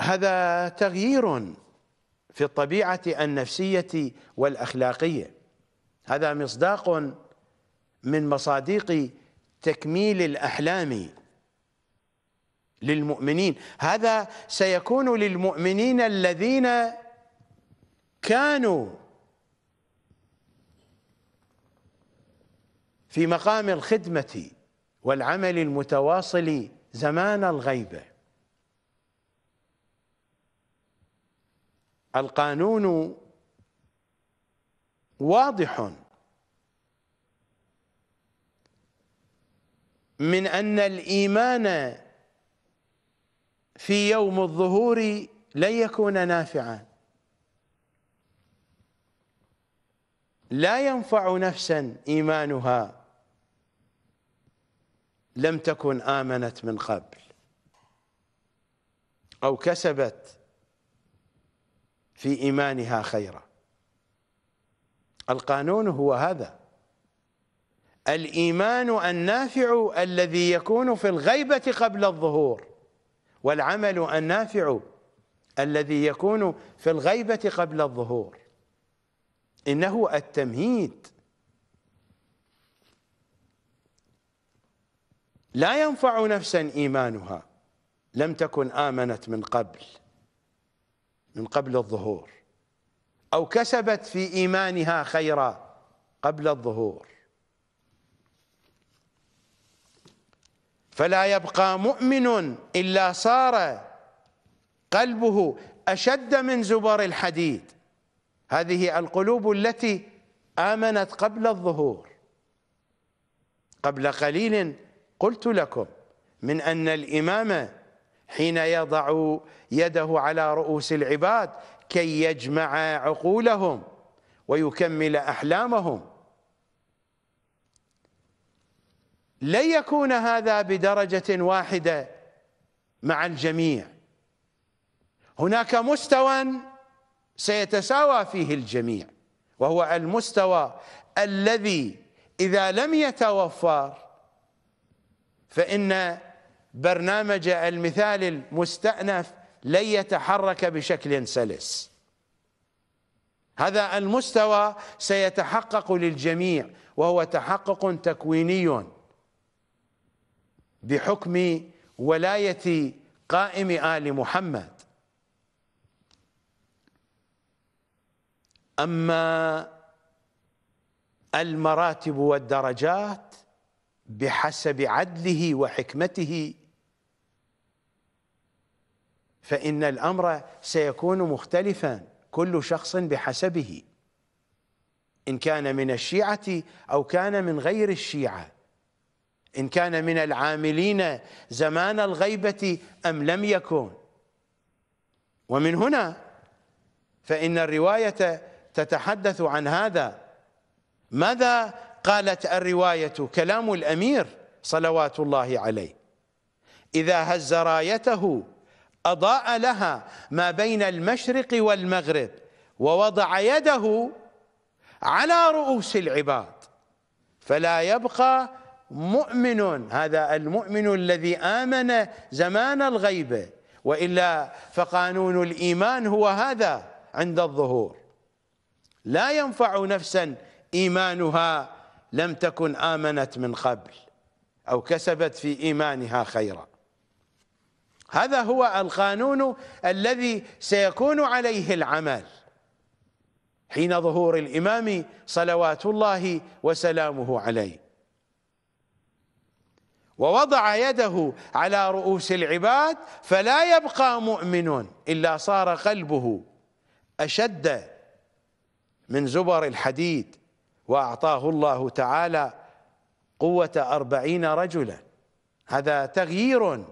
هذا تغيير في الطبيعة النفسية والأخلاقية هذا مصداق من مصادق تكميل الأحلام للمؤمنين هذا سيكون للمؤمنين الذين كانوا في مقام الخدمة والعمل المتواصل زمان الغيبة القانون واضح من أن الإيمان في يوم الظهور لن يكون نافعا لا ينفع نفسا إيمانها لم تكن آمنت من قبل أو كسبت في إيمانها خيرا القانون هو هذا الإيمان النافع الذي يكون في الغيبة قبل الظهور والعمل النافع الذي يكون في الغيبة قبل الظهور إنه التمهيد لا ينفع نفسا إيمانها لم تكن آمنت من قبل من قبل الظهور أو كسبت في إيمانها خيرا قبل الظهور فلا يبقى مؤمن إلا صار قلبه أشد من زبر الحديد هذه القلوب التي آمنت قبل الظهور قبل قليل قلت لكم من أن الإمام حين يضع يده على رؤوس العباد كي يجمع عقولهم ويكمل أحلامهم لن يكون هذا بدرجة واحدة مع الجميع هناك مستوى سيتساوى فيه الجميع وهو المستوى الذي إذا لم يتوفر فإن برنامج المثال المستأنف لن يتحرك بشكل سلس هذا المستوى سيتحقق للجميع وهو تحقق تكويني بحكم ولاية قائم آل محمد أما المراتب والدرجات بحسب عدله وحكمته فإن الأمر سيكون مختلفا كل شخص بحسبه إن كان من الشيعة أو كان من غير الشيعة إن كان من العاملين زمان الغيبة أم لم يكن ومن هنا فإن الرواية تتحدث عن هذا ماذا قالت الرواية كلام الأمير صلوات الله عليه إذا هز رايته أضاء لها ما بين المشرق والمغرب ووضع يده على رؤوس العباد فلا يبقى مؤمن هذا المؤمن الذي آمن زمان الغيبة وإلا فقانون الإيمان هو هذا عند الظهور لا ينفع نفسا إيمانها لم تكن آمنت من قبل أو كسبت في إيمانها خيرا هذا هو القانون الذي سيكون عليه العمل حين ظهور الإمام صلوات الله وسلامه عليه ووضع يده على رؤوس العباد فلا يبقى مؤمن الا صار قلبه اشد من زبر الحديد واعطاه الله تعالى قوه اربعين رجلا هذا تغيير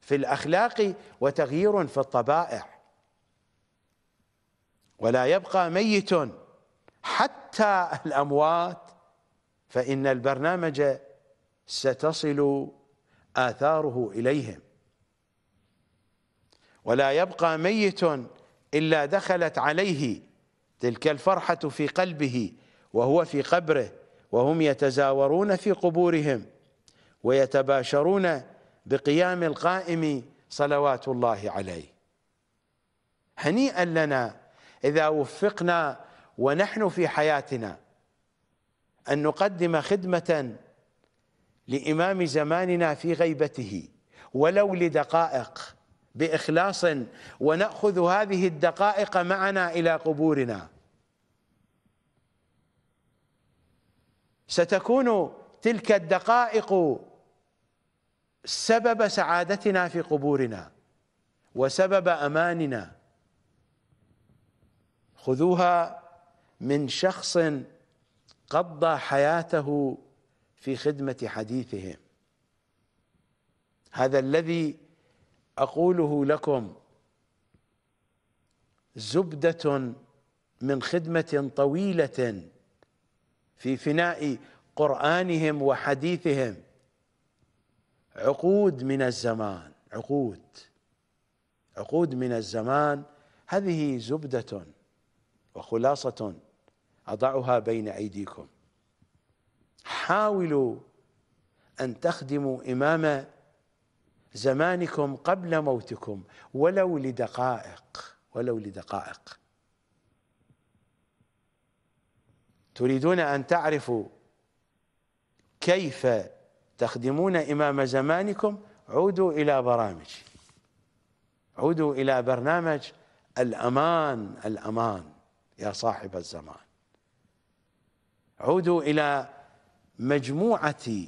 في الاخلاق وتغيير في الطبائع ولا يبقى ميت حتى الاموات فان البرنامج ستصل آثاره إليهم ولا يبقى ميت إلا دخلت عليه تلك الفرحة في قلبه وهو في قبره وهم يتزاورون في قبورهم ويتباشرون بقيام القائم صلوات الله عليه هنيئا لنا إذا وفقنا ونحن في حياتنا أن نقدم خدمة لإمام زماننا في غيبته ولو لدقائق بإخلاص ونأخذ هذه الدقائق معنا إلى قبورنا ستكون تلك الدقائق سبب سعادتنا في قبورنا وسبب أماننا خذوها من شخص قضى حياته في خدمة حديثهم هذا الذي أقوله لكم زبدة من خدمة طويلة في فناء قرآنهم وحديثهم عقود من الزمان عقود عقود من الزمان هذه زبدة وخلاصة أضعها بين أيديكم حاولوا أن تخدموا إمام زمانكم قبل موتكم ولو لدقائق ولو لدقائق تريدون أن تعرفوا كيف تخدمون إمام زمانكم عودوا إلى برامج عودوا إلى برنامج الأمان الأمان يا صاحب الزمان عودوا إلى مجموعة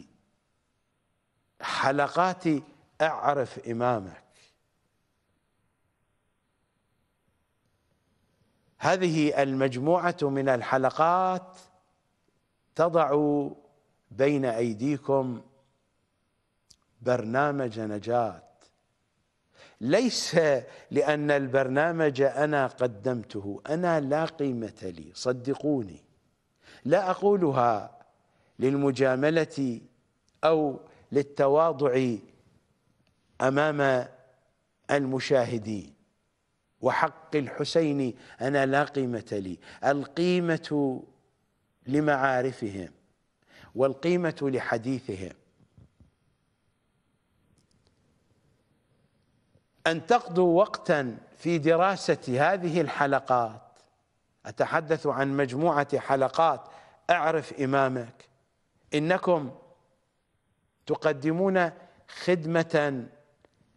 حلقات اعرف إمامك هذه المجموعة من الحلقات تضع بين أيديكم برنامج نجاة ليس لأن البرنامج أنا قدمته أنا لا قيمة لي صدقوني لا أقولها للمجاملة أو للتواضع أمام المشاهدين وحق الحسين أنا لا قيمة لي القيمة لمعارفهم والقيمة لحديثهم أن تقضوا وقتا في دراسة هذه الحلقات أتحدث عن مجموعة حلقات أعرف إمامك انكم تقدمون خدمه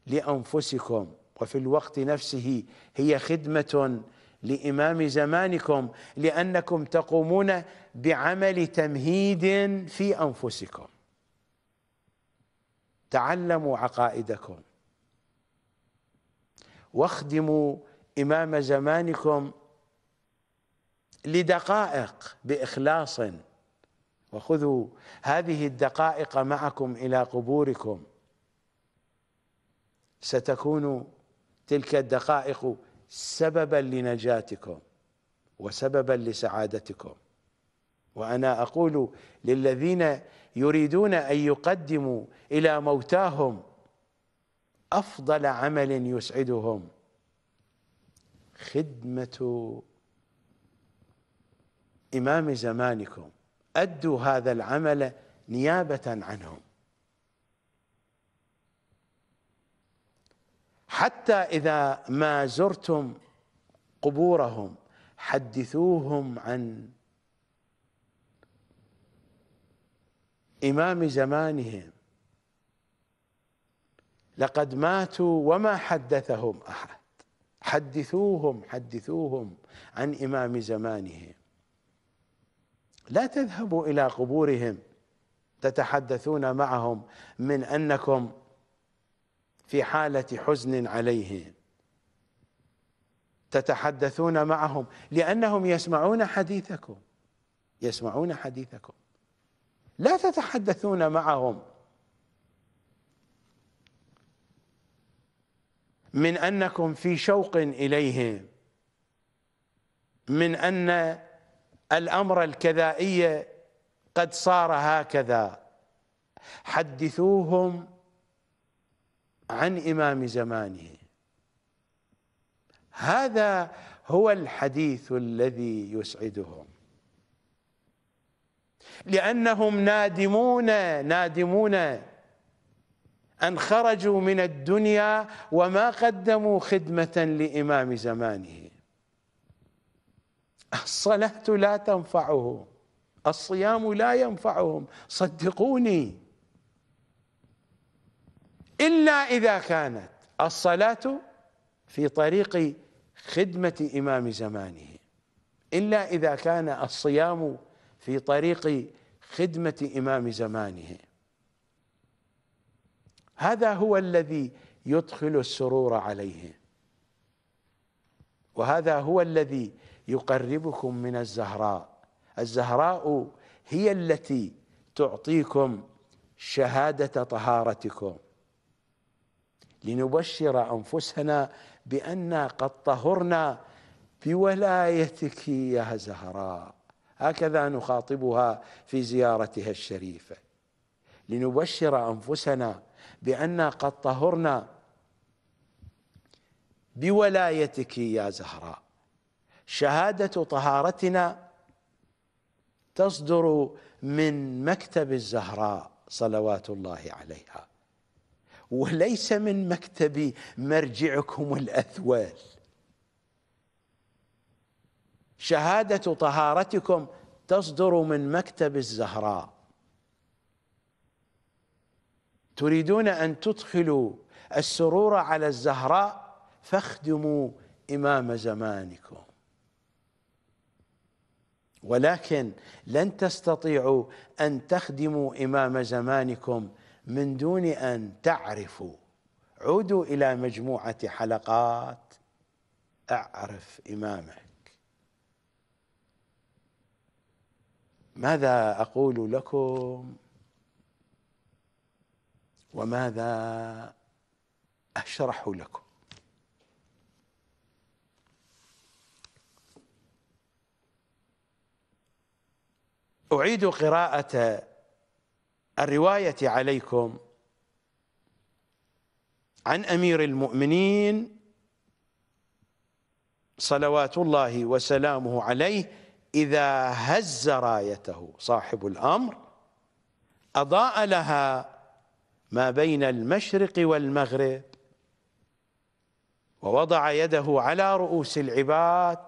لانفسكم وفي الوقت نفسه هي خدمه لامام زمانكم لانكم تقومون بعمل تمهيد في انفسكم تعلموا عقائدكم واخدموا امام زمانكم لدقائق باخلاص وخذوا هذه الدقائق معكم إلى قبوركم ستكون تلك الدقائق سببا لنجاتكم وسببا لسعادتكم وأنا أقول للذين يريدون أن يقدموا إلى موتاهم أفضل عمل يسعدهم خدمة إمام زمانكم أدوا هذا العمل نيابة عنهم حتى إذا ما زرتم قبورهم حدثوهم عن إمام زمانهم لقد ماتوا وما حدثهم أحد حدثوهم حدثوهم عن إمام زمانهم لا تذهبوا إلى قبورهم تتحدثون معهم من أنكم في حالة حزن عليهم تتحدثون معهم لأنهم يسمعون حديثكم يسمعون حديثكم لا تتحدثون معهم من أنكم في شوق إليهم من أن الأمر الكذائية قد صار هكذا حدثوهم عن إمام زمانه هذا هو الحديث الذي يسعدهم لأنهم نادمون نادمون أن خرجوا من الدنيا وما قدموا خدمة لإمام زمانه الصلاة لا تنفعه الصيام لا ينفعهم صدقوني إلا إذا كانت الصلاة في طريق خدمة إمام زمانه إلا إذا كان الصيام في طريق خدمة إمام زمانه هذا هو الذي يدخل السرور عليه وهذا هو الذي يقربكم من الزهراء الزهراء هي التي تعطيكم شهاده طهارتكم لنبشر انفسنا بانا قد طهرنا بولايتك يا زهراء هكذا نخاطبها في زيارتها الشريفه لنبشر انفسنا بانا قد طهرنا بولايتك يا زهراء شهادة طهارتنا تصدر من مكتب الزهراء صلوات الله عليها وليس من مكتب مرجعكم الأثوال شهادة طهارتكم تصدر من مكتب الزهراء تريدون أن تدخلوا السرور على الزهراء فاخدموا إمام زمانكم ولكن لن تستطيعوا ان تخدموا امام زمانكم من دون ان تعرفوا عودوا الى مجموعه حلقات اعرف امامك ماذا اقول لكم وماذا اشرح لكم أعيد قراءة الرواية عليكم عن أمير المؤمنين صلوات الله وسلامه عليه إذا هز رايته صاحب الأمر أضاء لها ما بين المشرق والمغرب ووضع يده على رؤوس العباد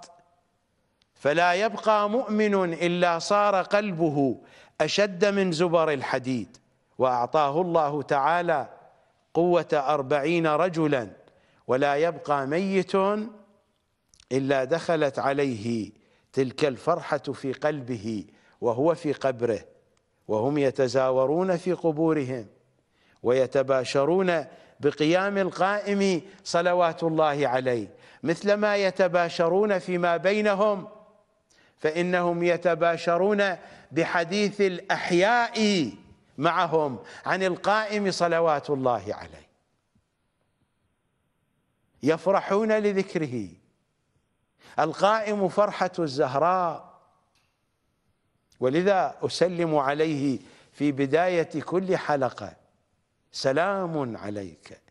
فلا يبقى مؤمن إلا صار قلبه أشد من زبر الحديد وأعطاه الله تعالى قوة أربعين رجلا ولا يبقى ميت إلا دخلت عليه تلك الفرحة في قلبه وهو في قبره وهم يتزاورون في قبورهم ويتباشرون بقيام القائم صلوات الله عليه مثلما يتباشرون فيما بينهم فإنهم يتباشرون بحديث الأحياء معهم عن القائم صلوات الله عليه يفرحون لذكره القائم فرحة الزهراء ولذا أسلم عليه في بداية كل حلقة سلام عليك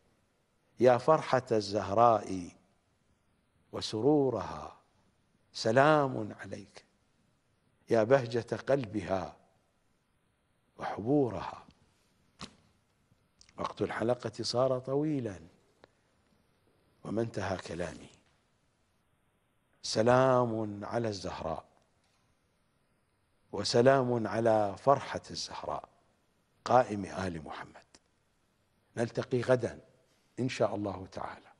يا فرحة الزهراء وسرورها سلام عليك يا بهجة قلبها وحبورها وقت الحلقة صار طويلا وما انتهى كلامي سلام على الزهراء وسلام على فرحة الزهراء قائم آل محمد نلتقي غدا إن شاء الله تعالى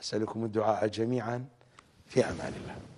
أسألكم الدعاء جميعا في أمان الله